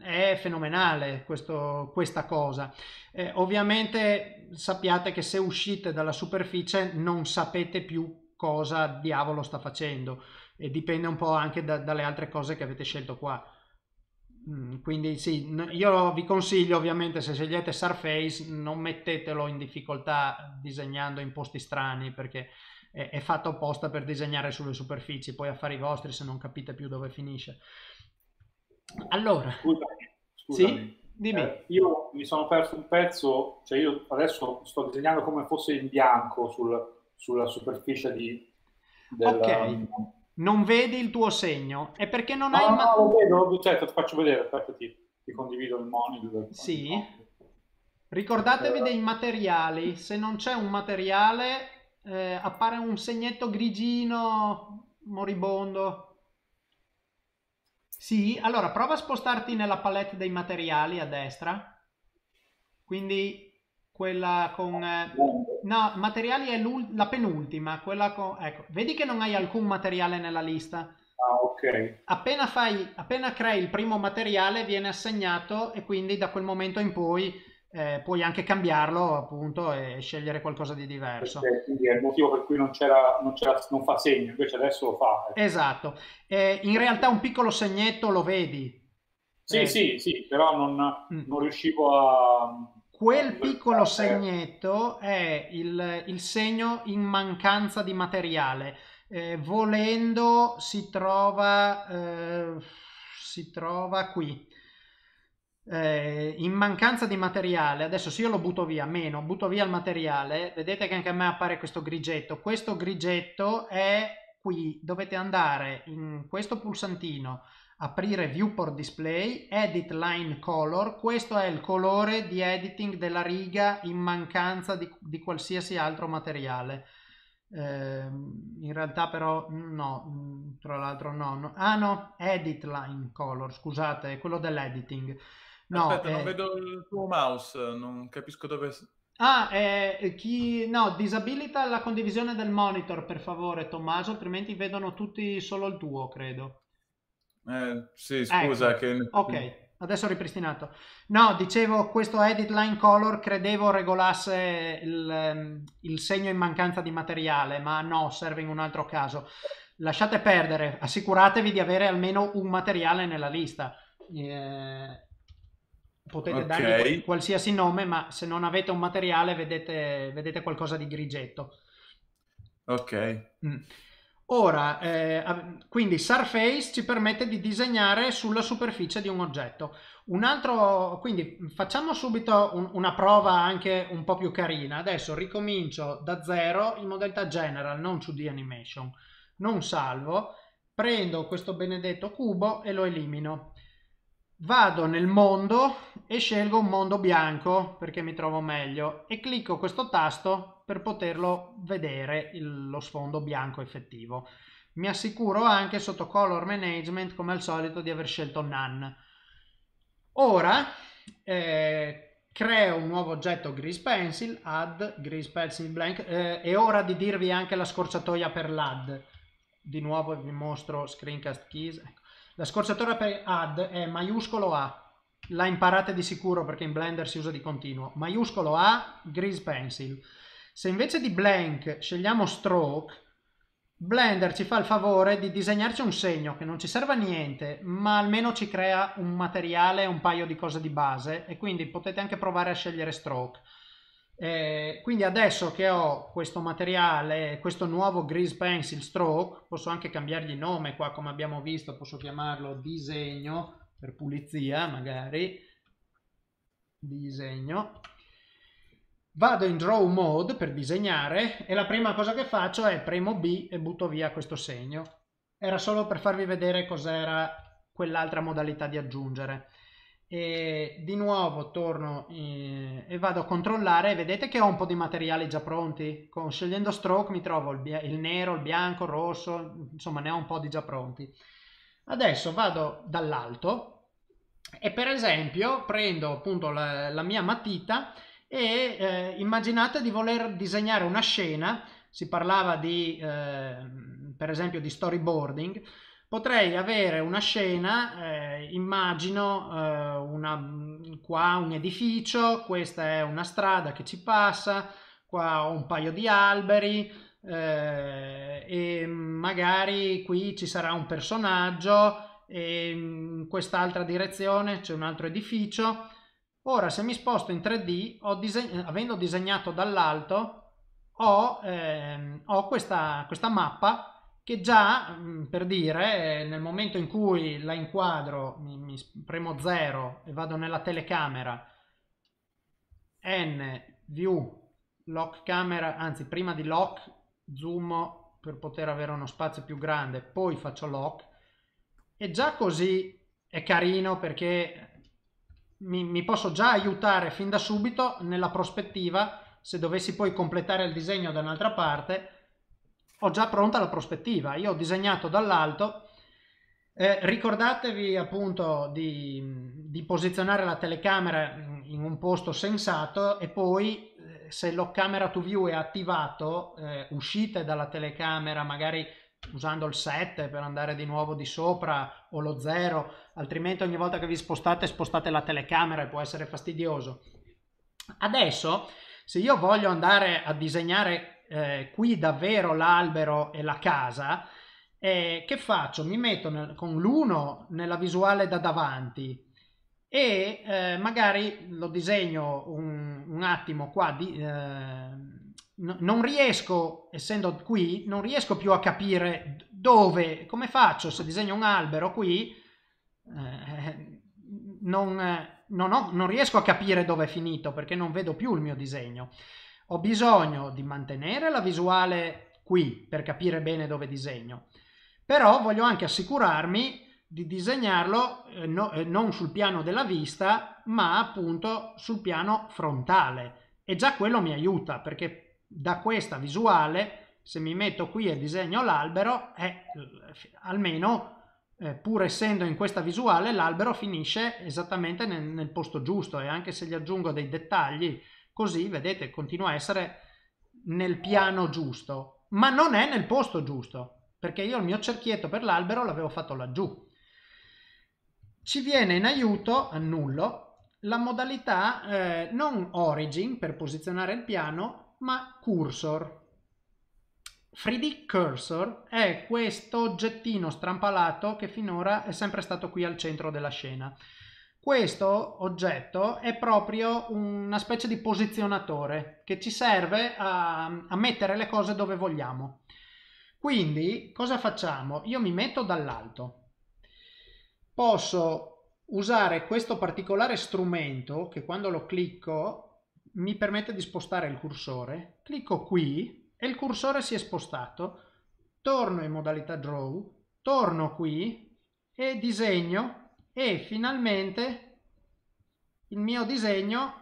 è fenomenale, questo, questa cosa. Eh, ovviamente sappiate che se uscite dalla superficie non sapete più cosa diavolo sta facendo e dipende un po' anche da, dalle altre cose che avete scelto qua. Mm, quindi sì, io vi consiglio ovviamente se scegliete Surface non mettetelo in difficoltà disegnando in posti strani perché è, è fatto apposta per disegnare sulle superfici, poi affari vostri se non capite più dove finisce. Allora, scusami, scusami. Sì? Eh, Dimmi. Eh, io mi sono perso un pezzo, cioè io adesso sto disegnando come fosse in bianco sul, sulla superficie di, della, okay non vedi il tuo segno, è perché non no, hai... No, ah, no, lo vedo, certo, ti faccio vedere, aspetta, ti, ti condivido il monitor. Sì. Monitor. Ricordatevi cioè, dei materiali, se non c'è un materiale eh, appare un segnetto grigino moribondo. Sì, allora prova a spostarti nella palette dei materiali a destra. Quindi quella con... Eh, no, materiali è la penultima, quella con... Ecco, vedi che non hai alcun materiale nella lista. Ah, ok. Appena, fai, appena crei il primo materiale viene assegnato e quindi da quel momento in poi eh, puoi anche cambiarlo appunto e scegliere qualcosa di diverso. Perché, quindi è il motivo per cui non, c'era, non, c'era, non fa segno, invece adesso lo fa. Ecco. Esatto. Eh, in realtà un piccolo segnetto lo vedi. Sì, eh. sì, sì, però non, mm. non riuscivo a quel piccolo segnetto è il, il segno in mancanza di materiale. Eh, volendo si trova, eh, si trova qui. Eh, in mancanza di materiale, adesso se io lo butto via, meno, butto via il materiale, vedete che anche a me appare questo grigetto. Questo grigetto è qui, dovete andare in questo pulsantino, aprire viewport display, edit line color, questo è il colore di editing della riga in mancanza di, di qualsiasi altro materiale. Eh, in realtà però no, tra l'altro no, no, ah no, edit line color, scusate, è quello dell'editing. No, Aspetta, eh... non vedo il tuo mouse, non capisco dove... Ah, eh, chi... no, disabilita la condivisione del monitor per favore Tommaso, altrimenti vedono tutti solo il tuo, credo. Eh, sì, eh, scusa ecco. che... Ok, adesso ho ripristinato. No, dicevo, questo edit line color credevo regolasse il, ehm, il segno in mancanza di materiale, ma no, serve in un altro caso. Lasciate perdere, assicuratevi di avere almeno un materiale nella lista. Eh, potete okay. dargli qualsiasi nome, ma se non avete un materiale vedete, vedete qualcosa di grigetto. Ok. Mm. Ora, eh, quindi Surface ci permette di disegnare sulla superficie di un oggetto. Un altro, quindi facciamo subito un, una prova anche un po' più carina. Adesso ricomincio da zero in modalità general, non 2D animation. Non salvo, prendo questo benedetto cubo e lo elimino vado nel mondo e scelgo un mondo bianco perché mi trovo meglio e clicco questo tasto per poterlo vedere il, lo sfondo bianco effettivo. Mi assicuro anche sotto color management come al solito di aver scelto none. Ora eh, creo un nuovo oggetto grease pencil, add grease pencil blank, eh, è ora di dirvi anche la scorciatoia per l'add. Di nuovo vi mostro screencast keys, ecco la scorciatoia per add è maiuscolo A, la imparate di sicuro perché in Blender si usa di continuo, maiuscolo A, grease pencil. Se invece di blank scegliamo stroke, Blender ci fa il favore di disegnarci un segno che non ci serve a niente, ma almeno ci crea un materiale e un paio di cose di base e quindi potete anche provare a scegliere stroke. Eh, quindi adesso che ho questo materiale, questo nuovo Grease Pencil Stroke, posso anche cambiargli nome qua come abbiamo visto, posso chiamarlo disegno per pulizia magari, disegno. Vado in Draw Mode per disegnare e la prima cosa che faccio è premo B e butto via questo segno. Era solo per farvi vedere cos'era quell'altra modalità di aggiungere e di nuovo torno eh, e vado a controllare vedete che ho un po' di materiali già pronti Con, scegliendo stroke mi trovo il, il, nero, il bianco, il rosso insomma ne ho un po' di già pronti adesso vado dall'alto e per esempio prendo appunto la, la mia matita e eh, immaginate di voler disegnare una scena si parlava di eh, per esempio di storyboarding potrei avere una scena, eh, immagino eh, una, qua un edificio, questa è una strada che ci passa, qua ho un paio di alberi eh, e magari qui ci sarà un personaggio e in quest'altra direzione c'è un altro edificio. Ora se mi sposto in 3D, diseg avendo disegnato dall'alto, ho, ehm, ho questa, questa mappa che già mm, per dire nel momento in cui la inquadro mi, mi premo 0 e vado nella telecamera n view lock camera anzi prima di lock zoom per poter avere uno spazio più grande poi faccio lock e già così è carino perché mi, mi posso già aiutare fin da subito nella prospettiva se dovessi poi completare il disegno da un'altra parte ho già pronta la prospettiva, io ho disegnato dall'alto, eh, ricordatevi appunto di, di, posizionare la telecamera in un posto sensato e poi eh, se lo camera to view è attivato eh, uscite dalla telecamera magari usando il 7 per andare di nuovo di sopra o lo 0 altrimenti ogni volta che vi spostate spostate la telecamera e può essere fastidioso adesso se io voglio andare a disegnare eh, qui davvero l'albero e la casa, eh, che faccio? Mi metto nel, con l'uno nella visuale da davanti e eh, magari lo disegno un, un attimo qua di, eh, no, non riesco essendo qui non riesco più a capire dove come faccio se disegno un albero qui eh, non, non, ho, non riesco a capire dove è finito perché non vedo più il mio disegno ho bisogno di mantenere la visuale qui per capire bene dove disegno, però voglio anche assicurarmi di disegnarlo eh, no, eh, non sul piano della vista, ma appunto sul piano frontale. E già quello mi aiuta, perché da questa visuale, se mi metto qui e disegno l'albero, eh, almeno eh, pur essendo in questa visuale, l'albero finisce esattamente nel, nel posto giusto e anche se gli aggiungo dei dettagli Così, vedete, continua a essere nel piano giusto, ma non è nel posto giusto, perché io il mio cerchietto per l'albero l'avevo fatto laggiù. Ci viene in aiuto, annullo, la modalità eh, non origin per posizionare il piano, ma cursor. 3D Cursor è questo oggettino strampalato che finora è sempre stato qui al centro della scena. Questo oggetto è proprio una specie di posizionatore che ci serve a, a mettere le cose dove vogliamo. Quindi cosa facciamo? Io mi metto dall'alto. Posso usare questo particolare strumento che quando lo clicco mi permette di spostare il cursore. Clicco qui e il cursore si è spostato. Torno in modalità draw, torno qui e disegno e finalmente il mio disegno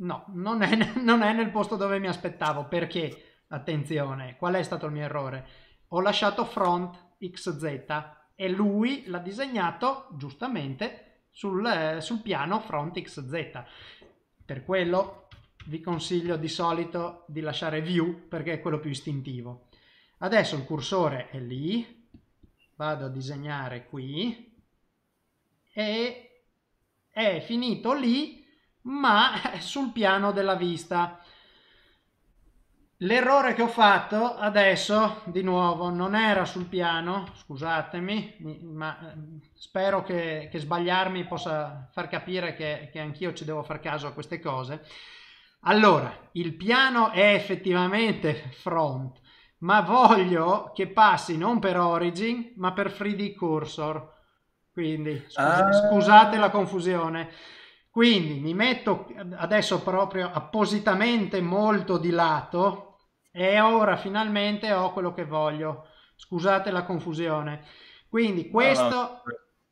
no, non è, non è nel posto dove mi aspettavo perché, attenzione, qual è stato il mio errore? Ho lasciato front xz e lui l'ha disegnato giustamente sul, eh, sul piano front xz. Per quello vi consiglio di solito di lasciare view perché è quello più istintivo. Adesso il cursore è lì, vado a disegnare qui, e è finito lì, ma sul piano della vista. L'errore che ho fatto adesso, di nuovo, non era sul piano, scusatemi, ma eh, spero che, che sbagliarmi possa far capire che, che anch'io ci devo far caso a queste cose. Allora, il piano è effettivamente front, ma voglio che passi non per origin, ma per 3D cursor. Quindi scusa, ah. scusate la confusione. Quindi mi metto adesso proprio appositamente molto di lato e ora finalmente ho quello che voglio. Scusate la confusione. Quindi questo ah.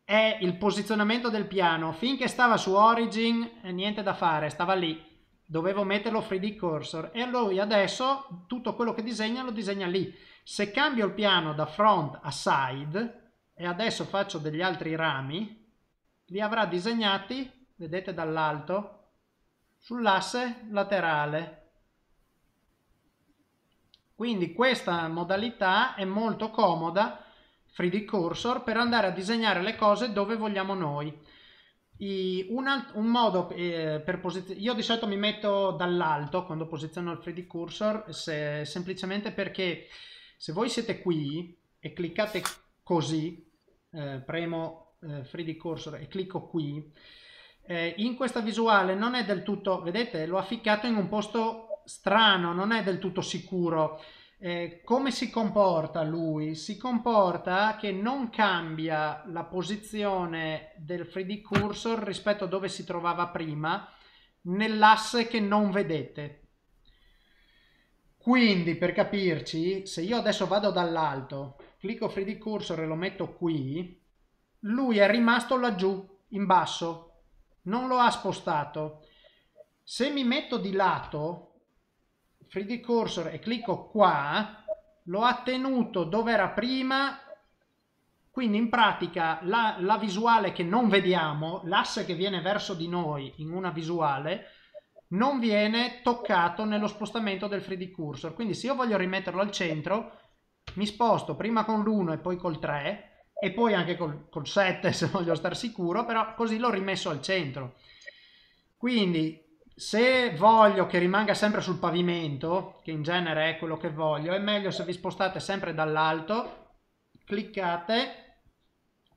è il posizionamento del piano. Finché stava su Origin, eh, niente da fare, stava lì dovevo metterlo 3D cursor e lui adesso tutto quello che disegna lo disegna lì. Se cambio il piano da front a side, e adesso faccio degli altri rami, li avrà disegnati, vedete dall'alto, sull'asse laterale. Quindi questa modalità è molto comoda, 3D Cursor, per andare a disegnare le cose dove vogliamo noi. I, un, un, modo eh, per posizionare, io di solito mi metto dall'alto quando posiziono il 3D Cursor, se, semplicemente perché se voi siete qui e cliccate così, eh, premo eh, 3D Cursor e clicco qui, eh, in questa visuale non è del tutto, vedete, l'ho afficcato in un posto strano, non è del tutto sicuro. Eh, come si comporta lui? Si comporta che non cambia la posizione del 3D cursor rispetto a dove si trovava prima nell'asse che non vedete. Quindi per capirci, se io adesso vado dall'alto clicco 3D cursor e lo metto qui, lui è rimasto laggiù, in basso, non lo ha spostato. Se mi metto di lato, 3D cursor e clicco qua, lo ha tenuto dove era prima, quindi in pratica la, la visuale che non vediamo, l'asse che viene verso di noi in una visuale, non viene toccato nello spostamento del 3D cursor. Quindi se io voglio rimetterlo al centro, mi sposto prima con l'1 e poi col 3 e poi anche col, col 7 se voglio star sicuro, però così l'ho rimesso al centro. Quindi se voglio che rimanga sempre sul pavimento, che in genere è quello che voglio, è meglio se vi spostate sempre dall'alto, cliccate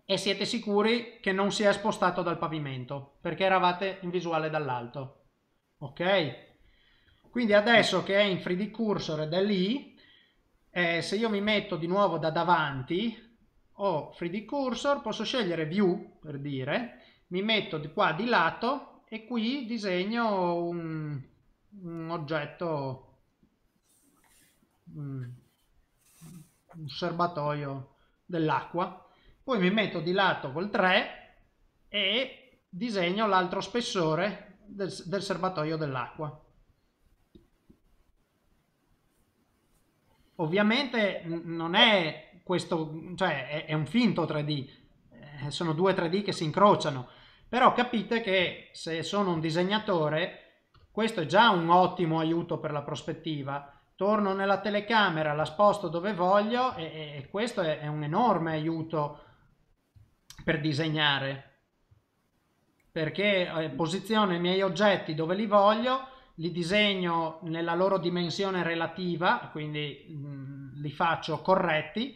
e siete sicuri che non si è spostato dal pavimento, perché eravate in visuale dall'alto. Ok? Quindi adesso che è in 3D Cursor ed è lì, eh, se io mi metto di nuovo da davanti ho 3D cursor, posso scegliere view per dire, mi metto di qua di lato e qui disegno un, un oggetto, un, un serbatoio dell'acqua, poi mi metto di lato col 3 e disegno l'altro spessore del, del serbatoio dell'acqua. ovviamente non è questo, cioè è, è un finto 3D, eh, sono due 3D che si incrociano, però capite che se sono un disegnatore questo è già un ottimo aiuto per la prospettiva, torno nella telecamera, la sposto dove voglio e, e questo è, è un enorme aiuto per disegnare perché eh, posiziono i miei oggetti dove li voglio li disegno nella loro dimensione relativa, quindi mh, li faccio corretti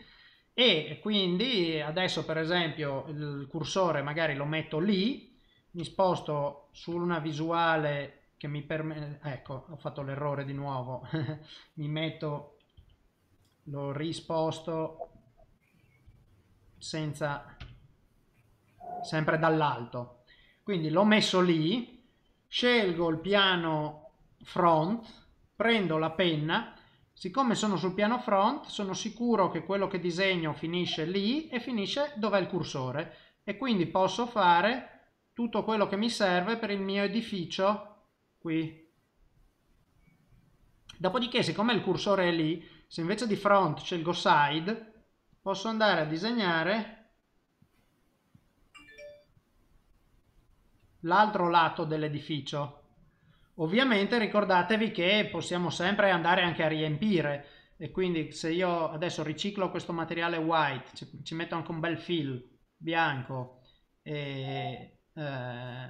e quindi adesso per esempio il cursore magari lo metto lì, mi sposto su una visuale che mi permette, ecco ho fatto l'errore di nuovo, mi metto, lo risposto senza, sempre dall'alto, quindi l'ho messo lì, scelgo il piano front, prendo la penna, siccome sono sul piano front sono sicuro che quello che disegno finisce lì e finisce dove è il cursore e quindi posso fare tutto quello che mi serve per il mio edificio qui. Dopodiché siccome il cursore è lì, se invece di front scelgo side, posso andare a disegnare l'altro lato dell'edificio Ovviamente ricordatevi che possiamo sempre andare anche a riempire e quindi se io adesso riciclo questo materiale white, ci, ci metto anche un bel fill bianco e eh,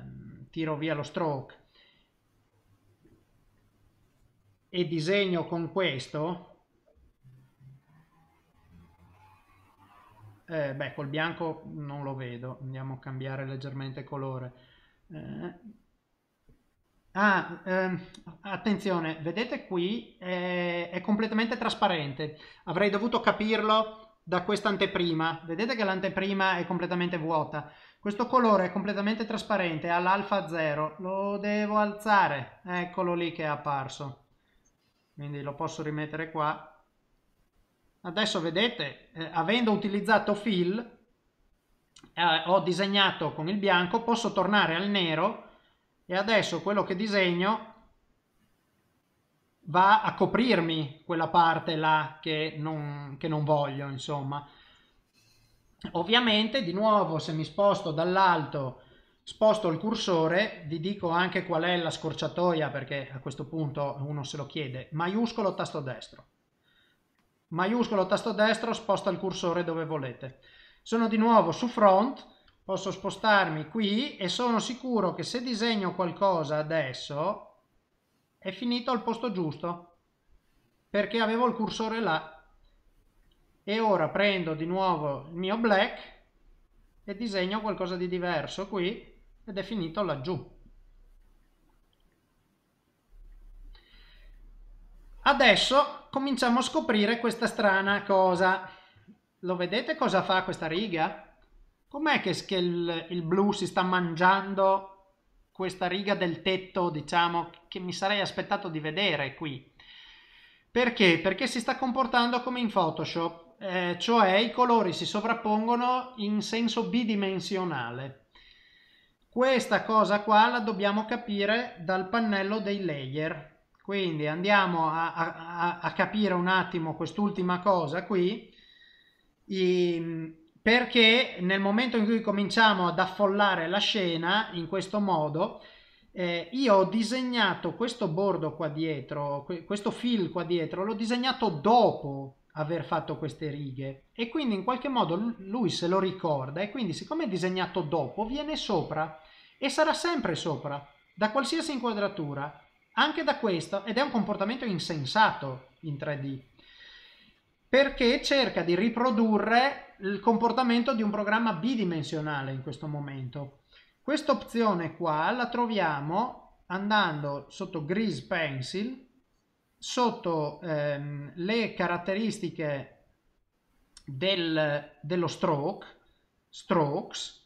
tiro via lo stroke e disegno con questo, eh, beh col bianco non lo vedo, andiamo a cambiare leggermente colore. Eh, Ah, ehm, attenzione, vedete qui è, è completamente trasparente. Avrei dovuto capirlo da questa anteprima. Vedete che l'anteprima è completamente vuota. Questo colore è completamente trasparente, ha l'alfa 0. Lo devo alzare. Eccolo lì che è apparso. Quindi lo posso rimettere qua. Adesso vedete, eh, avendo utilizzato fill, eh, ho disegnato con il bianco, posso tornare al nero e adesso quello che disegno va a coprirmi quella parte là che non, che non voglio insomma ovviamente di nuovo se mi sposto dall'alto sposto il cursore vi dico anche qual è la scorciatoia perché a questo punto uno se lo chiede maiuscolo tasto destro maiuscolo tasto destro sposto il cursore dove volete sono di nuovo su front posso spostarmi qui e sono sicuro che se disegno qualcosa adesso è finito al posto giusto perché avevo il cursore là e ora prendo di nuovo il mio black e disegno qualcosa di diverso qui ed è finito laggiù adesso cominciamo a scoprire questa strana cosa lo vedete cosa fa questa riga? Com'è che, che il, il, blu si sta mangiando questa riga del tetto, diciamo, che mi sarei aspettato di vedere qui? Perché? Perché si sta comportando come in Photoshop, eh, cioè i colori si sovrappongono in senso bidimensionale. Questa cosa qua la dobbiamo capire dal pannello dei layer. Quindi andiamo a, a, a capire un attimo quest'ultima cosa qui. I, ehm, perché nel momento in cui cominciamo ad affollare la scena in questo modo eh, io ho disegnato questo bordo qua dietro questo fill qua dietro l'ho disegnato dopo aver fatto queste righe e quindi in qualche modo lui se lo ricorda e quindi siccome è disegnato dopo viene sopra e sarà sempre sopra da qualsiasi inquadratura anche da questo ed è un comportamento insensato in 3D perché cerca di riprodurre il comportamento di un programma bidimensionale in questo momento. Questa opzione qua la troviamo andando sotto Grease Pencil, sotto ehm, le caratteristiche del, dello stroke, strokes,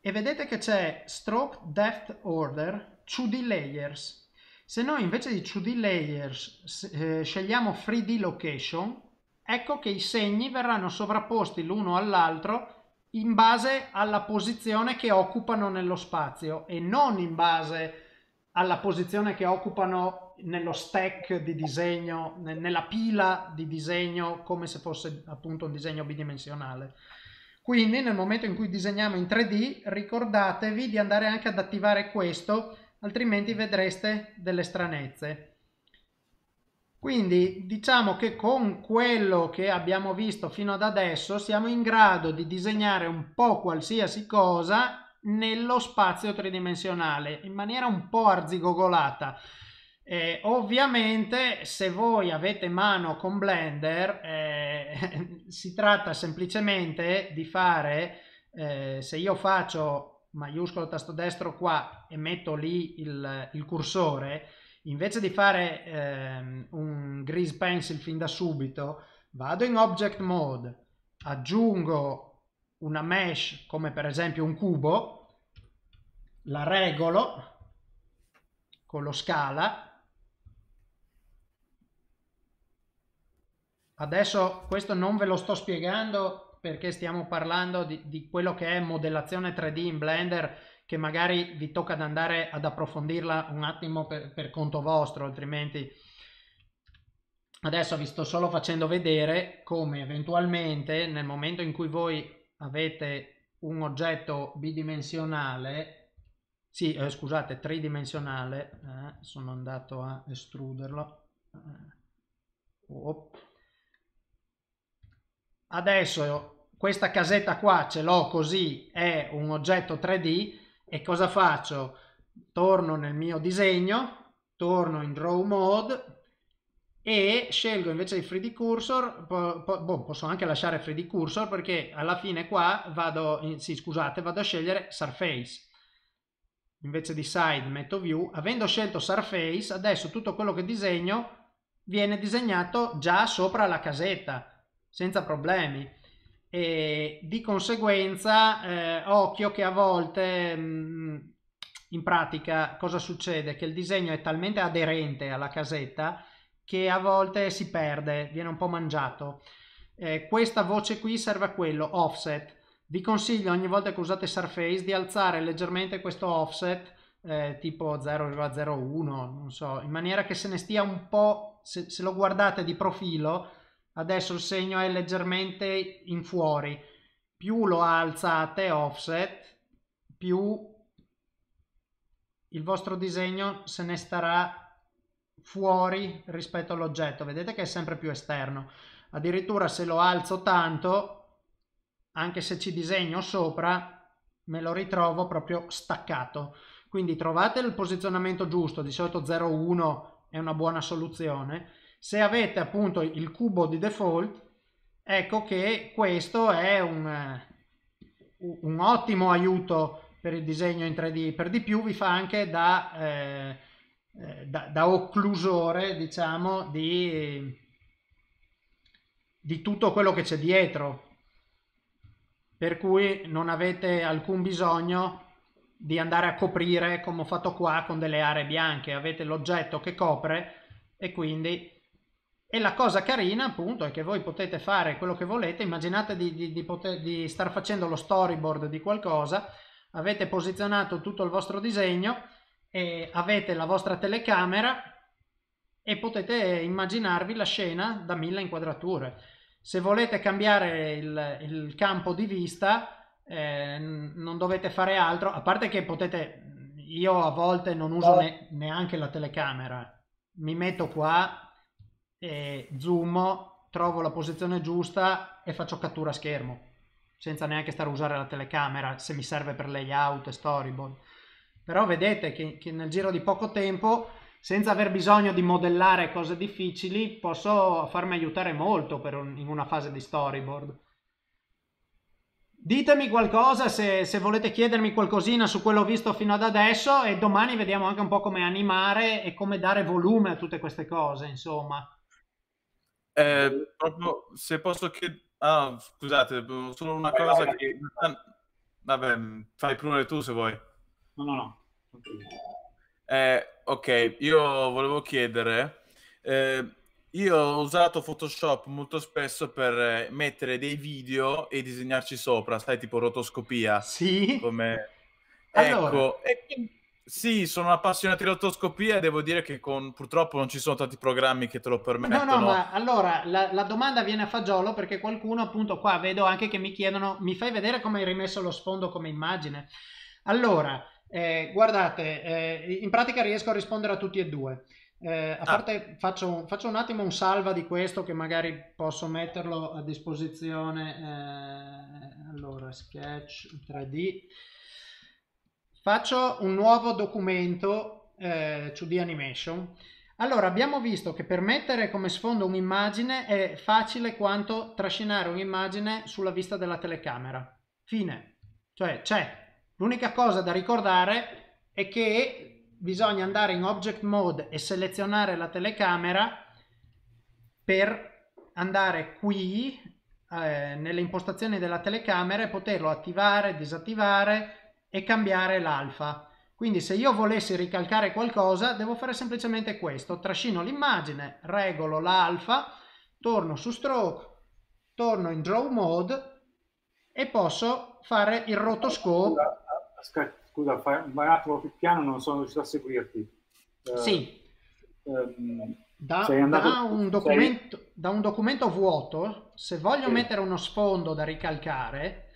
e vedete che c'è stroke depth order 2D layers. Se noi invece di 2D layers eh, scegliamo 3D location, ecco che i segni verranno sovrapposti l'uno all'altro in base alla posizione che occupano nello spazio e non in base alla posizione che occupano nello stack di disegno, nella pila di disegno come se fosse appunto un disegno bidimensionale. Quindi nel momento in cui disegniamo in 3D ricordatevi di andare anche ad attivare questo altrimenti vedreste delle stranezze. Quindi diciamo che con quello che abbiamo visto fino ad adesso siamo in grado di disegnare un po' qualsiasi cosa nello spazio tridimensionale in maniera un po' arzigogolata. Eh, ovviamente se voi avete mano con Blender eh, si tratta semplicemente di fare, eh, se io faccio maiuscolo tasto destro qua e metto lì il, il cursore, invece di fare ehm, un grease pencil fin da subito, vado in object mode, aggiungo una mesh come per esempio un cubo, la regolo con lo scala, Adesso questo non ve lo sto spiegando perché stiamo parlando di, di quello che è modellazione 3D in Blender che magari vi tocca ad andare ad approfondirla un attimo per, per conto vostro, altrimenti adesso vi sto solo facendo vedere come eventualmente nel momento in cui voi avete un oggetto bidimensionale, sì, eh, scusate, tridimensionale, eh, sono andato a estruderlo. Oh. Adesso questa casetta qua ce l'ho così, è un oggetto 3D, e cosa faccio? Torno nel mio disegno, torno in Draw Mode e scelgo invece il 3D Cursor, po po boh, posso anche lasciare 3D Cursor perché alla fine qua vado, in, sì, scusate, vado a scegliere Surface. Invece di Side metto View. Avendo scelto Surface, adesso tutto quello che disegno viene disegnato già sopra la casetta, senza problemi e di conseguenza eh, occhio che a volte mh, mm, in pratica cosa succede? Che il disegno è talmente aderente alla casetta che a volte si perde, viene un po' mangiato. Eh, questa voce qui serve a quello, offset. Vi consiglio ogni volta che usate Surface di alzare leggermente questo offset eh, tipo 0,01, non so, in maniera che se ne stia un po', se, se lo guardate di profilo, adesso il segno è leggermente in fuori più lo alzate offset più il vostro disegno se ne starà fuori rispetto all'oggetto vedete che è sempre più esterno addirittura se lo alzo tanto anche se ci disegno sopra me lo ritrovo proprio staccato quindi trovate il posizionamento giusto di solito 0,1 è una buona soluzione se avete appunto il cubo di default, ecco che questo è un, eh, un ottimo aiuto per il disegno in 3D, per di più vi fa anche da, eh, eh, da, da occlusore, diciamo, di, di tutto quello che c'è dietro, per cui non avete alcun bisogno di andare a coprire come ho fatto qua con delle aree bianche avete l'oggetto che copre e quindi e la cosa carina appunto è che voi potete fare quello che volete, immaginate di, di, di, poter, di star facendo lo storyboard di qualcosa, avete posizionato tutto il vostro disegno e avete la vostra telecamera e potete immaginarvi la scena da mille inquadrature. Se volete cambiare il, il campo di vista eh, non dovete fare altro, a parte che potete, io a volte non uso ne, neanche la telecamera, mi metto qua e zoom, trovo la posizione giusta e faccio cattura a schermo senza neanche stare a usare la telecamera se mi serve per layout e storyboard. Però vedete che, che, nel giro di poco tempo, senza aver bisogno di modellare cose difficili, posso farmi aiutare molto un, in una fase di storyboard. Ditemi qualcosa se, se volete chiedermi qualcosina su quello visto fino ad adesso e domani vediamo anche un po' come animare e come dare volume a tutte queste cose, insomma. Eh, proprio se posso chiedere... Ah, scusate, solo una vai, cosa vai, che... Vai. Vabbè, mm, fai prima tu se vuoi. No, no, no. Eh, ok, io volevo chiedere... Eh, io ho usato Photoshop molto spesso per mettere dei video e disegnarci sopra, sai, tipo rotoscopia. Sì. Come... Allora... Ecco, e sì, sono appassionato di rotoscopia e devo dire che con, purtroppo non ci sono tanti programmi che te lo permettono. No, no, ma allora la, la, domanda viene a fagiolo perché qualcuno appunto qua vedo anche che mi chiedono, mi fai vedere come hai rimesso lo sfondo come immagine? Allora, eh, guardate, eh, in pratica riesco a rispondere a tutti e due. Eh, a ah. parte faccio, faccio, un attimo un salva di questo che magari posso metterlo a disposizione. Eh, allora, sketch 3D. Faccio un nuovo documento eh, 2D Animation. Allora, abbiamo visto che per mettere come sfondo un'immagine è facile quanto trascinare un'immagine sulla vista della telecamera. Fine. Cioè, c'è. L'unica cosa da ricordare è che bisogna andare in Object Mode e selezionare la telecamera per andare qui eh, nelle impostazioni della telecamera e poterlo attivare, disattivare, e cambiare l'alfa. Quindi se io volessi ricalcare qualcosa devo fare semplicemente questo, trascino l'immagine, regolo l'alfa, torno su stroke, torno in draw mode e posso fare il rotoscope. Ah, ah, scusa, scusa vai un attimo più piano, non sono riuscito a seguirti. Eh, sì. Ehm, da, andato, da, un sei... da, un documento, vuoto, se voglio sì. mettere uno sfondo da ricalcare,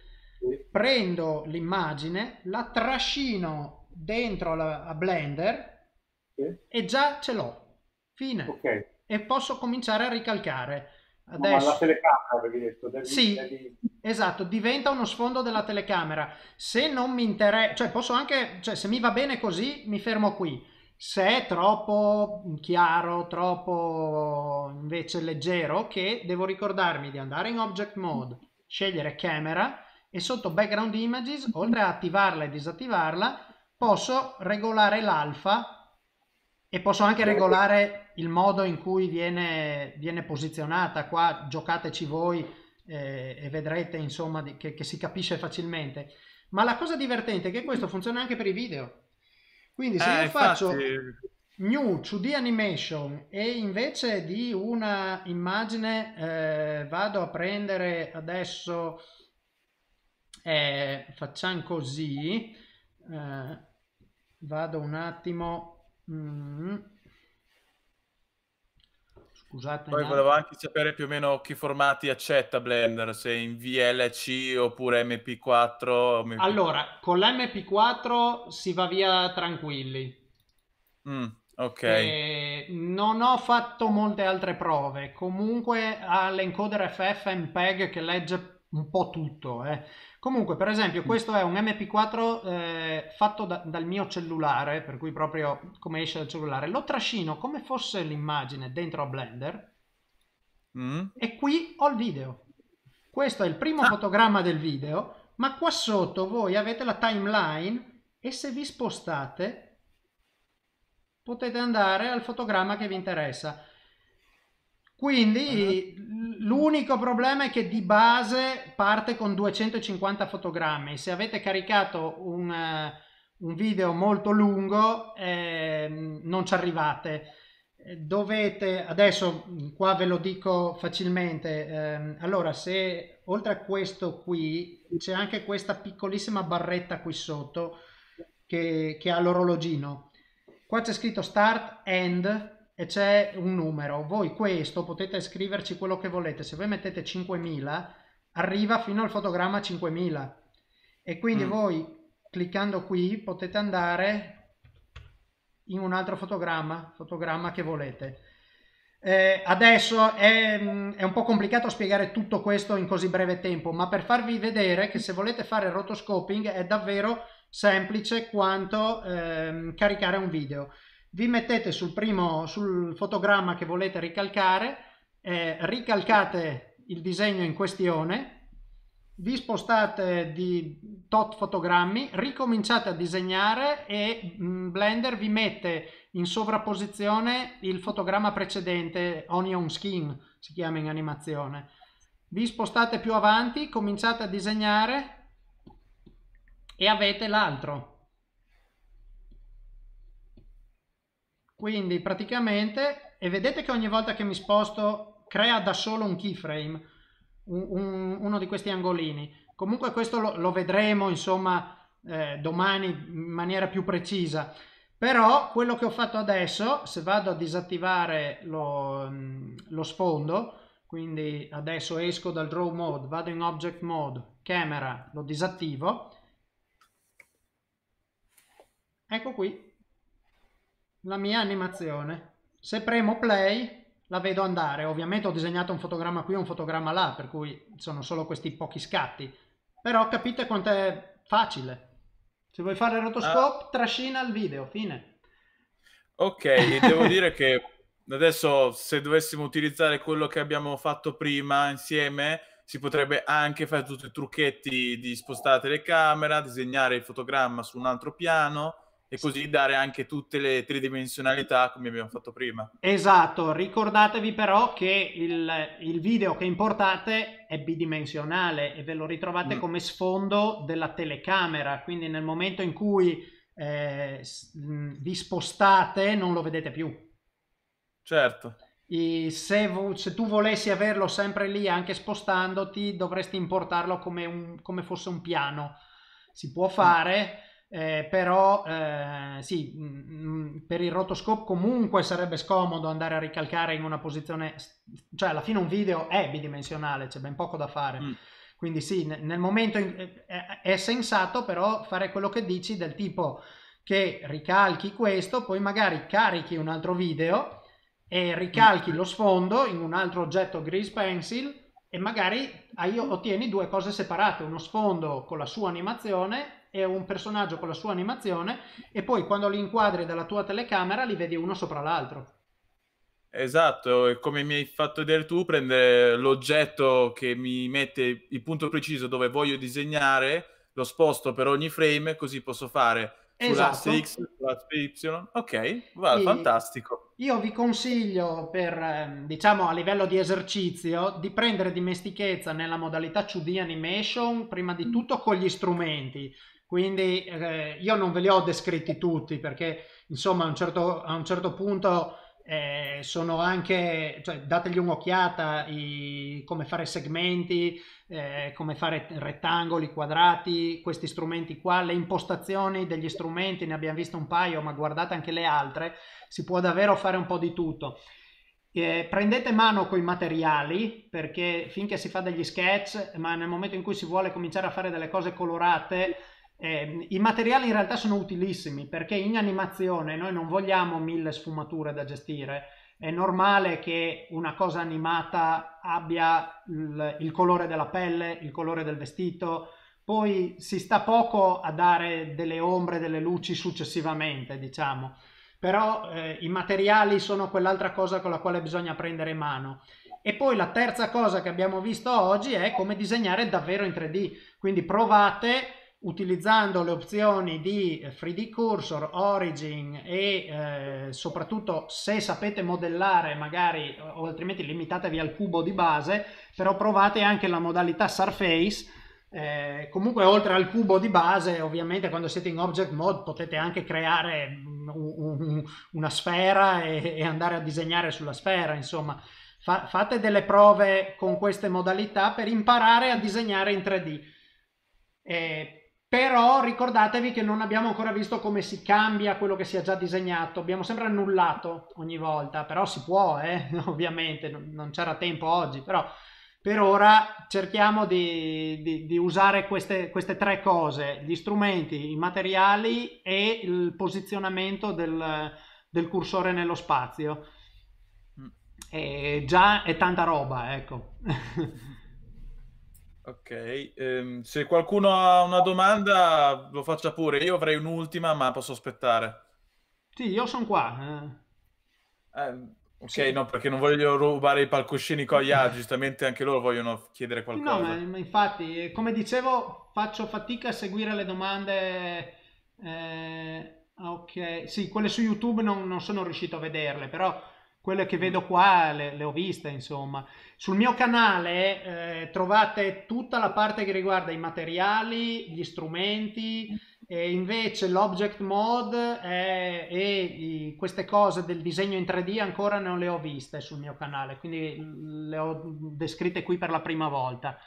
prendo l'immagine, la trascino dentro la, a Blender sì. e già ce l'ho. Fine. Okay. E posso cominciare a ricalcare. Adesso... No, la telecamera avevi detto. Devi, sì, devi... esatto, diventa uno sfondo della telecamera. Se non mi interessa, cioè posso anche, cioè se mi va bene così, mi fermo qui. Se è troppo chiaro, troppo invece leggero, che devo ricordarmi di andare in object mode, scegliere camera e sotto background images, oltre a attivarla e disattivarla, posso regolare l'alfa e posso anche regolare il modo in cui viene, viene posizionata. Qua giocateci voi eh, e vedrete insomma di, che, che si capisce facilmente. Ma la cosa divertente è che questo funziona anche per i video. Quindi se eh, io faccio new 2D animation e invece di una immagine eh, vado a prendere adesso eh, facciamo così eh, vado un attimo mm. scusate poi volevo anche sapere più o meno che formati accetta Blender se in VLC oppure MP4 MP... allora con l'MP4 si va via tranquilli mm, ok e eh, non ho fatto molte altre prove comunque ha l'encoder FFmpeg che legge un po' tutto eh Comunque, per esempio, mm. questo è un MP4 eh, fatto da, dal mio cellulare, per cui proprio come esce dal cellulare. Lo trascino come fosse l'immagine dentro a Blender mm. e qui ho il video. Questo è il primo ah. fotogramma del video, ma qua sotto voi avete la timeline e se vi spostate potete andare al fotogramma che vi interessa. Quindi uh-huh. l'unico problema è che di base parte con 250 fotogrammi. Se avete caricato un, un video molto lungo eh, non ci arrivate. Dovete, adesso qua ve lo dico facilmente, eh, allora se oltre a questo qui c'è anche questa piccolissima barretta qui sotto che, che ha l'orologino. Qua c'è scritto start, end, e c'è un numero. Voi questo potete scriverci quello che volete. Se voi mettete 5.000 arriva fino al fotogramma 5.000 e quindi mm. voi cliccando qui potete andare in un altro fotogramma, fotogramma che volete. Eh, adesso è, mm, è, un po' complicato spiegare tutto questo in così breve tempo, ma per farvi vedere che se volete fare rotoscoping è davvero semplice quanto ehm, caricare un video vi mettete sul primo sul fotogramma che volete ricalcare eh, ricalcate il disegno in questione vi spostate di tot fotogrammi ricominciate a disegnare e mm, Blender vi mette in sovrapposizione il fotogramma precedente onion skin si chiama in animazione vi spostate più avanti cominciate a disegnare e avete l'altro Quindi praticamente, e vedete che ogni volta che mi sposto crea da solo un keyframe, un, un, uno di questi angolini. Comunque questo lo, lo vedremo insomma eh, domani in maniera più precisa. Però quello che ho fatto adesso, se vado a disattivare lo, mm, lo sfondo, quindi adesso esco dal draw mode, vado in object mode, camera, lo disattivo, ecco qui la mia animazione. Se premo play la vedo andare, ovviamente ho disegnato un fotogramma qui e un fotogramma là, per cui sono solo questi pochi scatti, però capite quanto è facile. Se vuoi fare il rotoscope, ah. trascina il video, fine. Ok, devo dire che adesso se dovessimo utilizzare quello che abbiamo fatto prima insieme, si potrebbe anche fare tutti i trucchetti di spostare la telecamera, disegnare il fotogramma su un altro piano e così dare anche tutte le tridimensionalità come abbiamo fatto prima. Esatto, ricordatevi però che il, il video che importate è bidimensionale e ve lo ritrovate mm. come sfondo della telecamera, quindi nel momento in cui eh, mm, vi spostate non lo vedete più. Certo. E se, se, tu volessi averlo sempre lì anche spostandoti dovresti importarlo come, un, come fosse un piano. Si può mm. fare... Mm eh, però eh, sì, mh, mm, mm, per il rotoscope comunque sarebbe scomodo andare a ricalcare in una posizione, cioè alla fine un video è bidimensionale, c'è ben poco da fare. Mm. Quindi sì, nel momento in, eh, è sensato però fare quello che dici del tipo che ricalchi questo, poi magari carichi un altro video e ricalchi mm. lo sfondo in un altro oggetto grease pencil e magari ottieni due cose separate, uno sfondo con la sua animazione è un personaggio con la sua animazione e poi quando li inquadri dalla tua telecamera li vedi uno sopra l'altro. Esatto, e come mi hai fatto vedere tu, prendere l'oggetto che mi mette il punto preciso dove voglio disegnare, lo sposto per ogni frame, così posso fare Esatto. sull'asse X, sull'asse Y. Ok, va, e fantastico. Io vi consiglio, per, ehm, diciamo a livello di esercizio, di prendere dimestichezza nella modalità 2D animation, prima di mm. tutto con gli strumenti. Quindi eh, io non ve li ho descritti tutti perché insomma a un certo, a un certo punto eh, sono anche, cioè, dategli un'occhiata i, come fare segmenti, eh, come fare rettangoli, quadrati, questi strumenti qua, le impostazioni degli strumenti, ne abbiamo visto un paio, ma guardate anche le altre, si può davvero fare un po' di tutto. Eh, prendete mano con i materiali perché finché si fa degli sketch, ma nel momento in cui si vuole cominciare a fare delle cose colorate, eh, I materiali in realtà sono utilissimi perché in animazione noi non vogliamo mille sfumature da gestire. È normale che una cosa animata abbia il, il colore della pelle, il colore del vestito, poi si sta poco a dare delle ombre, delle luci successivamente, diciamo. Però eh, i materiali sono quell'altra cosa con la quale bisogna prendere mano. E poi la terza cosa che abbiamo visto oggi è come disegnare davvero in 3D. Quindi provate utilizzando le opzioni di 3D eh, Cursor, Origin e eh, soprattutto se sapete modellare magari o altrimenti limitatevi al cubo di base, però provate anche la modalità Surface. Eh, comunque oltre al cubo di base, ovviamente quando siete in Object Mode potete anche creare un, mm, un, una sfera e, e andare a disegnare sulla sfera, insomma Fa, fate delle prove con queste modalità per imparare a disegnare in 3D. Eh, però ricordatevi che non abbiamo ancora visto come si cambia quello che si è già disegnato, abbiamo sempre annullato ogni volta, però si può, eh? ovviamente, non c'era tempo oggi, però per ora cerchiamo di, di, di usare queste, queste, tre cose, gli strumenti, i materiali e il posizionamento del, del cursore nello spazio. Mm. E già è tanta roba, ecco. Ok, ehm, se qualcuno ha una domanda lo faccia pure. Io avrei un'ultima, ma posso aspettare. Sì, io sono qua. Eh. Eh, ok, sì. no, perché non voglio rubare i palcoscenico agli altri, giustamente anche loro vogliono chiedere qualcosa. No, ma, ma infatti, eh, come dicevo, faccio fatica a seguire le domande. Eh, ah, ok, sì, quelle su YouTube non, non sono riuscito a vederle, però quelle che vedo qua le, le ho viste, insomma. Sul mio canale eh, trovate tutta la parte che riguarda i materiali, gli strumenti, e invece l'object mode è, e i, queste cose del disegno in 3D ancora non le ho viste sul mio canale, quindi le ho descritte qui per la prima volta.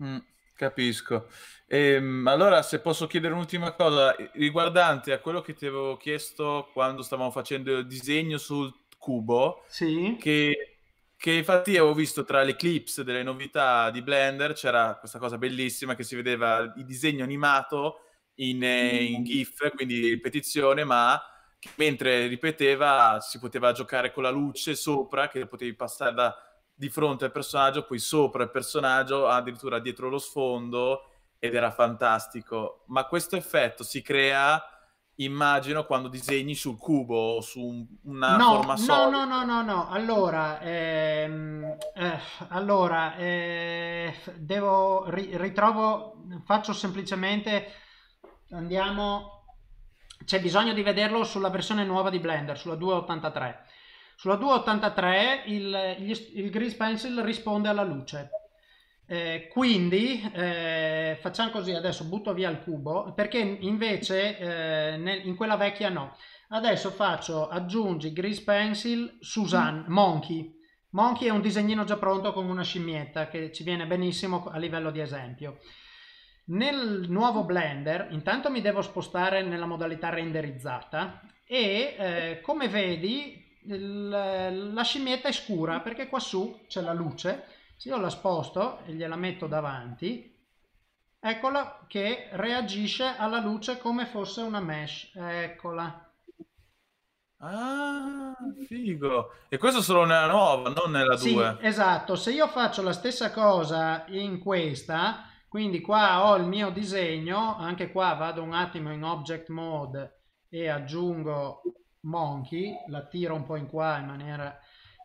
Mm. Capisco. Ehm, allora, se posso chiedere un'ultima cosa riguardante a quello che ti avevo chiesto quando stavamo facendo il disegno sul cubo, sì. che, che infatti avevo visto tra le clips delle novità di Blender c'era questa cosa bellissima che si vedeva il disegno animato in, eh, mm. in GIF, quindi ripetizione, ma mentre ripeteva si poteva giocare con la luce sopra, che potevi passare da di fronte al personaggio, poi sopra il personaggio, addirittura dietro lo sfondo ed era fantastico. Ma questo effetto si crea, immagino, quando disegni sul cubo o su una no, forma no, No, no, no, no, allora, ehm, eh, allora eh, devo, ri- ritrovo, faccio semplicemente, andiamo, c'è bisogno di vederlo sulla versione nuova di Blender, sulla 283. Sulla 283 il, il grease pencil risponde alla luce. Eh, quindi eh, facciamo così, adesso butto via il cubo, perché invece eh, nel, in quella vecchia no. Adesso faccio aggiungi grease pencil Suzanne, mm. Monkey. Monkey è un disegnino già pronto con una scimmietta che ci viene benissimo a livello di esempio. Nel nuovo Blender intanto mi devo spostare nella modalità renderizzata e eh, come vedi il, la scimmietta è scura perché quassù c'è la luce, se io la sposto e gliela metto davanti, eccola che reagisce alla luce come fosse una mesh, eccola. Ah, figo. E questo solo nella nuova, non nella 2. Sì, esatto. Se io faccio la stessa cosa in questa, quindi qua ho il mio disegno, anche qua vado un attimo in object mode e aggiungo Monkey, la tiro un po' in qua in maniera...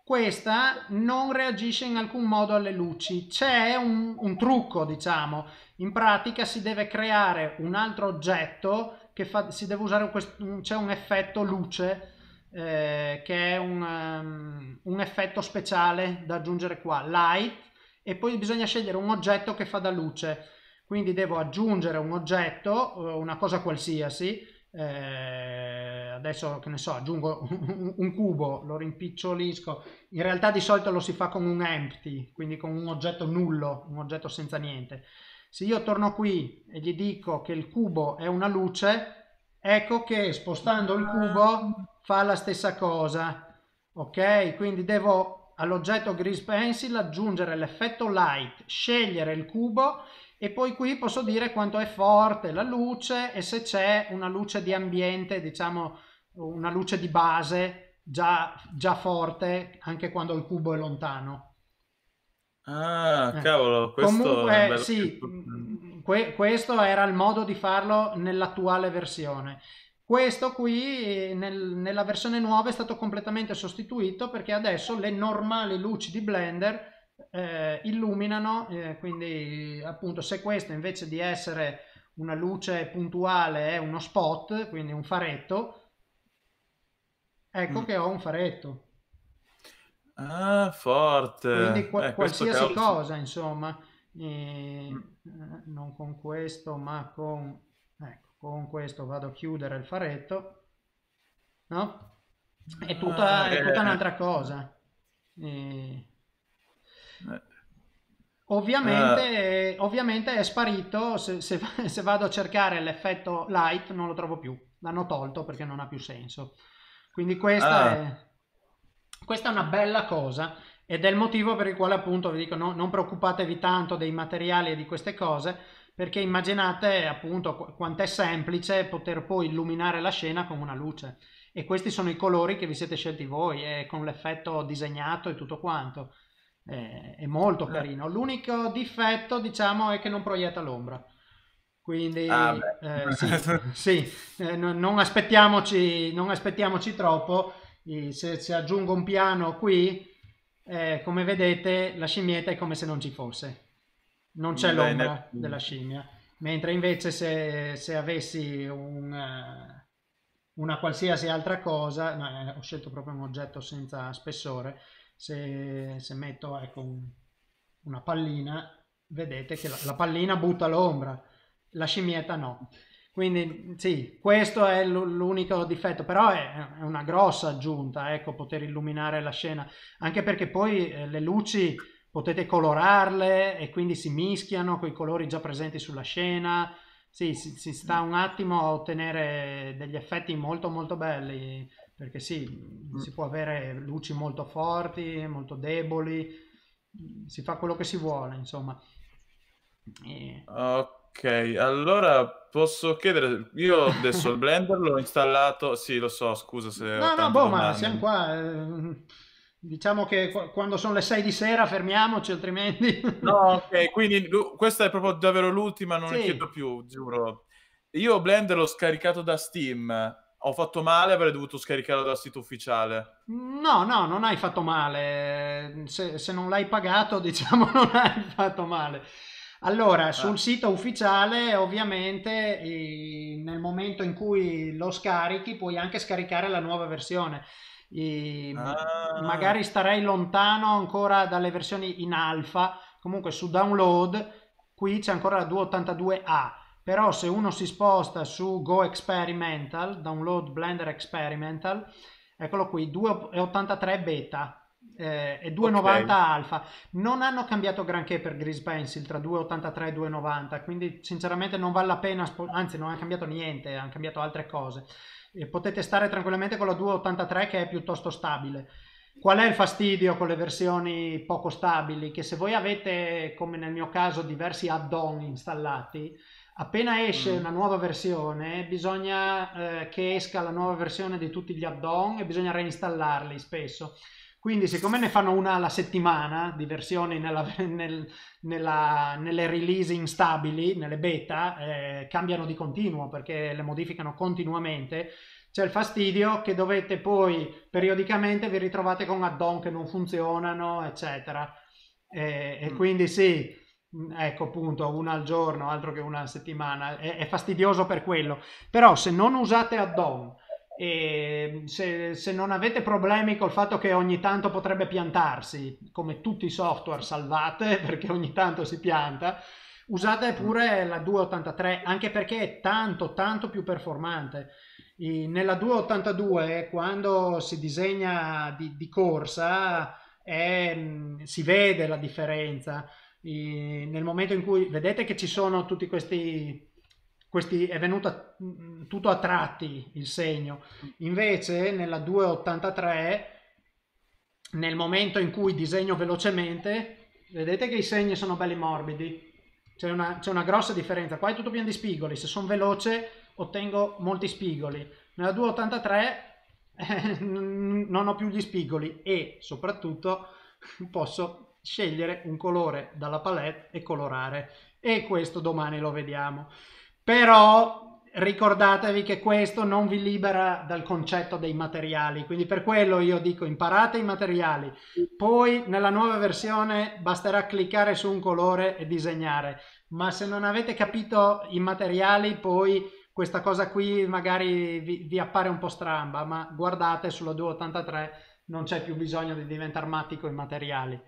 Questa non reagisce in alcun modo alle luci, c'è un, un trucco diciamo, in pratica si deve creare un altro oggetto che fa, si deve usare, c'è un effetto luce eh, che è un, um, un effetto speciale da aggiungere qua, light, e poi bisogna scegliere un oggetto che fa da luce, quindi devo aggiungere un oggetto, eh, una cosa qualsiasi, eh, adesso che ne so, aggiungo un, un cubo, lo rimpicciolisco, in realtà di solito lo si fa con un empty, quindi con un oggetto nullo, un oggetto senza niente. Se io torno qui e gli dico che il cubo è una luce, ecco che spostando il cubo fa la stessa cosa. Ok, quindi devo all'oggetto Grease Pencil aggiungere l'effetto Light, scegliere il cubo e poi qui posso dire quanto è forte la luce e se c'è una luce di ambiente, diciamo una luce di base già, già forte anche quando il cubo è lontano. Ah, eh. cavolo, questo Comunque, bello... sì, mm, mm, que questo era il modo di farlo nell'attuale versione. Questo qui eh, nel, nella versione nuova è stato completamente sostituito perché adesso le normali luci di Blender eh, illuminano, eh, quindi appunto se questo invece di essere una luce puntuale è uno spot, quindi un faretto, ecco mm. che ho un faretto. Ah, forte! Quindi qua- eh, qualsiasi cosa, insomma, mm. Eh, non con questo, ma con... Ecco, con questo vado a chiudere il faretto, no? È tutta, ah, è tutta ah, eh. un'altra cosa. E eh. Ovviamente, uh. ovviamente è sparito, se, se, se, vado a cercare l'effetto light non lo trovo più, l'hanno tolto perché non ha più senso. Quindi questa, uh. è, questa è una bella cosa ed è il motivo per il quale appunto vi dico no, non preoccupatevi tanto dei materiali e di queste cose perché immaginate appunto qu- quanto è semplice poter poi illuminare la scena con una luce e questi sono i colori che vi siete scelti voi e eh, con l'effetto disegnato e tutto quanto è, è molto eh. carino. L'unico difetto, diciamo, è che non proietta l'ombra. Quindi ah, eh, sì, sì eh, non, aspettiamoci, non aspettiamoci troppo. Se, se aggiungo un piano qui, eh, come vedete, la scimmietta è come se non ci fosse, non c'è l'ombra della scimmia. Mentre invece, se, se avessi un eh, una qualsiasi altra cosa, no, eh, ho scelto proprio un oggetto senza spessore, se, se metto ecco, un, una pallina, vedete che la, la pallina butta l'ombra, la scimmietta no. Quindi sì, questo è l'unico difetto, però è, è una grossa aggiunta, ecco, poter illuminare la scena, anche perché poi eh, le luci potete colorarle e quindi si mischiano con i colori già presenti sulla scena. Sì, si, si, sta un attimo a ottenere degli effetti molto molto belli perché sì, mm. si può avere luci molto forti, molto deboli, si fa quello che si vuole, insomma. E... Ok, allora posso chiedere, io adesso il Blender l'ho installato, sì lo so, scusa se... No, no, boh, domande. ma siamo qua... Eh, diciamo che quando sono le 6 di sera fermiamoci, altrimenti... No, ok, quindi questa è proprio davvero l'ultima, non sì. ne chiedo più, giuro. Io Blender l'ho scaricato da Steam, ho fatto male, avrei dovuto scaricarlo dal sito ufficiale. No, no, non hai fatto male. Se, se non l'hai pagato, diciamo, non hai fatto male. Allora, eh. sul sito ufficiale, ovviamente, nel momento in cui lo scarichi, puoi anche scaricare la nuova versione. Ah. Magari starei lontano ancora dalle versioni in alfa. Comunque, su download, qui c'è ancora la 282A però se uno si sposta su Go Experimental, Download Blender Experimental, eccolo qui, 2.83 beta eh, e 2.90 okay. alfa. Non hanno cambiato granché per Grease Pencil tra 2.83 e 2.90, quindi sinceramente non vale la pena, spo- anzi non hanno cambiato niente, hanno cambiato altre cose. E potete stare tranquillamente con la 2.83 che è piuttosto stabile. Qual è il fastidio con le versioni poco stabili? Che se voi avete, come nel mio caso, diversi add-on installati, Appena esce mm. una nuova versione, bisogna eh, che esca la nuova versione di tutti gli add-on e bisogna reinstallarli spesso. Quindi, siccome ne fanno una alla settimana di versioni nella, nel, nella, nelle release instabili, nelle beta, eh, cambiano di continuo perché le modificano continuamente. C'è il fastidio che dovete poi periodicamente vi ritrovate con add-on che non funzionano, eccetera. Eh, mm. E, quindi sì, Mm, ecco appunto, una al giorno, altro che una settimana, è, è, fastidioso per quello. Però se non usate add-on e ehm, se, se, non avete problemi col fatto che ogni tanto potrebbe piantarsi, come tutti i software salvate, perché ogni tanto si pianta, usate mm. pure la 283, anche perché è tanto, tanto più performante. E nella 282, quando si disegna di, di corsa, è, mm, si vede la differenza e nel momento in cui vedete che ci sono tutti questi, questi è venuto a, mm, tutto a tratti il segno, invece nella 283 nel momento in cui disegno velocemente vedete che i segni sono belli morbidi, c'è una, c'è una grossa differenza, qua è tutto pieno di spigoli, se sono veloce ottengo molti spigoli, nella 283 non ho più gli spigoli e soprattutto posso scegliere un colore dalla palette e colorare e questo domani lo vediamo però ricordatevi che questo non vi libera dal concetto dei materiali quindi per quello io dico imparate i materiali poi nella nuova versione basterà cliccare su un colore e disegnare ma se non avete capito i materiali poi questa cosa qui magari vi, vi appare un po' stramba ma guardate sulla 283 non c'è più bisogno di diventare matti con i materiali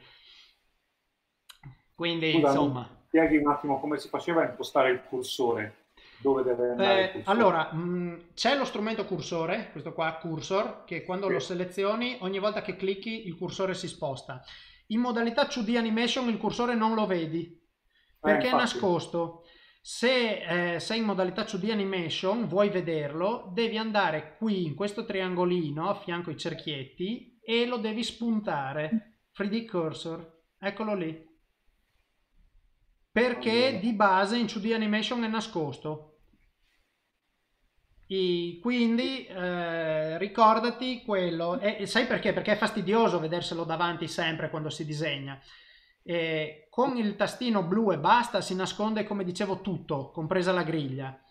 quindi, Scusa, insomma... Spieghi un attimo come si faceva a impostare il cursore. Dove deve andare eh, Allora, mm, c'è lo strumento cursore, questo qua, cursor, che quando sì. lo selezioni, ogni volta che clicchi il cursore si sposta. In modalità 2D animation il cursore non lo vedi, eh, perché eh, è nascosto. Se eh, sei in modalità 2D animation, vuoi vederlo, devi andare qui in questo triangolino a fianco ai cerchietti e lo devi spuntare. 3D cursor, eccolo lì perché di base in 2D Animation è nascosto. E quindi eh, ricordati quello, e, sai perché? Perché è fastidioso vederselo davanti sempre quando si disegna. E con il tastino blu e basta si nasconde, come dicevo, tutto, compresa la griglia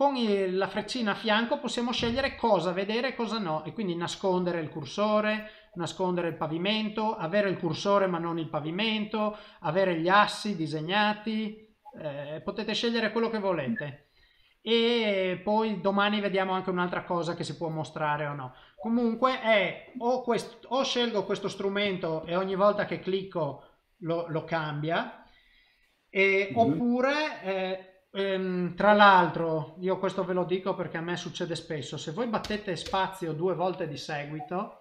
con il, la freccina a fianco possiamo scegliere cosa vedere e cosa no e quindi nascondere il cursore, nascondere il pavimento, avere il cursore ma non il pavimento, avere gli assi disegnati, eh, potete scegliere quello che volete e poi domani vediamo anche un'altra cosa che si può mostrare o no comunque è o, quest- o scelgo questo strumento e ogni volta che clicco lo, lo cambia e, mm-hmm. oppure eh, Ehm, tra l'altro, io questo ve lo dico perché a me succede spesso, se voi battete spazio due volte di seguito,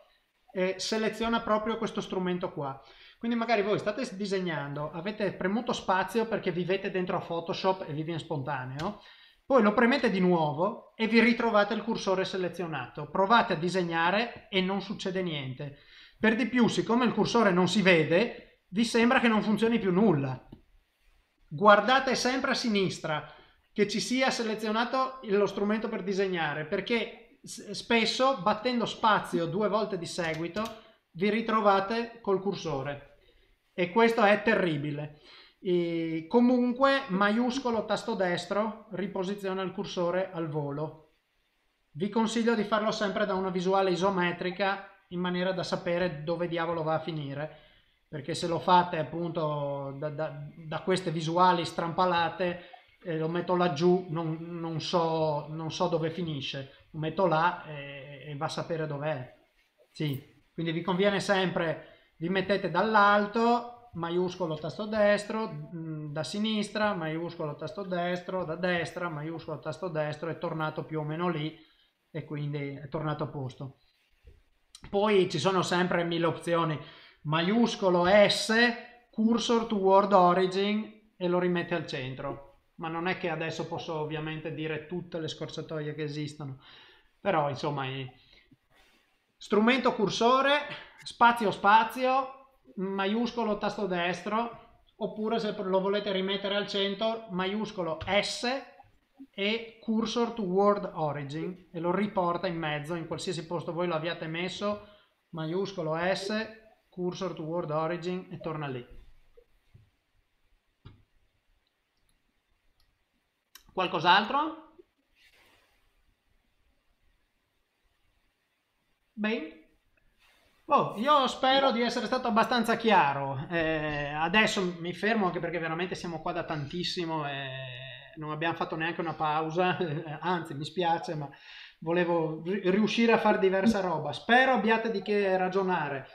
eh, seleziona proprio questo strumento qua. Quindi magari voi state disegnando, avete premuto spazio perché vivete dentro a Photoshop e vi viene spontaneo, poi lo premete di nuovo e vi ritrovate il cursore selezionato. Provate a disegnare e non succede niente. Per di più, siccome il cursore non si vede, vi sembra che non funzioni più nulla guardate sempre a sinistra che ci sia selezionato lo strumento per disegnare perché spesso battendo spazio due volte di seguito vi ritrovate col cursore e questo è terribile e comunque maiuscolo tasto destro riposiziona il cursore al volo vi consiglio di farlo sempre da una visuale isometrica in maniera da sapere dove diavolo va a finire perché se lo fate appunto da, da, da queste visuali strampalate eh, lo metto laggiù non, non, so, non, so, dove finisce lo metto là e, e va a sapere dov'è sì. quindi vi conviene sempre vi mettete dall'alto maiuscolo tasto destro mm, da sinistra maiuscolo tasto destro da destra maiuscolo tasto destro è tornato più o meno lì e quindi è tornato a posto poi ci sono sempre mille opzioni maiuscolo S, cursor to word origin e lo rimette al centro. Ma non è che adesso posso ovviamente dire tutte le scorciatoie che esistono, però insomma è... strumento cursore, spazio spazio, maiuscolo tasto destro, oppure se lo volete rimettere al centro, maiuscolo S e cursor to word origin e lo riporta in mezzo in qualsiasi posto voi lo abbiate messo, maiuscolo S cursor to word origin e torna lì. Qualcos'altro? Bene. Oh, io spero di essere stato abbastanza chiaro. Eh, adesso mi fermo anche perché veramente siamo qua da tantissimo e non abbiamo fatto neanche una pausa. Anzi, mi spiace, ma volevo riuscire a fare diversa roba. Spero abbiate di che ragionare.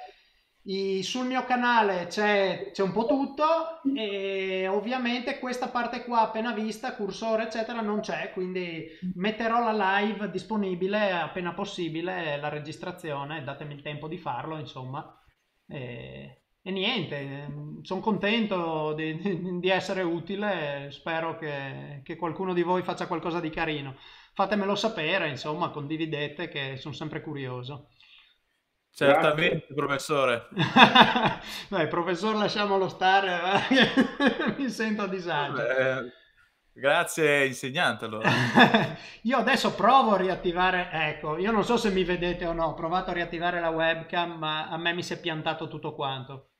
I, sul mio canale c'è, c'è, un po' tutto e ovviamente questa parte qua appena vista, cursore eccetera non c'è, quindi metterò la live disponibile appena possibile, la registrazione, datemi il tempo di farlo insomma. E, e niente, sono contento di, di, essere utile, spero che, che qualcuno di voi faccia qualcosa di carino. Fatemelo sapere, insomma, condividete che sono sempre curioso. Certamente, Grazie. professore. Dai, professor, lasciamolo stare, mi sento a disagio. Beh. Grazie insegnante allora. io adesso provo a riattivare, ecco, io non so se mi vedete o no, ho provato a riattivare la webcam, ma a me mi si è piantato tutto quanto.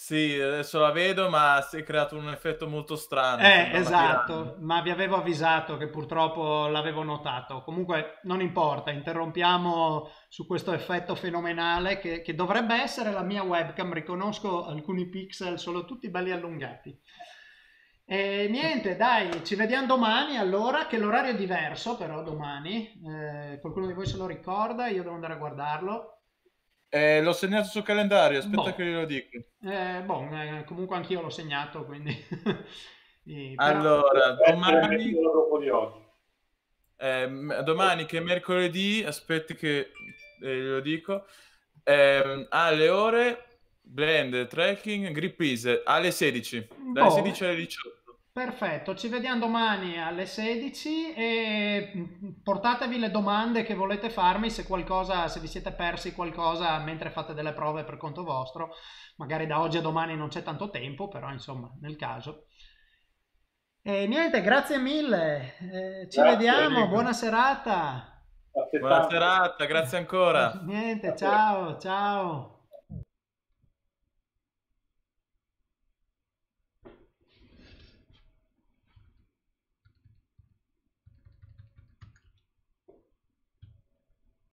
Sì, adesso la vedo, ma si è creato un effetto molto strano. Eh, esatto, ma vi avevo avvisato che purtroppo l'avevo notato. Comunque non importa, interrompiamo su questo effetto fenomenale che, che dovrebbe essere la mia webcam. Riconosco alcuni pixel, sono tutti belli allungati. E niente, dai, ci vediamo domani allora, che l'orario è diverso però domani. Eh, qualcuno di voi se lo ricorda, io devo andare a guardarlo. Eh, l'ho segnato sul calendario, aspetta boh. che glielo dico. Eh, boh, eh, comunque anch'io l'ho segnato, quindi... eh, Allora, domani... Ehm, domani che è mercoledì, aspetti che eh, glielo dico, ehm, alle ore, blend, tracking, grip Greenpeace, alle 16, dalle boh. 16 alle 18. Perfetto, ci vediamo domani alle 16 e mm, portatevi le domande che volete farmi se, qualcosa, se vi siete persi qualcosa mentre fate delle prove per conto vostro, magari da oggi a domani non c'è tanto tempo, però insomma nel caso. E niente, grazie mille, eh, ci grazie, vediamo, amico. buona serata. Buona serata, grazie ancora. Niente, ciao, ciao.